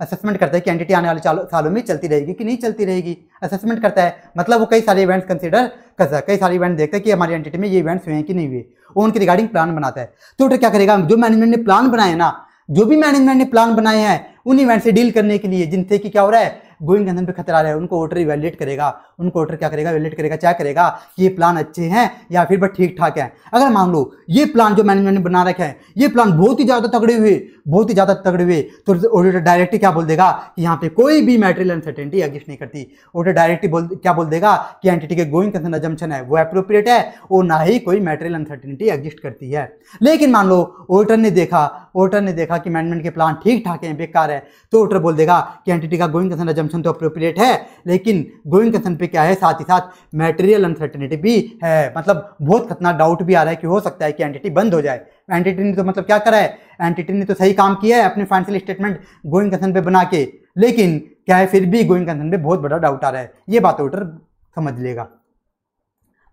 असेसमेंट करता है कि एंटिटी आने वाले सालों में चलती रहेगी कि नहीं चलती रहेगी असेसमेंट करता है मतलब वो कई सारे इवेंट्स कंसिडर करता है कई सारे इवेंट देखता है कि हमारी एंटिटी में ये इवेंट्स हुए हैं कि नहीं हुए वो उनके रिगार्डिंग प्लान बनाता है तो क्या करेगा जो मैनेजमेंट ने प्लान बनाए ना जो भी मैनेजमेंट ने प्लान बनाए हैं उन इवेंट से डील करने के लिए जिनसे कि क्या हो रहा है गोइंग अंदर पे खतरा रहे उनको ऑर्डर वैलिडेट करेगा उनको ऑर्डर क्या करेगा वैलिडेट करेगा चेक करेगा कि ये प्लान अच्छे हैं या फिर बस ठीक ठाक है अगर मान लो ये प्लान जो मैनेजमेंट ने बना रखा है ये प्लान बहुत ही ज़्यादा तगड़े हुए बहुत ही ज़्यादा तगड़े हुए तो ऑडिटर डायरेक्टली क्या बोल देगा कि यहाँ पे कोई भी मेटेरियल अनसर्टेनिटी एग्जिस्ट नहीं करती ऑडिटर डायरेक्टली बोल क्या बोल देगा कि एंटिटी के गोइंग अंदर एजम्पन है वो अप्रोप्रिएट है और ना ही कोई मैटेरियल अनसर्टेनिटी एग्जिस्ट करती है लेकिन मान लो ऑडिटर ने देखा ऑडिटर ने देखा कि मैनेजमेंट के प्लान ठीक ठाक हैं बेकार है तो ऑडिटर बोल देगा कि एंटिटी का गोइंग कंसर्न एजम्पन कंजम्पशन तो अप्रोप्रिएट है लेकिन ग्रोइंग कंसर्न पे क्या है साथ ही साथ मेटेरियल अनसर्टेनिटी भी है मतलब बहुत खतना डाउट भी आ रहा है कि हो सकता है कि एंटिटी बंद हो जाए एंटिटी ने तो मतलब क्या करा है एंटिटी ने तो सही काम किया है अपने फाइनेंशियल स्टेटमेंट गोइंग कंसर्न पे बना के लेकिन क्या है फिर भी गोइंग कंसर्न पे बहुत बड़ा डाउट आ रहा है ये बात ऑर्डर समझ लेगा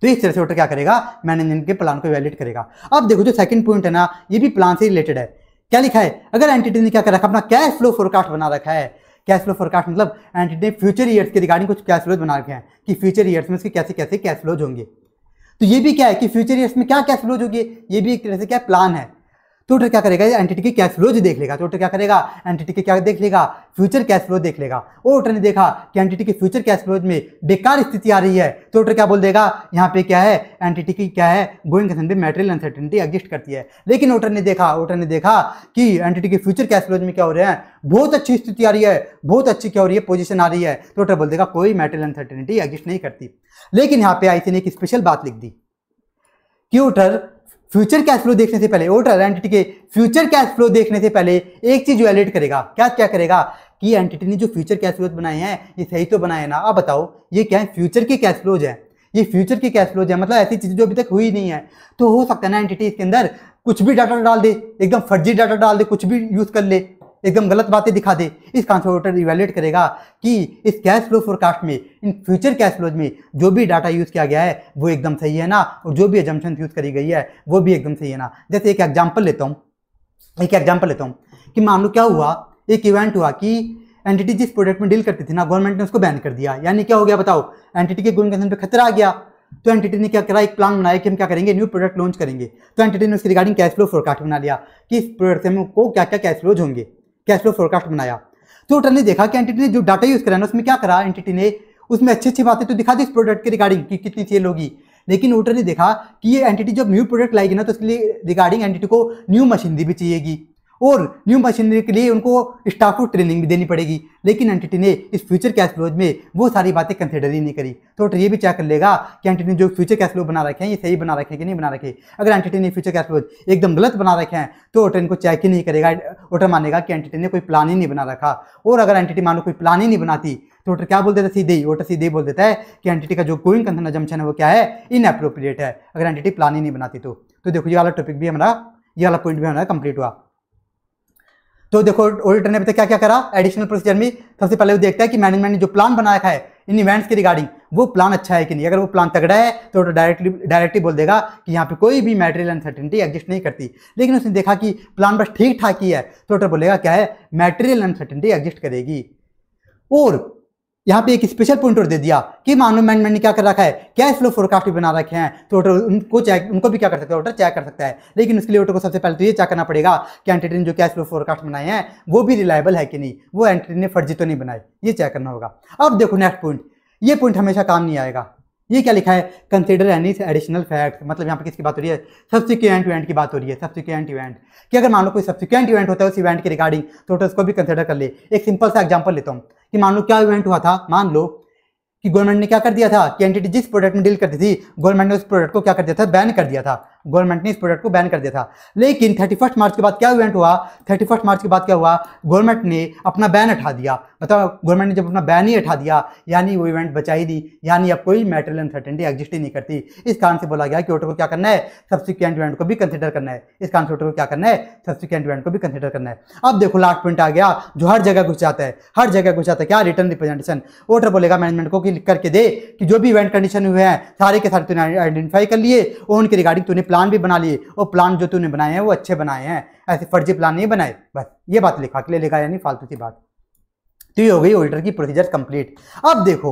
तो इस तरह से ऑर्डर क्या करेगा मैनेजमेंट के प्लान को वैलिड करेगा अब देखो जो सेकंड पॉइंट है ना ये भी प्लान से रिलेटेड है क्या लिखा है अगर एंटिटी ने क्या कर रखा अपना कैश फ्लो फोरकास्ट बना रखा है कैश फ्लो फोरकास्ट मतलब एंटिटी ने फ्यूचर ईयर्स के रिगार्डिंग कुछ कैश फ्लोज बना रखे हैं कि फ्यूचर ईयर्स में उसके कैसे कैसे कैश फ्लोज होंगे तो ये भी क्या है कि फ्यूचर ईयर्स में क्या कैश फ्लोज होगी ये भी एक तरह से क्या प्लान है तो टोटल क्या करेगा एंटिटी की कैश फ्लोज देख लेगा तो टोटल क्या करेगा एंटिटी के क्या देख लेगा फ्यूचर कैश फ्लो देख लेगा और ने देखा कि एंटिटी के फ्यूचर कैश फ्लोज में बेकार स्थिति आ रही है तो टोटल क्या बोल देगा यहाँ पे क्या है एंटिटी की क्या है गोइंग कंसर्न पे मेटेरियल अनसर्टेनिटी एग्जिस्ट करती है लेकिन ओटर ने देखा ओटर ने देखा कि एंटिटी के फ्यूचर कैश फ्लोज में क्या हो रहे हैं बहुत अच्छी स्थिति आ रही है बहुत अच्छी क्या हो रही है पोजिशन आ रही है तो टोटल बोल देगा कोई मेटेरियल अनसर्टेनिटी एग्जिस्ट नहीं करती लेकिन यहाँ पे आई ने एक स्पेशल बात लिख दी कि फ्यूचर कैश फ्लो देखने से पहले ओल्ड एंटिटी के फ्यूचर कैश फ्लो देखने से पहले एक चीज वैलिडेट करेगा क्या क्या करेगा कि एंटिटी ने जो फ्यूचर कैश फ्लो बनाए हैं ये सही तो बनाए ना आप बताओ ये क्या है फ्यूचर के कैश फ्लोज हैं ये फ्यूचर के कैश फ्लोज है मतलब ऐसी चीज़ जो अभी तक हुई नहीं है तो हो सकता है ना एंटिटी इसके अंदर कुछ भी डाटा डाल दे एकदम फर्जी डाटा डाल दे कुछ भी यूज़ कर ले एकदम गलत बातें दिखा दे इस कंसोलेटर इवेल्युएट करेगा कि इस कैश फ्लो फोरकास्ट में इन फ्यूचर कैश फ्लोज में जो भी डाटा यूज़ किया गया है वो एकदम सही है ना और जो भी एजम्पन यूज़ करी गई है वो भी एकदम सही है ना जैसे एक एग्जाम्पल लेता हूँ एक एग्जाम्पल लेता हूँ कि मान लो क्या हुआ एक इवेंट हुआ कि एंटिटी जिस प्रोडक्ट में डील करती थी ना गवर्नमेंट ने उसको बैन कर दिया यानी क्या हो गया बताओ एंटिटी के गुण कंसन पर खतरा आ गया तो एंटिटी ने क्या करा एक प्लान बनाया कि हम क्या करेंगे न्यू प्रोडक्ट लॉन्च करेंगे तो एंटिटी ने उसके रिगार्डिंग कैश फ्लो फोरकास्ट बना लिया कि इस प्रोडक्ट से हमको क्या क्या कैश फ्लोज होंगे कैश फ्लो फोरकास्ट बनाया तो ने देखा कि एंटिटी ने जो डाटा यूज़ कराना उसमें क्या करा एंटिटी ने उसमें अच्छी अच्छी बातें तो दिखा दी इस प्रोडक्ट के रिगार्डिंग कि कितनी सेल होगी लेकिन ऑडिटर ने देखा कि ये एंटिटी जब न्यू प्रोडक्ट लाएगी ना तो उसके लिए रिगार्डिंग एंटिटी को न्यू मशीनरी भी चाहिएगी और न्यू मशीनरी के लिए उनको स्टाफ को ट्रेनिंग भी देनी पड़ेगी लेकिन एंटिटी ने इस फ्यूचर कैश फ्लोज में वो सारी बातें कंसिडर ही नहीं करी तो ये भी चेक कर लेगा कि एंटिटी ने जो फ्यूचर कैश फ्लो बना रखे हैं ये सही बना रखे हैं कि नहीं बना रखे अगर एंटिटी ने फ्यूचर कैश फ्लोज एकदम गलत बना रखे हैं तो ऑटर इनको चेक ही नहीं करेगा ऑटर मानेगा कि एंटिटी ने कोई प्लान ही नहीं बना रखा और अगर एंटिटी मानो कोई प्लान ही नहीं बनाती तो वोटर क्या बोल देता है सीधे ही ऑटर सीधे ही बोल देता है कि एंटिटी का जो गोइंग कंसर्न जमशन है वो क्या है इनअप्रोप्रिएट है अगर एंटिटी प्लान ही नहीं बनाती तो, तो देखो ये वाला टॉपिक भी हमारा ये वाला पॉइंट भी हमारा कंप्लीट हुआ तो देखो ऑडिटर ने क्या क्या करा एडिशनल प्रोसीजर में सबसे पहले वो देखता है कि मैनेजमेंट ने जो प्लान बना रखा है इन इवेंट्स के रिगार्डिंग वो प्लान अच्छा है कि नहीं अगर वो प्लान तगड़ा है तो डायरेक्टली डायरेक्टली बोल देगा कि यहाँ पे कोई भी मेटेरियल अनसर्टिनिटी एग्जिस्ट नहीं करती लेकिन उसने देखा कि प्लान बस ठीक ठाक ही है तो ऑडिटर बोलेगा क्या है मेटेरियल अनसर्टिनिटी एग्जिस्ट करेगी और यहाँ पे एक स्पेशल पॉइंट और दे दिया कि मानो मैनेजमेंट ने क्या कर रखा है कैश फ्लो फोरकास्ट भी बना रखे हैं तो ऑर्डर उनको चेक उनको भी क्या कर सकता है ऑर्डर चेक कर सकता है लेकिन उसके लिए ऑर्डर को सबसे पहले तो ये चेक करना पड़ेगा कि एंटरटेन जो कैश फ्लो फोरकास्ट बनाए हैं वो भी रिलायबल है कि नहीं वो एंटरटेन ने फर्जी तो नहीं बनाई ये चेक करना होगा अब देखो नेक्स्ट पॉइंट ये पॉइंट हमेशा काम नहीं आएगा ये क्या लिखा है कंसिडर एनी एडिशनल फैक्ट मतलब यहाँ पर किसकी बात हो रही है सब्सिक्वेंट इवेंट की बात हो रही है सब्सिक्वेंट इवेंट कि अगर मान लो कोई सब्सिक्वेंट इवेंट होता है उस इवेंट के रिगार्डिंग तो, टोटल उसको भी कंसिडर कर ले एक सिंपल सा एग्जाम्पल लेता हूँ कि मान लो क्या इवेंट हुआ था मान लो कि गवर्नमेंट ने क्या कर दिया था कि एंटिटी जिस प्रोडक्ट में डील करती थी गवर्नमेंट ने उस प्रोडक्ट को क्या कर दिया था बैन कर दिया था गवर्नमेंट ने इस प्रोडक्ट को बैन कर दिया था लेकिन थर्टी फर्स्ट मार्च के बाद क्या इवेंट हुआ थर्टी फर्स्ट मार्च के बाद क्या हुआ गवर्नमेंट ने अपना बैन हटा दिया अतः गवर्नमेंट ने जब अपना बैन ही हटा दिया यानी वो इवेंट बचाई दी यानी अब कोई मेटेरियल अनसर्टेंटी एग्जिस्ट ही नहीं करती इस कारण से बोला गया कि ओटर को क्या करना है सब्सिक्वेंट इवेंट को भी कंसिडर करना है इस कारण से ओटर को क्या करना है सब्सिक्वेंट इवेंट को भी कंसिडर करना है अब देखो लास्ट पॉइंट आ गया जो हर जगह घुस जाता है हर जगह घुस जाता है क्या रिटर्न रिप्रेजेंटेशन ऑटो बोलेगा मैनेजमेंट को कि लिख करके दे कि जो भी इवेंट कंडीशन हुए हैं सारे के सारे तूने आइडेंटिफाई कर लिए और उनके रिगार्डिंग तूने प्लान भी बना लिए और प्लान जो तूने बनाए हैं वो अच्छे बनाए हैं ऐसे फर्जी प्लान नहीं बनाए बस ये बात लिखा के लिए लिखा यानी फालतू की बात तो ये हो गई ऑडिटर की प्रोसीजर कंप्लीट अब देखो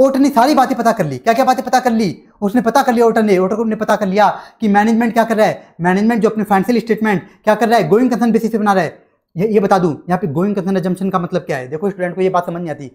ऑडिटर ने सारी बातें पता कर ली क्या क्या बातें पता कर ली उसने पता कर लिया ऑडिटर ने ऑडिटर ने पता कर लिया कि मैनेजमेंट क्या कर रहा है मैनेजमेंट जो अपने फाइनेंशियल स्टेटमेंट क्या कर रहा है गोइंग कंसर्न बेसिस पे बना रहा है ये ये बता दूं यहाँ पे गोइंग कंसर्न एजम्पन का मतलब क्या है देखो स्टूडेंट को ये बात समझ नहीं आती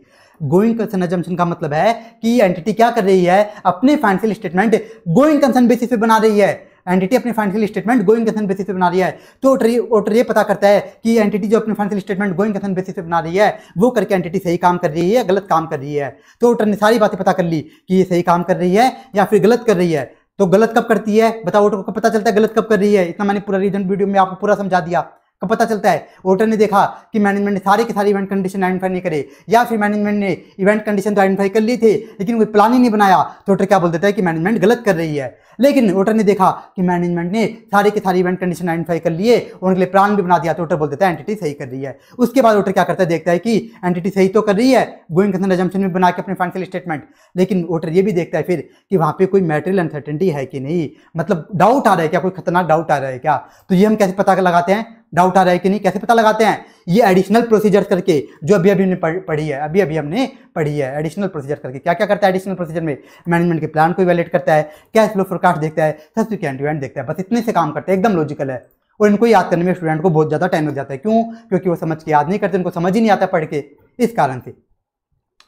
गोइंग कंसर्न एजम्पन का मतलब है कि एंटिटी क्या कर रही है अपने financial statement going concern basis पे बना रही है एंटिटी अपने financial statement going concern basis पे बना रही है तो ऑडिटर ये पता करता है कि एंटिटी जो अपने financial statement going concern basis पे बना रही है वो करके एंटिटी सही काम कर रही है या गलत काम कर रही है तो ऑडिटर ने सारी बातें पता कर ली कि ये सही काम कर रही है या फिर गलत कर रही है तो गलत कब करती है बताओ ऑडिटर तो को पता चलता है गलत कब कर रही है इतना मैंने पूरा रीजन वीडियो में आपको पूरा समझा दिया कब पता चलता है वोटर ने देखा कि मैनेजमेंट ने सारे के सारे इवेंट कंडीशन आइडेंटिफाई नहीं करे या फिर मैनेजमेंट ने इवेंट कंडीशन तो आइडेंटिफाई कर लिए थे लेकिन कोई प्लान ही नहीं बनाया तो वोटर क्या बोल देता है कि मैनेजमेंट गलत कर रही है लेकिन वोटर ने देखा कि मैनेजमेंट ने सारे के सारे इवेंट कंडीशन आइडेंटिफाई कर लिए और उनके लिए प्लान भी बना दिया तो वोटर बोल देता है एंटिटी सही कर रही है उसके बाद वोटर क्या करता है देखता है कि एंटिटी सही तो कर रही है गोइंग कंसर्न एजम्पन में बना के अपने फाइनेंशियल स्टेटमेंट लेकिन वोटर ये भी देखता है फिर कि वहाँ पर कोई मेटेरियल अनसर्टेंटी है कि नहीं मतलब डाउट आ रहा है क्या कोई खतरनाक डाउट आ रहा है क्या तो ये हम कैसे पता लगाते हैं डाउट आ रहा है कि नहीं कैसे पता लगाते हैं ये एडिशनल प्रोसीजर करके जो अभी अभी हमने पढ़ी है अभी अभी हमने पढ़ी है एडिशनल प्रोसीजर करके क्या क्या करता है एडिशनल प्रोसीजर में मैनेजमेंट के प्लान को वैलेट करता है कैश फ्लो फोरकास्ट देखता है एंड एंड देखता है बस इतने से काम करते हैं एकदम लॉजिकल है और इनको याद करने में स्टूडेंट को बहुत ज़्यादा टाइम लग जाता है क्यों क्योंकि वो समझ के याद नहीं करते उनको समझ ही नहीं आता पढ़ के इस कारण से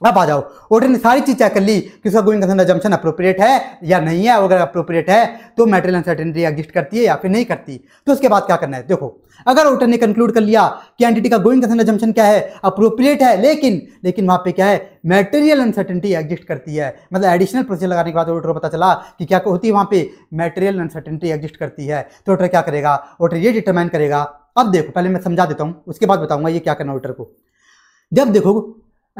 अब आ जाओ ऑडिटर ने सारी चीज चेक कर ली कि उसका गोइंग कंसर्न एजम्पन अप्रोप्रिएट है या नहीं है अगर अप्रोप्रिएट है तो मेटेरियल अनसर्टेनिटी एग्जिस्ट करती है या फिर नहीं करती तो उसके बाद क्या करना है देखो अगर ऑडिटर ने कंक्लूड कर लिया कि एंटिटी का गोइंग कंसर्न एजम्पन क्या है अप्रोप्रिएट है लेकिन लेकिन वहां पर क्या है मेटेरियल अनसर्टेनिटी एग्जिस्ट करती है मतलब एडिशनल प्रोसेस लगाने के बाद ऑडिटर तो को पता चला कि क्या होती है वहां पर मेटेरियल अनसर्टेनिटी एग्जिस्ट करती है तो ऑडिटर क्या करेगा ऑडिटर ये डिटरमाइन करेगा अब देखो पहले मैं समझा देता हूँ उसके बाद बताऊंगा ये क्या करना ऑडिटर को जब देखो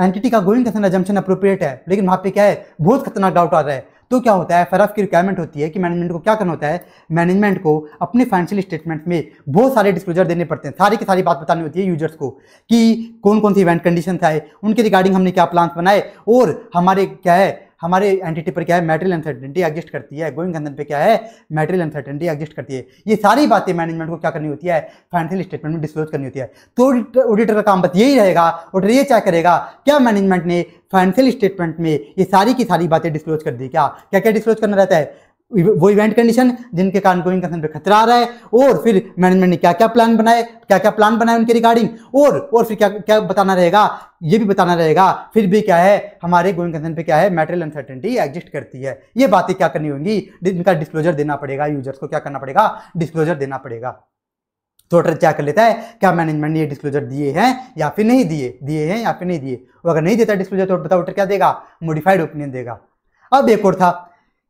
एंटिटी का गोइंग कंसर्न एजम्पन अप्रोप्रिएट है लेकिन वहाँ पे क्या है बहुत खतरनाक डाउट आ रहा है तो क्या होता है एफ की रिक्वायरमेंट होती है कि मैनेजमेंट को क्या करना होता है मैनेजमेंट को अपने फाइनेंशियल स्टेटमेंट में बहुत सारे डिस्क्लोजर देने पड़ते हैं सारी की सारी बात बतानी होती है यूजर्स को कि कौन कौन सी इवेंट कंडीशन आए उनके रिगार्डिंग हमने क्या प्लान्स बनाए और हमारे क्या है हमारे एंटिटी पर क्या है मेटेरियल अनसर्टेनिटी एग्जिस्ट करती है गोइंग कंसर्न पे क्या है मेटेरियल अनसर्टेनिटी एग्जिस्ट करती है ये सारी बातें मैनेजमेंट को क्या करनी होती है फाइनेंशियल स्टेटमेंट में डिस्क्लोज करनी होती है तो ऑडिटर का काम बस यही रहेगा ऑडिटर ये चेक करेगा क्या मैनेजमेंट ने फाइनेंशियल स्टेटमेंट में ये सारी की सारी बातें डिस्क्लोज कर दी क्या क्या क्या डिस्क्लोज करना रहता है वो इवेंट कंडीशन जिनके कारण कोविंग कंसर्न पे खतरा आ रहा है और फिर मैनेजमेंट ने क्या क्या प्लान बनाए क्या क्या प्लान बनाए उनके रिगार्डिंग और और फिर क्या क्या बताना रहेगा ये भी बताना रहेगा फिर भी क्या है हमारे गोइंग कंसर्न पे क्या है मेटेरियल अनसर्टेंटी एग्जिस्ट करती है ये बातें क्या करनी होंगी इनका डिस्क्लोजर देना पड़ेगा यूजर्स को क्या करना पड़ेगा डिस्क्लोजर देना पड़ेगा ऑर्डर तो चेक कर लेता है क्या मैनेजमेंट ने ये डिस्क्लोजर दिए हैं या फिर नहीं दिए दिए हैं या फिर नहीं दिए अगर नहीं देता डिस्क्लोजर तो बताओ क्या देगा मॉडिफाइड ओपिनियन देगा अब एक और था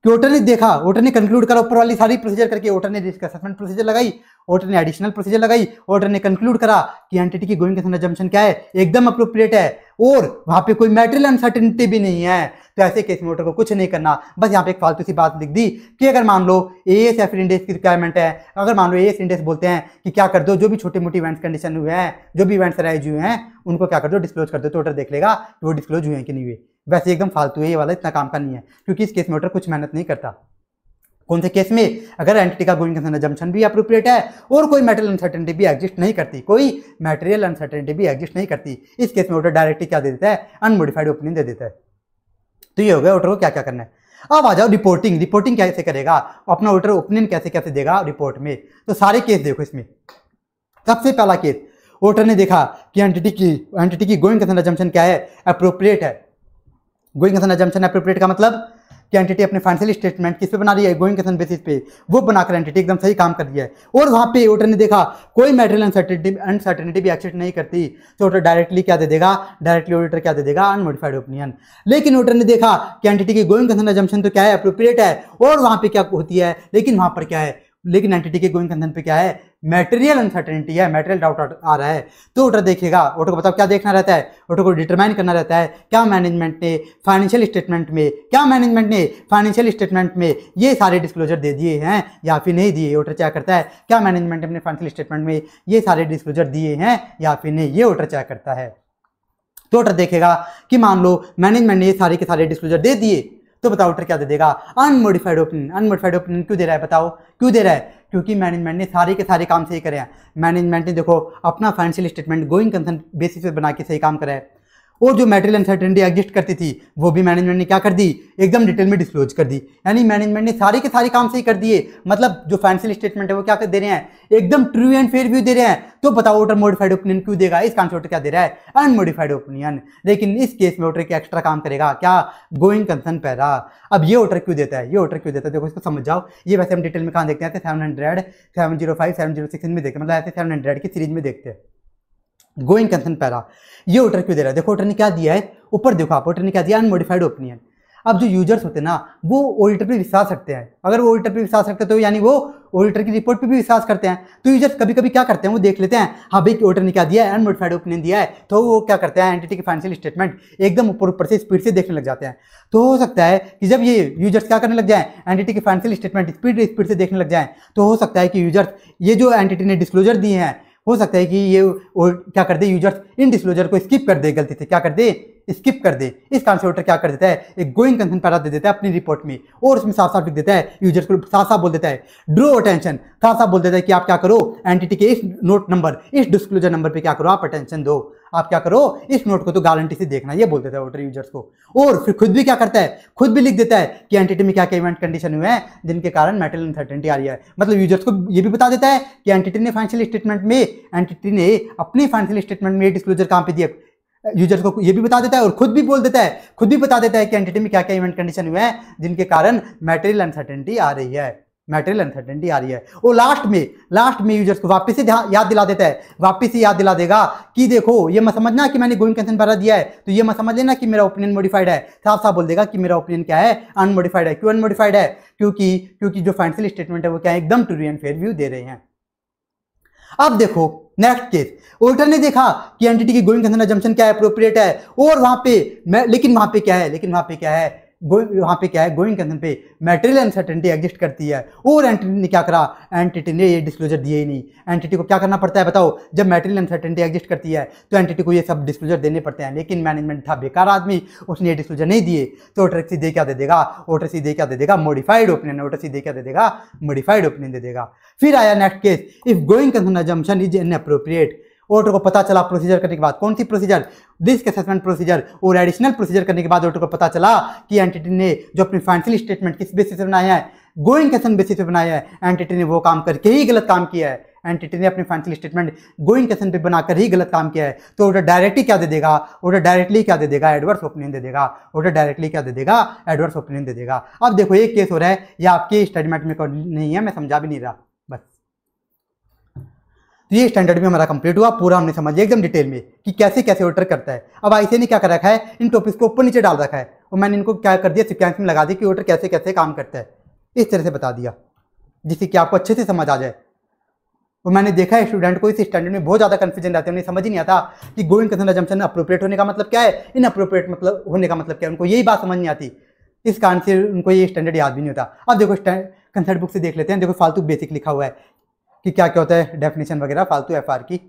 कि वोटर ने देखा ओटर ने कंक्लूड करा ऊपर वाली सारी प्रोसीजर करके ओटर ने रिस्क असेसमेंट प्रोसीजर लगाई ओटर ने एडिशनल प्रोसीजर लगाई वोटर ने कंक्लूड करा कि एंटिटी की गोइंग कंसर्न एजम्पशन क्या है एकदम अप्रोप्रिएट है और वहां पे कोई मेटेरियल अनसर्टेनिटी भी नहीं है तो ऐसे केस में ओटर को कुछ नहीं करना बस यहाँ पे एक फालतू सी बात लिख दी कि अगर मान लो ए एस या फिर इंडेस की रिक्वायरमेंट है अगर मान लो ए एस इंडेस बोलते हैं कि क्या कर दो जो भी छोटे मोटी इवेंट्स कंडीशन हुए हैं जो भी इवेंट्स अराइज हुए हैं उनको क्या कर दो डिस्क्लोज कर दो तो वोटर देख लेगा कि वो डिस्क्लोज हुए हैं कि नहीं हुए वैसे एकदम फालतू है ये वाला इतना काम का नहीं है क्योंकि इस केस में ऑर्डर कुछ मेहनत नहीं करता कौन से केस में अगर एंटिटी का गोइंग कंसर्न जम्पन भी अप्रोप्रिएट है और कोई मेटेरियल अनसर्टेनिटी भी एग्जिस्ट नहीं करती कोई मेटेरियल अनसर्टेनिटी भी एग्जिस्ट नहीं करती इस केस में ऑर्डर डायरेक्टली क्या दे देता है अनमोडिफाइड ओपिनियन दे देता है तो ये हो गया ऑर्डर को क्या क्या करना है अब आ जाओ रिपोर्टिंग रिपोर्टिंग कैसे करेगा अपना ऑर्डर ओपिनियन कैसे कैसे देगा रिपोर्ट में तो सारे केस देखो इसमें सबसे पहला केस ऑर्डर ने देखा कि एंटिटी की एंटिटी की गोइंग कंसर्न जम्पन क्या है अप्रोप्रिएट है गोइंग कंसर्न एजम्पन अप्रोप्रिएट का मतलब कि एंटिटी अपने फाइनेंशियल स्टेटमेंट किस पे बना रही है गोइंग कंसर्न बेसिस पे वो बनाकर एंटिटी एकदम सही काम कर रही है और वहाँ पे ऑडिटर ने देखा कोई मेटेरियल अनसर्टिनिटी अनसर्टिनिटी भी एक्सेप्ट नहीं करती तो ऑडिटर डायरेक्टली क्या दे देगा डायरेक्टली ऑडिटर क्या दे देगा अनमोडिफाइड ओपिनियन लेकिन ऑडिटर ने देखा कि एंटिटी की गोइंग कंसर्न एजम्पन तो क्या है अप्रोप्रिएट है और वहाँ पर क्या होती है लेकिन वहाँ पर क्या है लेकिन एंटिटी के गोइंग कंधन पे क्या है मेटेरियल अनसर्टेनिटी है मेटेरियल डाउट आ रहा है तो ऑर्डर देखेगा ऑर्डर को बताओ क्या देखना रहता है ऑर्डर को डिटरमाइन करना रहता है क्या मैनेजमेंट ने फाइनेंशियल स्टेटमेंट में क्या मैनेजमेंट ने फाइनेंशियल स्टेटमेंट में ये सारे डिस्क्लोजर दे दिए हैं या फिर नहीं दिए ऑर्डर चेक करता है क्या मैनेजमेंट ने अपने फाइनेंशियल स्टेटमेंट में ये सारे डिस्क्लोजर दिए हैं या फिर नहीं ये ऑर्डर चेक करता है तो ऑर्डर देखेगा कि मान लो मैनेजमेंट ने ये सारे के सारे डिस्क्लोजर दे दिए तो बताओ उत्तर क्या दे देगा अनमोडिफाइड ओपिनियन अनमोडिफाइड ओपिनियन क्यों दे रहा है बताओ क्यों दे रहा है क्योंकि मैनेजमेंट ने सारे के सारे काम सही करे हैं मैनेजमेंट ने देखो अपना financial statement going concern basis पर बना के सही काम करा है और जो मेटेरियल अनसर्टेनिटी एग्जिस्ट करती थी वो भी मैनेजमेंट ने क्या कर दी एकदम डिटेल में डिस्क्लोज कर दी यानी मैनेजमेंट ने सारे के सारे काम सही कर दिए मतलब जो फाइनेंशियल स्टेटमेंट है वो क्या कर दे रहे हैं एकदम ट्रू एंड फेयर व्यू दे रहे हैं तो बताओ ऑर्डर मॉडिफाइड ओपिनियन क्यों देगा इस कॉन्सेप्ट क्या दे रहा है अनमोडिफाइड ओपिनियन लेकिन इस केस में ऑर्डर के एक्स्ट्रा काम करेगा क्या गोइंग कंसर्न पैरा अब ये ऑर्डर क्यों देता है ये ऑर्डर क्यों देता है देखो इसको समझ जाओ ये वैसे हम डिटेल में कहाँ देखते हैं seven hundred seven zero five seven zero six में देखते हैं मतलब ऐसे सेवन हंड्रेड की सीरीज में देखते हैं गोइंग कंसर्न पैरा ये ऑर्डर क्यों दे रहा है देखो ऑर्डर ने क्या दिया है ऊपर देखो आप ऑर्डर ने क्या दिया अनमोडिफाइड ओपिनियन अब जो यूजर्स होते हैं ना वो ऑडिटर पे विश्वास रखते हैं अगर वो ऑडिटर पे विश्वास रखते हैं तो यानी वो ऑडिटर की रिपोर्ट पे भी विश्वास करते हैं तो यूजर्स कभी कभी क्या करते हैं वो देख लेते हैं हाँ भाई ऑडिटर ने क्या दिया है अनमोडिफाइड ओपिनियन दिया है तो वो क्या करते हैं एंटिटी के फाइनेंशियल स्टेटमेंट एकदम ऊपर ऊपर से स्पीड से देखने लग जाते हैं तो हो सकता है कि जब ये यूजर्स क्या करने लग जाए एंटिटी के फाइनेंशियल स्टेटमेंट स्पीड स्पीड से देखने लग जाए तो हो सकता है कि यूजर्स ये जो एंटिटी ने डिस्क्लोजर दिए हैं हो सकता है कि ये वो क्या कर दे यूजर्स इन डिस्क्लोजर को स्किप कर दे गलती से क्या कर दे स्किप कर दे इस कारण से ऑडिटर क्या कर देता है एक गोइंग कंसर्न पैरा दे देता है अपनी रिपोर्ट में और उसमें साफ साफ लिख देता है यूजर्स को साफ साफ बोल देता है ड्रो अटेंशन साफ साफ बोल देता है कि आप क्या करो एंटिटी के इस नोट नंबर इस डिस्क्लोजर नंबर पर क्या करो आप अटेंशन दो आप क्या करो इस नोट को तो गारंटी से देखना ये बोल देता है ऑडिटर यूजर्स को और फिर खुद भी क्या करता है खुद भी लिख देता है कि एंटिटी में क्या क्या इवेंट कंडीशन हुए हैं जिनके कारण मेटल अनसर्टेनिटी आ रही है मतलब यूजर्स को ये भी बता देता है कि एंटिटी ने फाइनेंशियल स्टेटमेंट में एंटिटी ने अपने फाइनेंशियल स्टेटमेंट में डिस्क्लोजर कहाँ पे दिया यूजर्स को ये भी बता देता है और खुद भी बोल देता है खुद भी बता देता है कि एंटिटी में क्या क्या इवेंट कंडीशन हुए हैं जिनके कारण मेटेरियल अनसर्टेनिटी आ रही है मेटेरियल अनसर्टेनिटी आ रही है और लास्ट में लास्ट में यूजर्स को वापस से याद दिला देता है वापस से याद दिला देगा कि देखो ये मत समझना कि मैंने गोइंग कंसर्न भरा दिया है तो ये मत समझ लेना कि मेरा ओपिनियन मॉडिफाइड है साफ साफ बोल देगा कि मेरा ओपिनियन क्या है अनमोडिफाइड है क्यों अनमोडिफाइड है क्योंकि क्योंकि जो फाइनेंशियल स्टेटमेंट है वो क्या है एकदम टू एंड फेयर व्यू दे रहे हैं अब देखो नेक्स्ट केस ऑडिटर ने देखा कि एंटिटी की गोइंग कंसर्न जंक्शन क्या अप्रोप्रिएट है और वहां पे मैं लेकिन वहां पे क्या है लेकिन वहां पे क्या है वहाँ पे क्या है गोइंग कंसर्न पे मेटेरियल अनसर्टेनिटी एग्जिस्ट करती है और एंटिटी ने क्या करा एंटिटी ने ये डिस्क्लोजर दिए ही नहीं एंटिटी को क्या करना पड़ता है बताओ जब मेटेरियल अनसर्टेनिटी एग्जिस्ट करती है तो एंटिटी को ये सब डिस्क्लोजर देने पड़ते हैं लेकिन मैनेजमेंट था बेकार आदमी उसने ये डिस्क्लोजर नहीं दिए तो सी दे क्या दे देगा सी दे क्या दे देगा मॉडिफाइड ओपिनियन सी दे क्या दे देगा मॉडिफाइड ओपिनियन दे देगा फिर आया next case if going concern assumption is inappropriate auditor को पता चला प्रोसीजर करने के बाद कौन सी प्रोसीजर रिस्क असेसमेंट प्रोसीजर और एडिशनल प्रोसीजर करने के बाद ऑटो को पता चला कि एंटिटी ने जो अपनी फाइनेंशियल स्टेटमेंट किस बेसिस से बनाया है गोइंग कैसन बेसिस से बनाया है एंटिटी ने वो काम करके ही गलत काम किया है एंटिटी ने अपनी फाइनेंशियल स्टेटमेंट गोइंग कैसन पे बनाकर ही गलत काम किया है तो ऑर्डर डायरेक्टली क्या दे देगा ऑर्डर डायरेक्टली क्या दे देगा एडवर्स ओपिनियन दे देगा ऑर्डर डायरेक्टली क्या दे देगा एडवर्स ओपिनियन दे देगा अब देखो एक केस हो रहा है या आपके स्टेटमेंट में नहीं है मैं समझा भी नहीं रहा तो ये स्टैंडर्ड भी हमारा कंप्लीट हुआ पूरा हमने समझ लिया एकदम डिटेल में कि कैसे कैसे ऑर्डर करता है अब आई ने क्या कर रखा है इन टॉपिक्स को ऊपर नीचे डाल रखा है और मैंने इनको क्या कर दिया सिक्वेंस में लगा दिया कि ऑर्डर कैसे कैसे काम करता है इस तरह से बता दिया जिससे कि आपको अच्छे से समझ आ जाए और मैंने देखा है स्टूडेंट को इस स्टैंडर्ड में बहुत ज़्यादा कन्फ्यूजन रहता है उन्हें समझ ही नहीं आता कि गोइंग कंसर्न एजम्पन अप्रोप्रिएट होने का मतलब क्या है इन अप्रोप्रिएट मतलब होने का मतलब क्या है उनको यही बात समझ नहीं आती इस कारण से उनको ये स्टैंडर्ड याद भी नहीं होता अब देखो कंसर्ट बुक से देख लेते हैं देखो फालतू बेसिक लिखा हुआ है कि क्या क्या होता है डेफिनेशन वगैरह फालतू एफ की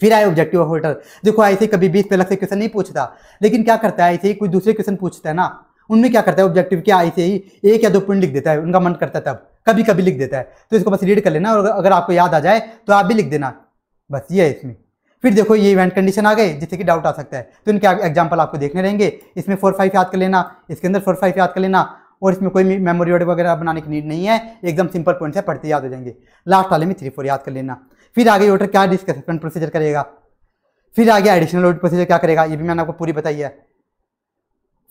फिर आए ऑब्जेक्टिव होल्डर देखो आई थी कभी बीस पे अलग से क्वेश्चन नहीं पूछता लेकिन क्या करता है आई थी कोई दूसरे क्वेश्चन पूछता है ना उनमें क्या करता है ऑब्जेक्टिव क्या आई ही एक या दो पॉइंट लिख देता है उनका मन करता है तब कभी कभी लिख देता है तो इसको बस रीड कर लेना और अगर आपको याद आ जाए तो आप भी लिख देना बस ये है इसमें फिर देखो ये इवेंट कंडीशन आ गए जिससे कि डाउट आ सकता है तो इनके एग्जाम्पल आपको देखने रहेंगे इसमें फोर फाइव याद कर लेना इसके अंदर फोर फाइव याद कर लेना और इसमें कोई मेमोरी वर्ड वगैरह बनाने की नीड नहीं है एकदम सिंपल पॉइंट से पढ़ते याद हो जाएंगे लास्ट वाले में थ्री फोर याद कर लेना फिर आगे ऑर्डर क्या डिस्कशन प्रोसीजर करेगा फिर आगे एडिशनल ऑर्डर प्रोसीजर क्या करेगा ये भी मैंने आपको पूरी बताई है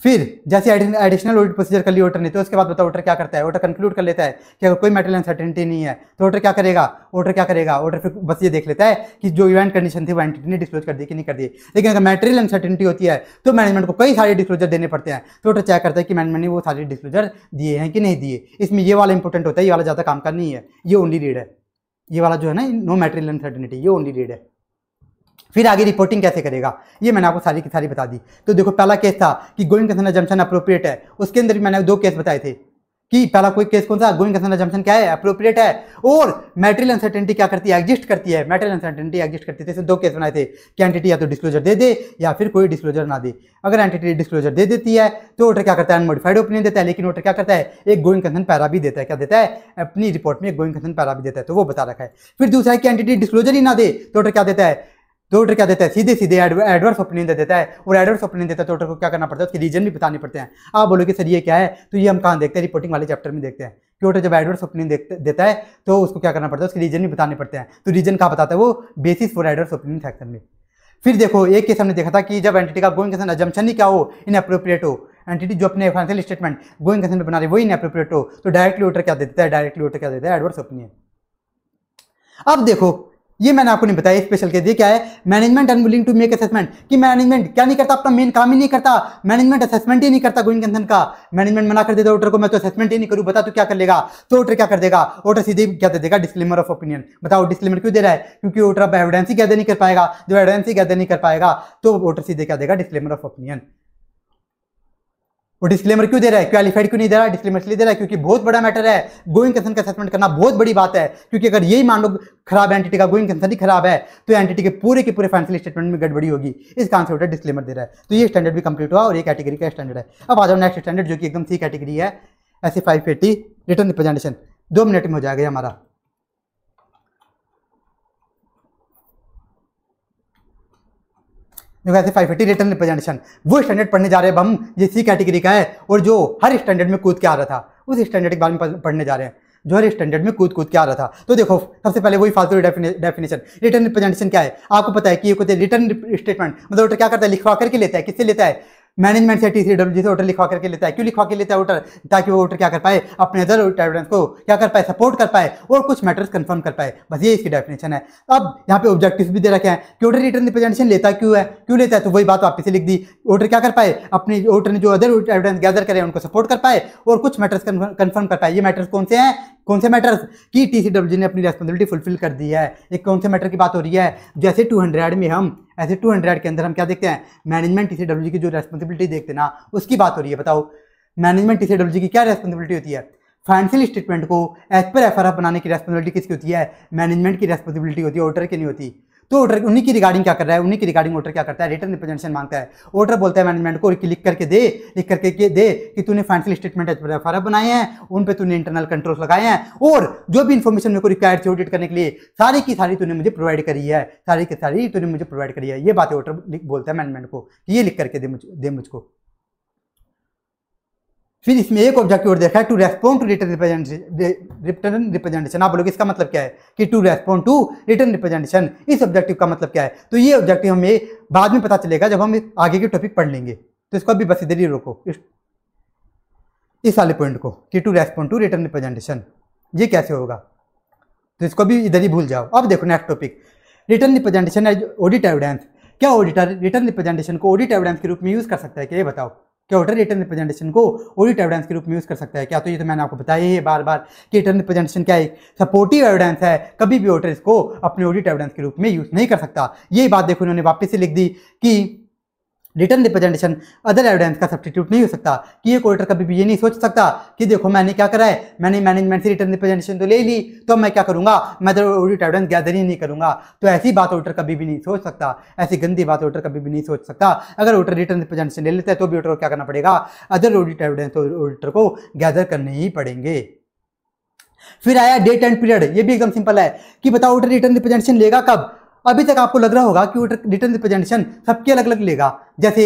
फिर जैसे एडिशनल ऑडिट प्रोसीजर कर ली ऑर्डर ने तो उसके बाद बताओ ऑर्डर क्या करता है ऑर्डर कंक्लूड कर लेता है कि अगर कोई मेटल अनसर्टेनिटी नहीं है तो ऑर्डर क्या करेगा ऑर्डर क्या करेगा ऑर्डर फिर बस ये देख लेता है कि जो इवेंट कंडीशन थी वो एंटिटी ने डिस्क्लोज कर दी कि नहीं कर दी लेकिन अगर मेटेरियल अनसर्टेनिटी होती है तो मैनेजमेंट को कई सारे डिस्क्लोजर देने पड़ते हैं तो ऑर्डर चेक करता है कि मैनेजमेंट ने वो सारे डिस्क्लोजर दिए हैं कि नहीं दिए इसमें ये वाला इंपॉर्टेंट होता है ये वाला ज़्यादा काम का नहीं है ये ओनली रीड है ये वाला जो है ना नो मेटेरियल अनसर्टेनिटी ये ओनली रीड है फिर आगे रिपोर्टिंग कैसे करेगा ये मैंने आपको सारी की सारी बता दी तो देखो पहला केस था कि गोइंग कंसर्न एजम्पन अप्रोप्रिएट है उसके अंदर भी मैंने दो केस बताए थे कि पहला कोई केस कौन सा गोइंग कंसर्न एजम्पन क्या है अप्रोप्रिएट है और मेटेरियल अनसर्टेनिटी क्या करती है एग्जिस्ट करती है मेटेरियल अनसर्टेनिटी एग्जिस्ट करती है जैसे तो दो केस बनाए थे कि एंटिटी या तो डिस्क्लोजर दे दे या फिर कोई डिस्क्लोजर ना दे अगर एंटिटी डिस्क्लोजर दे देती है तो ऑर्डर क्या करता है अनमोडिफाइड ओपिनियन देता है लेकिन ऑर्डर क्या करता है एक गोइंग कंसर्न पैरा भी देता है क्या देता है अपनी रिपोर्ट में गोइंग कंसर्न पैरा भी देता है तो वो बता रखा है फिर दूसरा है कि एंटिटी डिस्क्लोजर ही ना दे तो ऑर्डर क्या देता है डॉक्टर क्या देता है सीधे सीधे एडवर्स ओपिनियन दे देता है और एडवर्स ओपिनियन देता है तो को क्या करना पड़ता है उसके रीजन भी बताने पड़ते हैं आप बोलोगे सर ये क्या है तो ये हम कहाँ देखते हैं रिपोर्टिंग वाले चैप्टर में देखते हैं कि जब एडवर्स ओपिनियन देता है तो उसको क्या करना पड़ता है उसके रीजन भी बताने पड़ते हैं तो रीजन कहाँ बताता है वो basis for adverse opinion section में फिर देखो एक केस हमने देखा था कि जब एंटिटी का गोइंग कंसर्न अजम्पन ही क्या हो इन अप्रोप्रिएट हो एंटिटी जो अपने फाइनेंशियल स्टेटमेंट गोइंग कंसर्न में बना रही है वो इन अप्रोप्रिएट हो तो डायरेक्टली ऑर्डर क्या देता है डायरेक्टली ऑर्डर क्या देता है एडवर्स ओपिनियन अब देखो ये मैंने आपको नहीं बताया स्पेशल के दिए क्या है management unwilling to make assessment कि मैनेजमेंट क्या नहीं करता अपना मेन काम ही नहीं करता मैनेजमेंट असेसमेंट ही नहीं करता गोविंद कंदन का मैनेजमेंट मना कर देता ऑर्डर को मैं तो असेसमेंट ही नहीं करूँ बता तो क्या कर लेगा तो ऑर्डर क्या कर देगा ऑर्डर सीधे क्या दे देगा डिस्क्लेमर ऑफ ओपिनियन बताओ डिस्क्लेमर क्यों दे रहा है क्योंकि ऑर्डर अब एविडेंस ही गैदर नहीं कर पाएगा जब एविडेंस ही गैदर नहीं कर पाएगा तो ऑर्डर सीधे क्या देगा डिस्क्लेमर ऑफ ओपिनियन वो डिस्क्लेमर क्यों दे रहा है क्वालिफाइड क्यों नहीं दे रहा है डिस्क्लेमर इसलिए दे रहा है क्योंकि बहुत बड़ा मैटर है गोइंग कंसर्न का असेसमेंट करना बहुत बड़ी बात है क्योंकि अगर यही मान लो खराब एंटिटी का गोइंग कंसर्न ही खराब है तो एंटिटी के पूरे के पूरे फाइनेंशियल स्टेटमेंट में गड़बड़ी होगी इस कारण से डिस्क्लेमर दे रहा है तो ये स्टैंडर्ड भी कंप्लीट हुआ और ये कैटेगरी का स्टैंडर्ड है अब आ जाओ नेक्स्ट स्टैंडर्ड जो कि एकदम सी कैटेगरी है ऐसे फाइव रिटर्न रिप्रेजेंटेशन दो मिनट में हो जाएगा हमारा जो फाइव फिफ्टी रिटर्न रिप्रेजेंटेशन वो स्टैंडर्ड पढ़ने जा रहे हैं अब हम ये सी कैटेगरी का है और जो हर स्टैंडर्ड में कूद के आ रहा था उस स्टैंडर्ड के बारे में पढ़ने जा रहे हैं जो हर स्टैंडर्ड में कूद कूद के आ रहा था तो देखो सबसे पहले वही फालतू डेफिनेशन रिटर्न रिप्रेजेंटेशन क्या है आपको पता है कि ये कहते हैं रिटर्न स्टेटमेंट मतलब तो क्या करता है लिखवा करके लेता है किससे लेता है मैनेजमेंट से टी सी डब्ल्यू जी से ऑर्डर लिखवा करके लेता है क्यों लिखवा के लेता है ऑर्डर ताकि वो ऑर्डर क्या कर पाए अपने अदर एविडेंस को क्या कर पाए सपोर्ट कर पाए और कुछ मैटर्स कंफर्म कर पाए बस ये इसकी डेफिनेशन है अब यहाँ पे ऑब्जेक्टिव भी दे रखे हैं कि ऑर्डर रिटर्न रिप्रेजेंटेशन लेता क्यों है क्यों लेता है तो वही बात वापस से लिख दी ऑर्डर क्या कर पाए अपने ऑर्डर ने जो अदर एविडेंस गैदर करें उनको सपोर्ट कर पाए और कुछ मैटर्स कन्फर्म कर पाए ये मैटर्स कौन से हैं कौन से मैटर्स की टी सी डब्ल्यू ने अपनी रेस्पॉन्सिबिलिटी फुलफिल कर दी है एक कौन से मैटर की बात हो रही है जैसे टू हंड्रेड में हम ऐसे टू हंड्रेड के अंदर हम क्या देखते हैं मैनेजमेंट टी डब्ल्यू की जो रेस्पॉन्सिबिलिटी देखते ना उसकी बात हो रही है बताओ मैनेजमेंट टी डब्ल्यू की क्या रेस्पॉन्सिबिलिटी होती है फाइनेंशियल स्टेटमेंट को एज पर एफ बनाने की रेस्पॉन्सिबिलिटी किसकी होती है मैनेजमेंट की रेस्पॉन्सिबिलिटी होती है ऑडिटर की नहीं होती तो ऑर्डर उन्हीं की रिगार्डिंग क्या कर रहा है उन्हीं की रिगार्डिंग ऑर्डर क्या करता है रिटर्न रिप्रेजेंटेशन मांगता है ऑर्डर बोलता है मैनेजमेंट को लिख करके दे लिख करके के दे कि तूने फाइनेंशियल स्टेटमेंट रेफरअप बनाए हैं उन पर तूने इंटरनल कंट्रोल्स लगाए हैं और जो भी इन्फॉर्मेशन मेरे को रिक्वायर थी ऑडिट करने के लिए सारी की सारी तूने मुझे प्रोवाइड करी है सारी की सारी तूने मुझे प्रोवाइड करी है ये बातें ऑर्डर बोलता है मैनेजमेंट को ये लिख करके दे मुझ दे मुझको फिर इसमें एक ऑब्जेक्टिव और देखा है to respond to written written representation आप लोग इसका मतलब क्या है कि to respond to written representation इस ऑब्जेक्टिव का मतलब क्या है तो ये ऑब्जेक्टिव हमें बाद में पता चलेगा जब हम आगे के टॉपिक पढ़ लेंगे तो इसको अभी बस इधर ही रोको इस, वाले पॉइंट को कि to respond to written representation ये कैसे होगा तो इसको भी इधर ही भूल जाओ अब देखो next topic written representation as audit evidence क्या ऑडिटर रिटर्न रिप्रेजेंटेशन को ऑडिट एविडेंस के रूप में यूज़ कर सकता है क्या ये बताओ क्या रिटर्न रिप्रेजेंटेशन को ओडिट एविडेंस के रूप में यूज़ कर सकता है क्या तो ये तो मैंने आपको बताया ही है बार बार कि रिटर्न रिप्रेजेंटेशन क्या एक सपोर्टिव एविडेंस है कभी भी ऑडिटर इसको अपने ऑडिट एविडेंस के रूप में यूज़ नहीं कर सकता यही बात देखो इन्होंने वापस से लिख दी कि रिटर्न रिप्रेजेंटेशन अदर एविडेंस का सब्सटीट्यूट नहीं हो सकता कि एक कोर्टर कभी भी ये नहीं सोच सकता कि देखो मैंने क्या करा है मैंने मैनेजमेंट से रिटर्न रिप्रेजेंटेशन तो ले ली तो मैं क्या करूंगा मैं तो ऑडिट एविडेंस गैदर ही नहीं करूंगा तो ऐसी बात ऑडिटर कभी भी नहीं सोच सकता ऐसी गंदी बात ऑडिटर कभी भी नहीं सोच सकता अगर ऑडिटर रिटर्न रिप्रेजेंटेशन ले लेता है तो भी ऑडिटर को क्या करना पड़ेगा अदर ऑडिट एविडेंस ऑडिटर को गैदर करने ही पड़ेंगे फिर आया डेट एंड पीरियड ये भी एकदम सिंपल है कि बताओ ऑडिटर रिटर्न रिप्रेजेंटेशन लेगा कब अभी तक आपको लग रहा होगा कि रिटर्न रिप्रेजेंटेशन सबके अलग अलग लेगा जैसे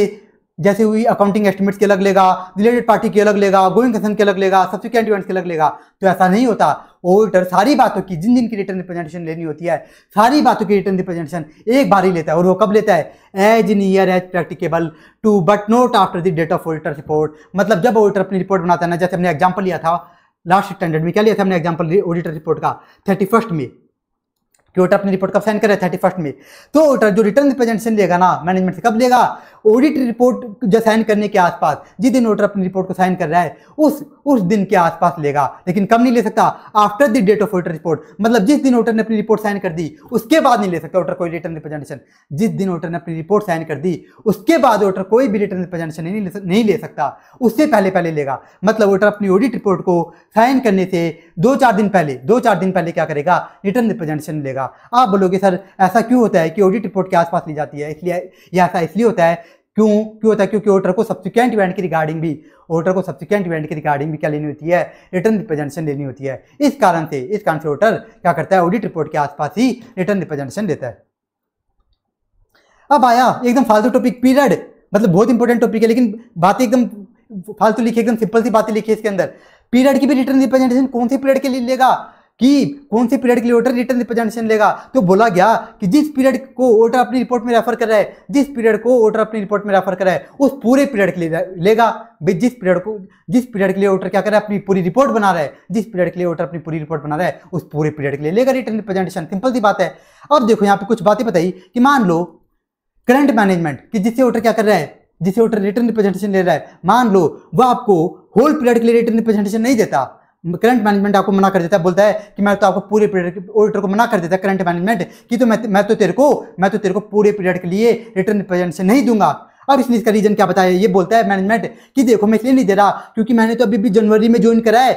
जैसे हुई अकाउंटिंग एस्टिमेट्स के अलग लेगा रिलेटेड पार्टी के अलग लेगा गोइंग कंसर्न के अलग लेगा सब्सिक्वेंट इवेंट्स के अलग लेगा तो ऐसा नहीं होता ऑडिटर सारी बातों की जिन जिन की रिटर्न रिप्रेजेंटेशन लेनी होती है सारी बातों की रिटर्न रिप्रेजेंटेशन एक बार ही लेता है और वो कब लेता है as near as practicable to but not after the date of auditor report मतलब जब ऑडिटर अपनी रिपोर्ट बनाता है ना जैसे हमने एग्जाम्पल लिया था लास्ट स्टैंडर्ड में क्या लिया था हमने एग्जाम्पल ऑडिटर रिपोर्ट का थर्टी फर्स्ट में क्योटा अपनी रिपोर्ट कब साइन करे थर्टी फर्स्ट में तो जो रिटर्न प्रेजेंटेशन लेगा ना मैनेजमेंट से कब लेगा ऑडिट रिपोर्ट जो साइन करने के आसपास जिस दिन ऑडिटर अपनी रिपोर्ट को साइन कर रहा है उस उस दिन के आसपास लेगा लेकिन कब नहीं ले सकता after the date of auditor report मतलब जिस दिन ऑडिटर ने अपनी रिपोर्ट साइन कर दी उसके बाद नहीं ले सकता ऑडिटर कोई रिटर्न प्रेजेंटेशन जिस दिन ऑडिटर ने अपनी रिपोर्ट साइन कर दी उसके बाद ऑडिटर कोई भी रिटर्न प्रेजेंटेशन नहीं नहीं ले सकता उससे पहले पहले लेगा मतलब ऑडिटर अपनी ऑडिट रिपोर्ट को साइन करने से दो चार दिन पहले दो चार दिन पहले क्या करेगा रिटर्न प्रेजेंटेशन लेगा जाएगा आप बोलोगे सर ऐसा क्यों होता है कि ऑडिट रिपोर्ट के आसपास ली जाती है इसलिए यह ऐसा इसलिए होता है क्यों क्यों होता है क्योंकि ऑर्डर को सब्सिक्वेंट इवेंट की रिगार्डिंग भी ऑर्डर को सब्सिक्वेंट इवेंट की रिगार्डिंग भी क्या लेनी होती है रिटर्न रिप्रेजेंटेशन लेनी होती है इस कारण से इस कारण से ऑर्डर क्या करता है ऑडिट रिपोर्ट के आसपास ही रिटर्न रिप्रेजेंटेशन देता है अब आया एकदम फालतू टॉपिक पीरियड मतलब बहुत इंपॉर्टेंट टॉपिक है लेकिन बातें एकदम फालतू लिखी एकदम सिंपल सी बातें लिखी इसके अंदर पीरियड की भी रिटर्न रिप्रेजेंटेशन कौन से पीरियड के लिए लेगा कि कौन से पीरियड के लिए ऑर्डर रिटर्न रिप्रेजेंटेशन लेगा तो बोला गया कि जिस पीरियड को ऑर्डर अपनी रिपोर्ट में रेफर कर रहा है जिस पीरियड को ऑर्डर अपनी रिपोर्ट में रेफर कर रहा है उस पूरे पीरियड के लिए लेगा भाई जिस पीरियड को जिस पीरियड के लिए ऑर्डर क्या कर रहा है अपनी पूरी रिपोर्ट बना रहा है जिस पीरियड के लिए ऑर्डर अपनी पूरी रिपोर्ट बना रहा है उस पूरे पीरियड के लिए लेगा रिटर्न रिप्रेजेंटेशन सिंपल सी बात है अब देखो यहाँ पे कुछ बातें बताई कि मान लो करंट मैनेजमेंट कि जिससे ऑर्डर क्या कर रहा है जिसे ऑर्डर रिटर्न रिप्रेजेंटेशन ले रहा है मान लो वह आपको होल पीरियड के लिए रिटर्न रिप्रेजेंटेशन नहीं देता करंट मैनेजमेंट आपको मना कर देता है बोलता है कि मैं तो आपको पूरे पीरियड के ऑडिटर को मना कर देता है करंट मैनेजमेंट कि तो मैं मैं तो तेरे को मैं तो तेरे को पूरे पीरियड के लिए रिटर्न प्रेजेंट से नहीं दूंगा और इसने इसका रीजन क्या बताया ये बोलता है मैनेजमेंट कि देखो मैं इसलिए नहीं दे रहा क्योंकि मैंने तो अभी भी जनवरी में ज्वाइन करा है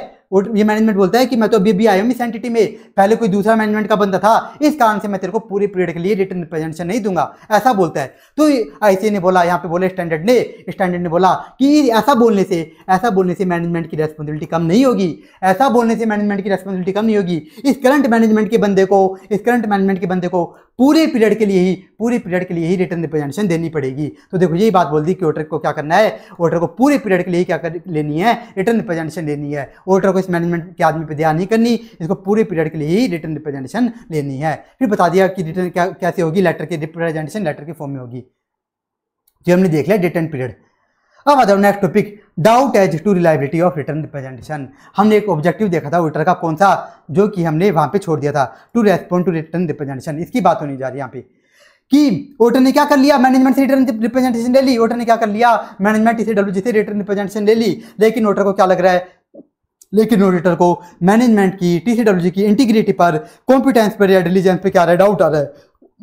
ये मैनेजमेंट बोलता है कि मैं तो अभी अभी आया हूँ इस एंटिटी में पहले कोई दूसरा मैनेजमेंट का बंदा था इस कारण से मैं तेरे को पूरे पीरियड के लिए रिटर्न प्रेजेंटेशन नहीं दूंगा ऐसा बोलता है तो आई ने बोला यहाँ पे बोले स्टैंडर्ड ने स्टैंडर्ड ने बोला कि ऐसा बोलने से ऐसा बोलने से मैनेजमेंट की रेस्पॉन्सिबिलिटी कम नहीं होगी ऐसा बोलने से मैनेजमेंट की रेस्पॉन्सिबिलिटी कम नहीं होगी इस करंट मैनेजमेंट के बंदे को इस करंट मैनेजमेंट के बंदे को पूरे पीरियड के लिए ही पूरे पीरियड के लिए ही रिटर्न रिप्रेजेंटेशन देनी पड़ेगी तो देखो यही बात बोल दी कि वोटर को क्या करना है वोटर को पूरे पीरियड के लिए क्या कर लेनी है रिटर्न रिप्रेजेंटेशन देनी है वोटर को इस मैनेजमेंट के आदमी पर दया नहीं करनी इसको पूरे पीरियड के लिए ही रिटर्न रिप्रेजेंटेशन लेनी है फिर बता दिया कि रिटर्न क्या कैसे होगी लेटर की रिप्रेजेंटेशन लेटर के फॉर्म में होगी जो हमने देख लिया रिटर्न पीरियड अब आता next topic doubt as to reliability of written representation हमने एक ऑब्जेक्टिव देखा था ऑडिटर का कौन सा जो कि हमने वहां पे छोड़ दिया था to respond to written representation इसकी बात होने जा रही है यहाँ पे कि ओटर ने क्या कर लिया मैनेजमेंट से रिटर्न रिप्रेजेंटेशन ले ली ओटर ने क्या कर लिया मैनेजमेंट इसे डब्ल्यू से रिटर्न रिप्रेजेंटेशन ले ली लेकिन ओटर को क्या लग रहा है लेकिन ऑडिटर को मैनेजमेंट की टीसीडब्ल्यूजी की इंटीग्रिटी पर कॉम्पिटेंस पर या डिलीजेंस पर क्या रहा है डाउट आ रहा है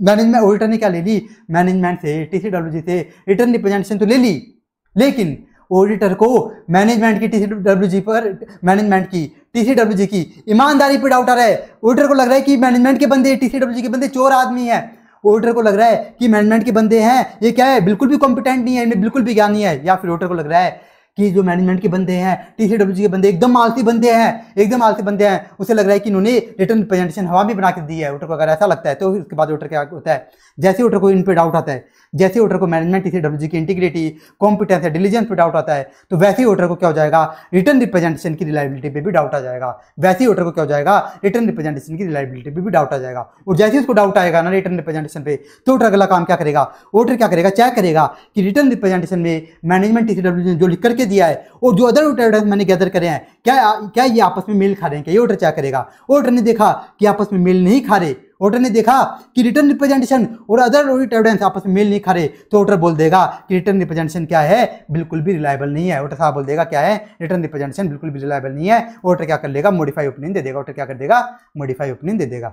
मैनेजमेंट ऑडिटर ने क्या ले ली मैनेजमेंट से टीसीडब्ल्यूजी से रिटर्न रिप्रेजेंटेशन तो ले ली लेकिन ऑडिटर को मैनेजमेंट की टीसीडब्ल्यूजी पर मैनेजमेंट की टीसीडब्ल्यूजी की ईमानदारी पर डाउट आ रहा है ऑडिटर को लग रहा है कि मैनेजमेंट के बंदे टीसीडब्ल्यूजी के बंदे चोर आदमी है ऑडिटर को लग रहा है कि मैनेजमेंट के बंदे हैं ये क्या है बिल्कुल भी कॉम्पिटेंट नहीं है बिल्कुल भी ज्ञान नहीं है या फिर ऑडिटर को लग रहा है कि जो मैनेजमेंट के बंदे हैं टी सी डब्ल्यू के बंदे एकदम आलसी बंदे हैं एकदम आलसी बंदे हैं उसे लग रहा है कि इन्होंने रिटर्न प्रेजेंटेशन हवा में बना के दी है वोटर को अगर ऐसा लगता है तो उसके बाद वोटर क्या होता है जैसे ऑर्डर को इन पे डाउट आता है जैसे ऑर्डर को मैनेजमेंट इसी डब्ल्यू की इंटीग्रिटी कॉम्पिटेंस है डिलीजेंस पे डाउट आता है तो वैसे ही ऑर्डर को क्या हो जाएगा रिटर्न रिप्रेजेंटेशन की रिलायबिलिटी पे भी डाउट आ जाएगा वैसे ही ऑर्डर को क्या हो जाएगा रिटर्न रिप्रेजेंटेशन की रिलायबिलिटी पर भी डाउट आ जाएगा और जैसे ही उसको डाउट आएगा ना रिटर्न रिप्रेजेंटेशन पर तो ऑर्डर अगला काम क्या करेगा ऑर्डर क्या करेगा चेक करेगा कि रिटर्न रिप्रेजेंटेशन में मैनेजमेंट इसी डब्ल्यू ने जो लिख करके दिया है और जो अदर ऑर्डर मैंने गैदर करे हैं क्या क्या ये आपस में मेल खा रहे हैं क्या ये ऑर्डर चेक करेगा ऑर्डर ने देखा कि आपस में मेल नहीं खा रहे वोटर ने देखा कि रिटर्न रिप्रेजेंटेशन और अदर ऑडिट एविडेंस आपस में मेल नहीं खा रहे तो ऑर्डर बोल देगा कि रिटर्न रिप्रेजेंटेशन क्या है बिल्कुल भी रिलायबल नहीं है ऑर्डर साहब बोल देगा क्या है रिटर्न रिप्रेजेंटेशन बिल्कुल भी रिलायबल नहीं है ऑर्डर क्या कर लेगा मॉडिफाई ओपिनियन दे देगा ऑर्डर क्या कर देगा मॉडिफाई ओपिनियन दे देगा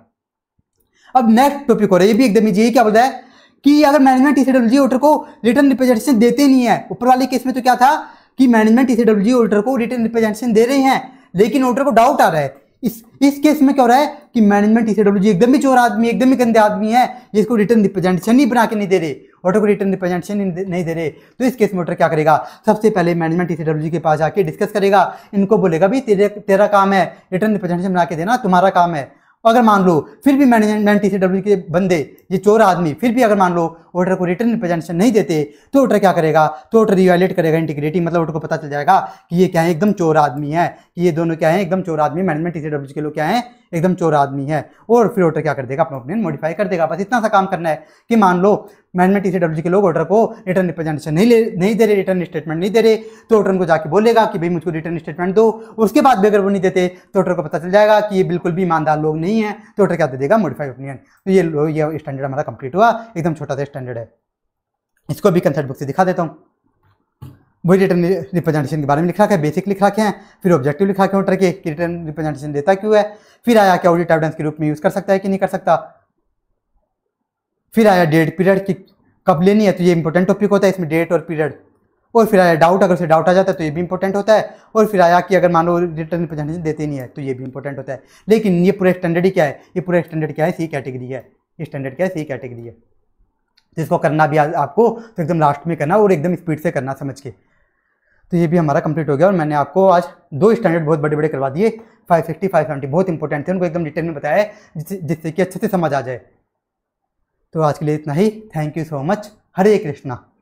अब नेक्स्ट टॉपिक हो रहा है ये भी एकदम इजी है क्या बोलता है कि अगर मैनेजमेंट जी ऑर्डर को रिटर्न रिप्रेजेंटेशन देते नहीं है ऊपर वाले केस में तो क्या था कि मैनेजमेंट जी ऑर्डर को रिटर्न रिप्रेजेंटेशन दे रहे हैं लेकिन ऑर्डर को डाउट आ रहा है इस इस केस में क्या हो रहा है कि मैनेजमेंट सी एकदम ही चोर आदमी एकदम ही गंदे आदमी है जिसको रिटर्न रिप्रेजेंटेशन ही बना के नहीं दे रहे ऑटो को रिटर्न रिप्रेजेंटेशन नहीं दे रहे तो इस केस में ऑटर क्या करेगा सबसे पहले मैनेजमेंट सी के पास जाके डिस्कस करेगा इनको बोलेगा भाई तेरे तेरा काम है रिटर्न रिप्रेजेंटेशन बना के देना तुम्हारा काम है अगर मान लो फिर भी मैनेजमेंट सी के बंदे ये चोर आदमी फिर भी अगर मान लो ऑर्डर को रिटर्न रिप्रेजेंटेशन नहीं देते तो ऑर्डर क्या करेगा तो ऑर्डर रिवैलेट करेगा इंटीग्रिटी मतलब ऑर्डर को पता चल जाएगा कि ये क्या है एकदम चोर आदमी है कि ये दोनों क्या है एकदम चोर आदमी मैनेजमेंट टी डब्ल्यू के लोग क्या है एकदम चोर आदमी है और फिर ऑर्डर क्या कर देगा अपना ओपिनियन मॉडिफाई कर देगा बस इतना सा काम करना है कि मान लो मैनेजमेंट टी डब्ल्यू के लोग ऑर्डर को रिटर्न रिप्रेजेंटेशन नहीं ले नहीं दे रहे रिटर्न स्टेटमेंट नहीं दे रहे तो ऑर्डर को जाके बोलेगा कि भाई मुझको रिटर्न स्टेटमेंट दो उसके बाद भी अगर वो नहीं देते तो ऑर्डर को पता चल जाएगा कि ये बिल्कुल भी ईमानदार लोग नहीं है तो ऑर्डर क्या दे देगा मॉडिफाई ओपिनियन तो ये ये स्टैंडर्ड हमारा कंप्लीट हुआ एकदम छोटा सा स्टैंडर्ड स्टैंडर्ड है इसको भी कंसर्ट बुक से दिखा देता हूँ वही रिटर्न रिप्रेजेंटेशन के बारे में लिखा है बेसिक लिखा के हैं फिर ऑब्जेक्टिव लिखा के उठर के कि रिटर्न रिप्रेजेंटेशन देता क्यों है फिर आया क्या ऑडिट एविडेंस के रूप में यूज़ कर सकता है कि नहीं कर सकता फिर आया डेट पीरियड की कब लेनी है तो ये इंपॉर्टेंट टॉपिक होता है इसमें डेट और पीरियड और फिर आया डाउट अगर उसे डाउट आ जाता है तो ये भी इंपॉर्टेंट होता है और फिर आया कि अगर मान लो रिटर्न रिप्रेजेंटेशन देते नहीं है तो ये भी इंपॉर्टेंट होता है लेकिन ये पूरा स्टैंडर्ड ही क्या है ये पूरा स्टैंडर्ड क्या है सी कैटेगरी है स्टैंडर्ड क्या है सी कैटेगरी है जिसको करना भी आपको तो एकदम लास्ट में करना और एकदम स्पीड से करना समझ के तो ये भी हमारा कंप्लीट हो गया और मैंने आपको आज दो स्टैंडर्ड बहुत बड़े बड़े करवा दिए फाइव 570 बहुत इंपॉर्टेंट थे उनको एकदम डिटेल में बताया है जिससे कि अच्छे से समझ आ जाए तो आज के लिए इतना ही thank you so much Hare Krishna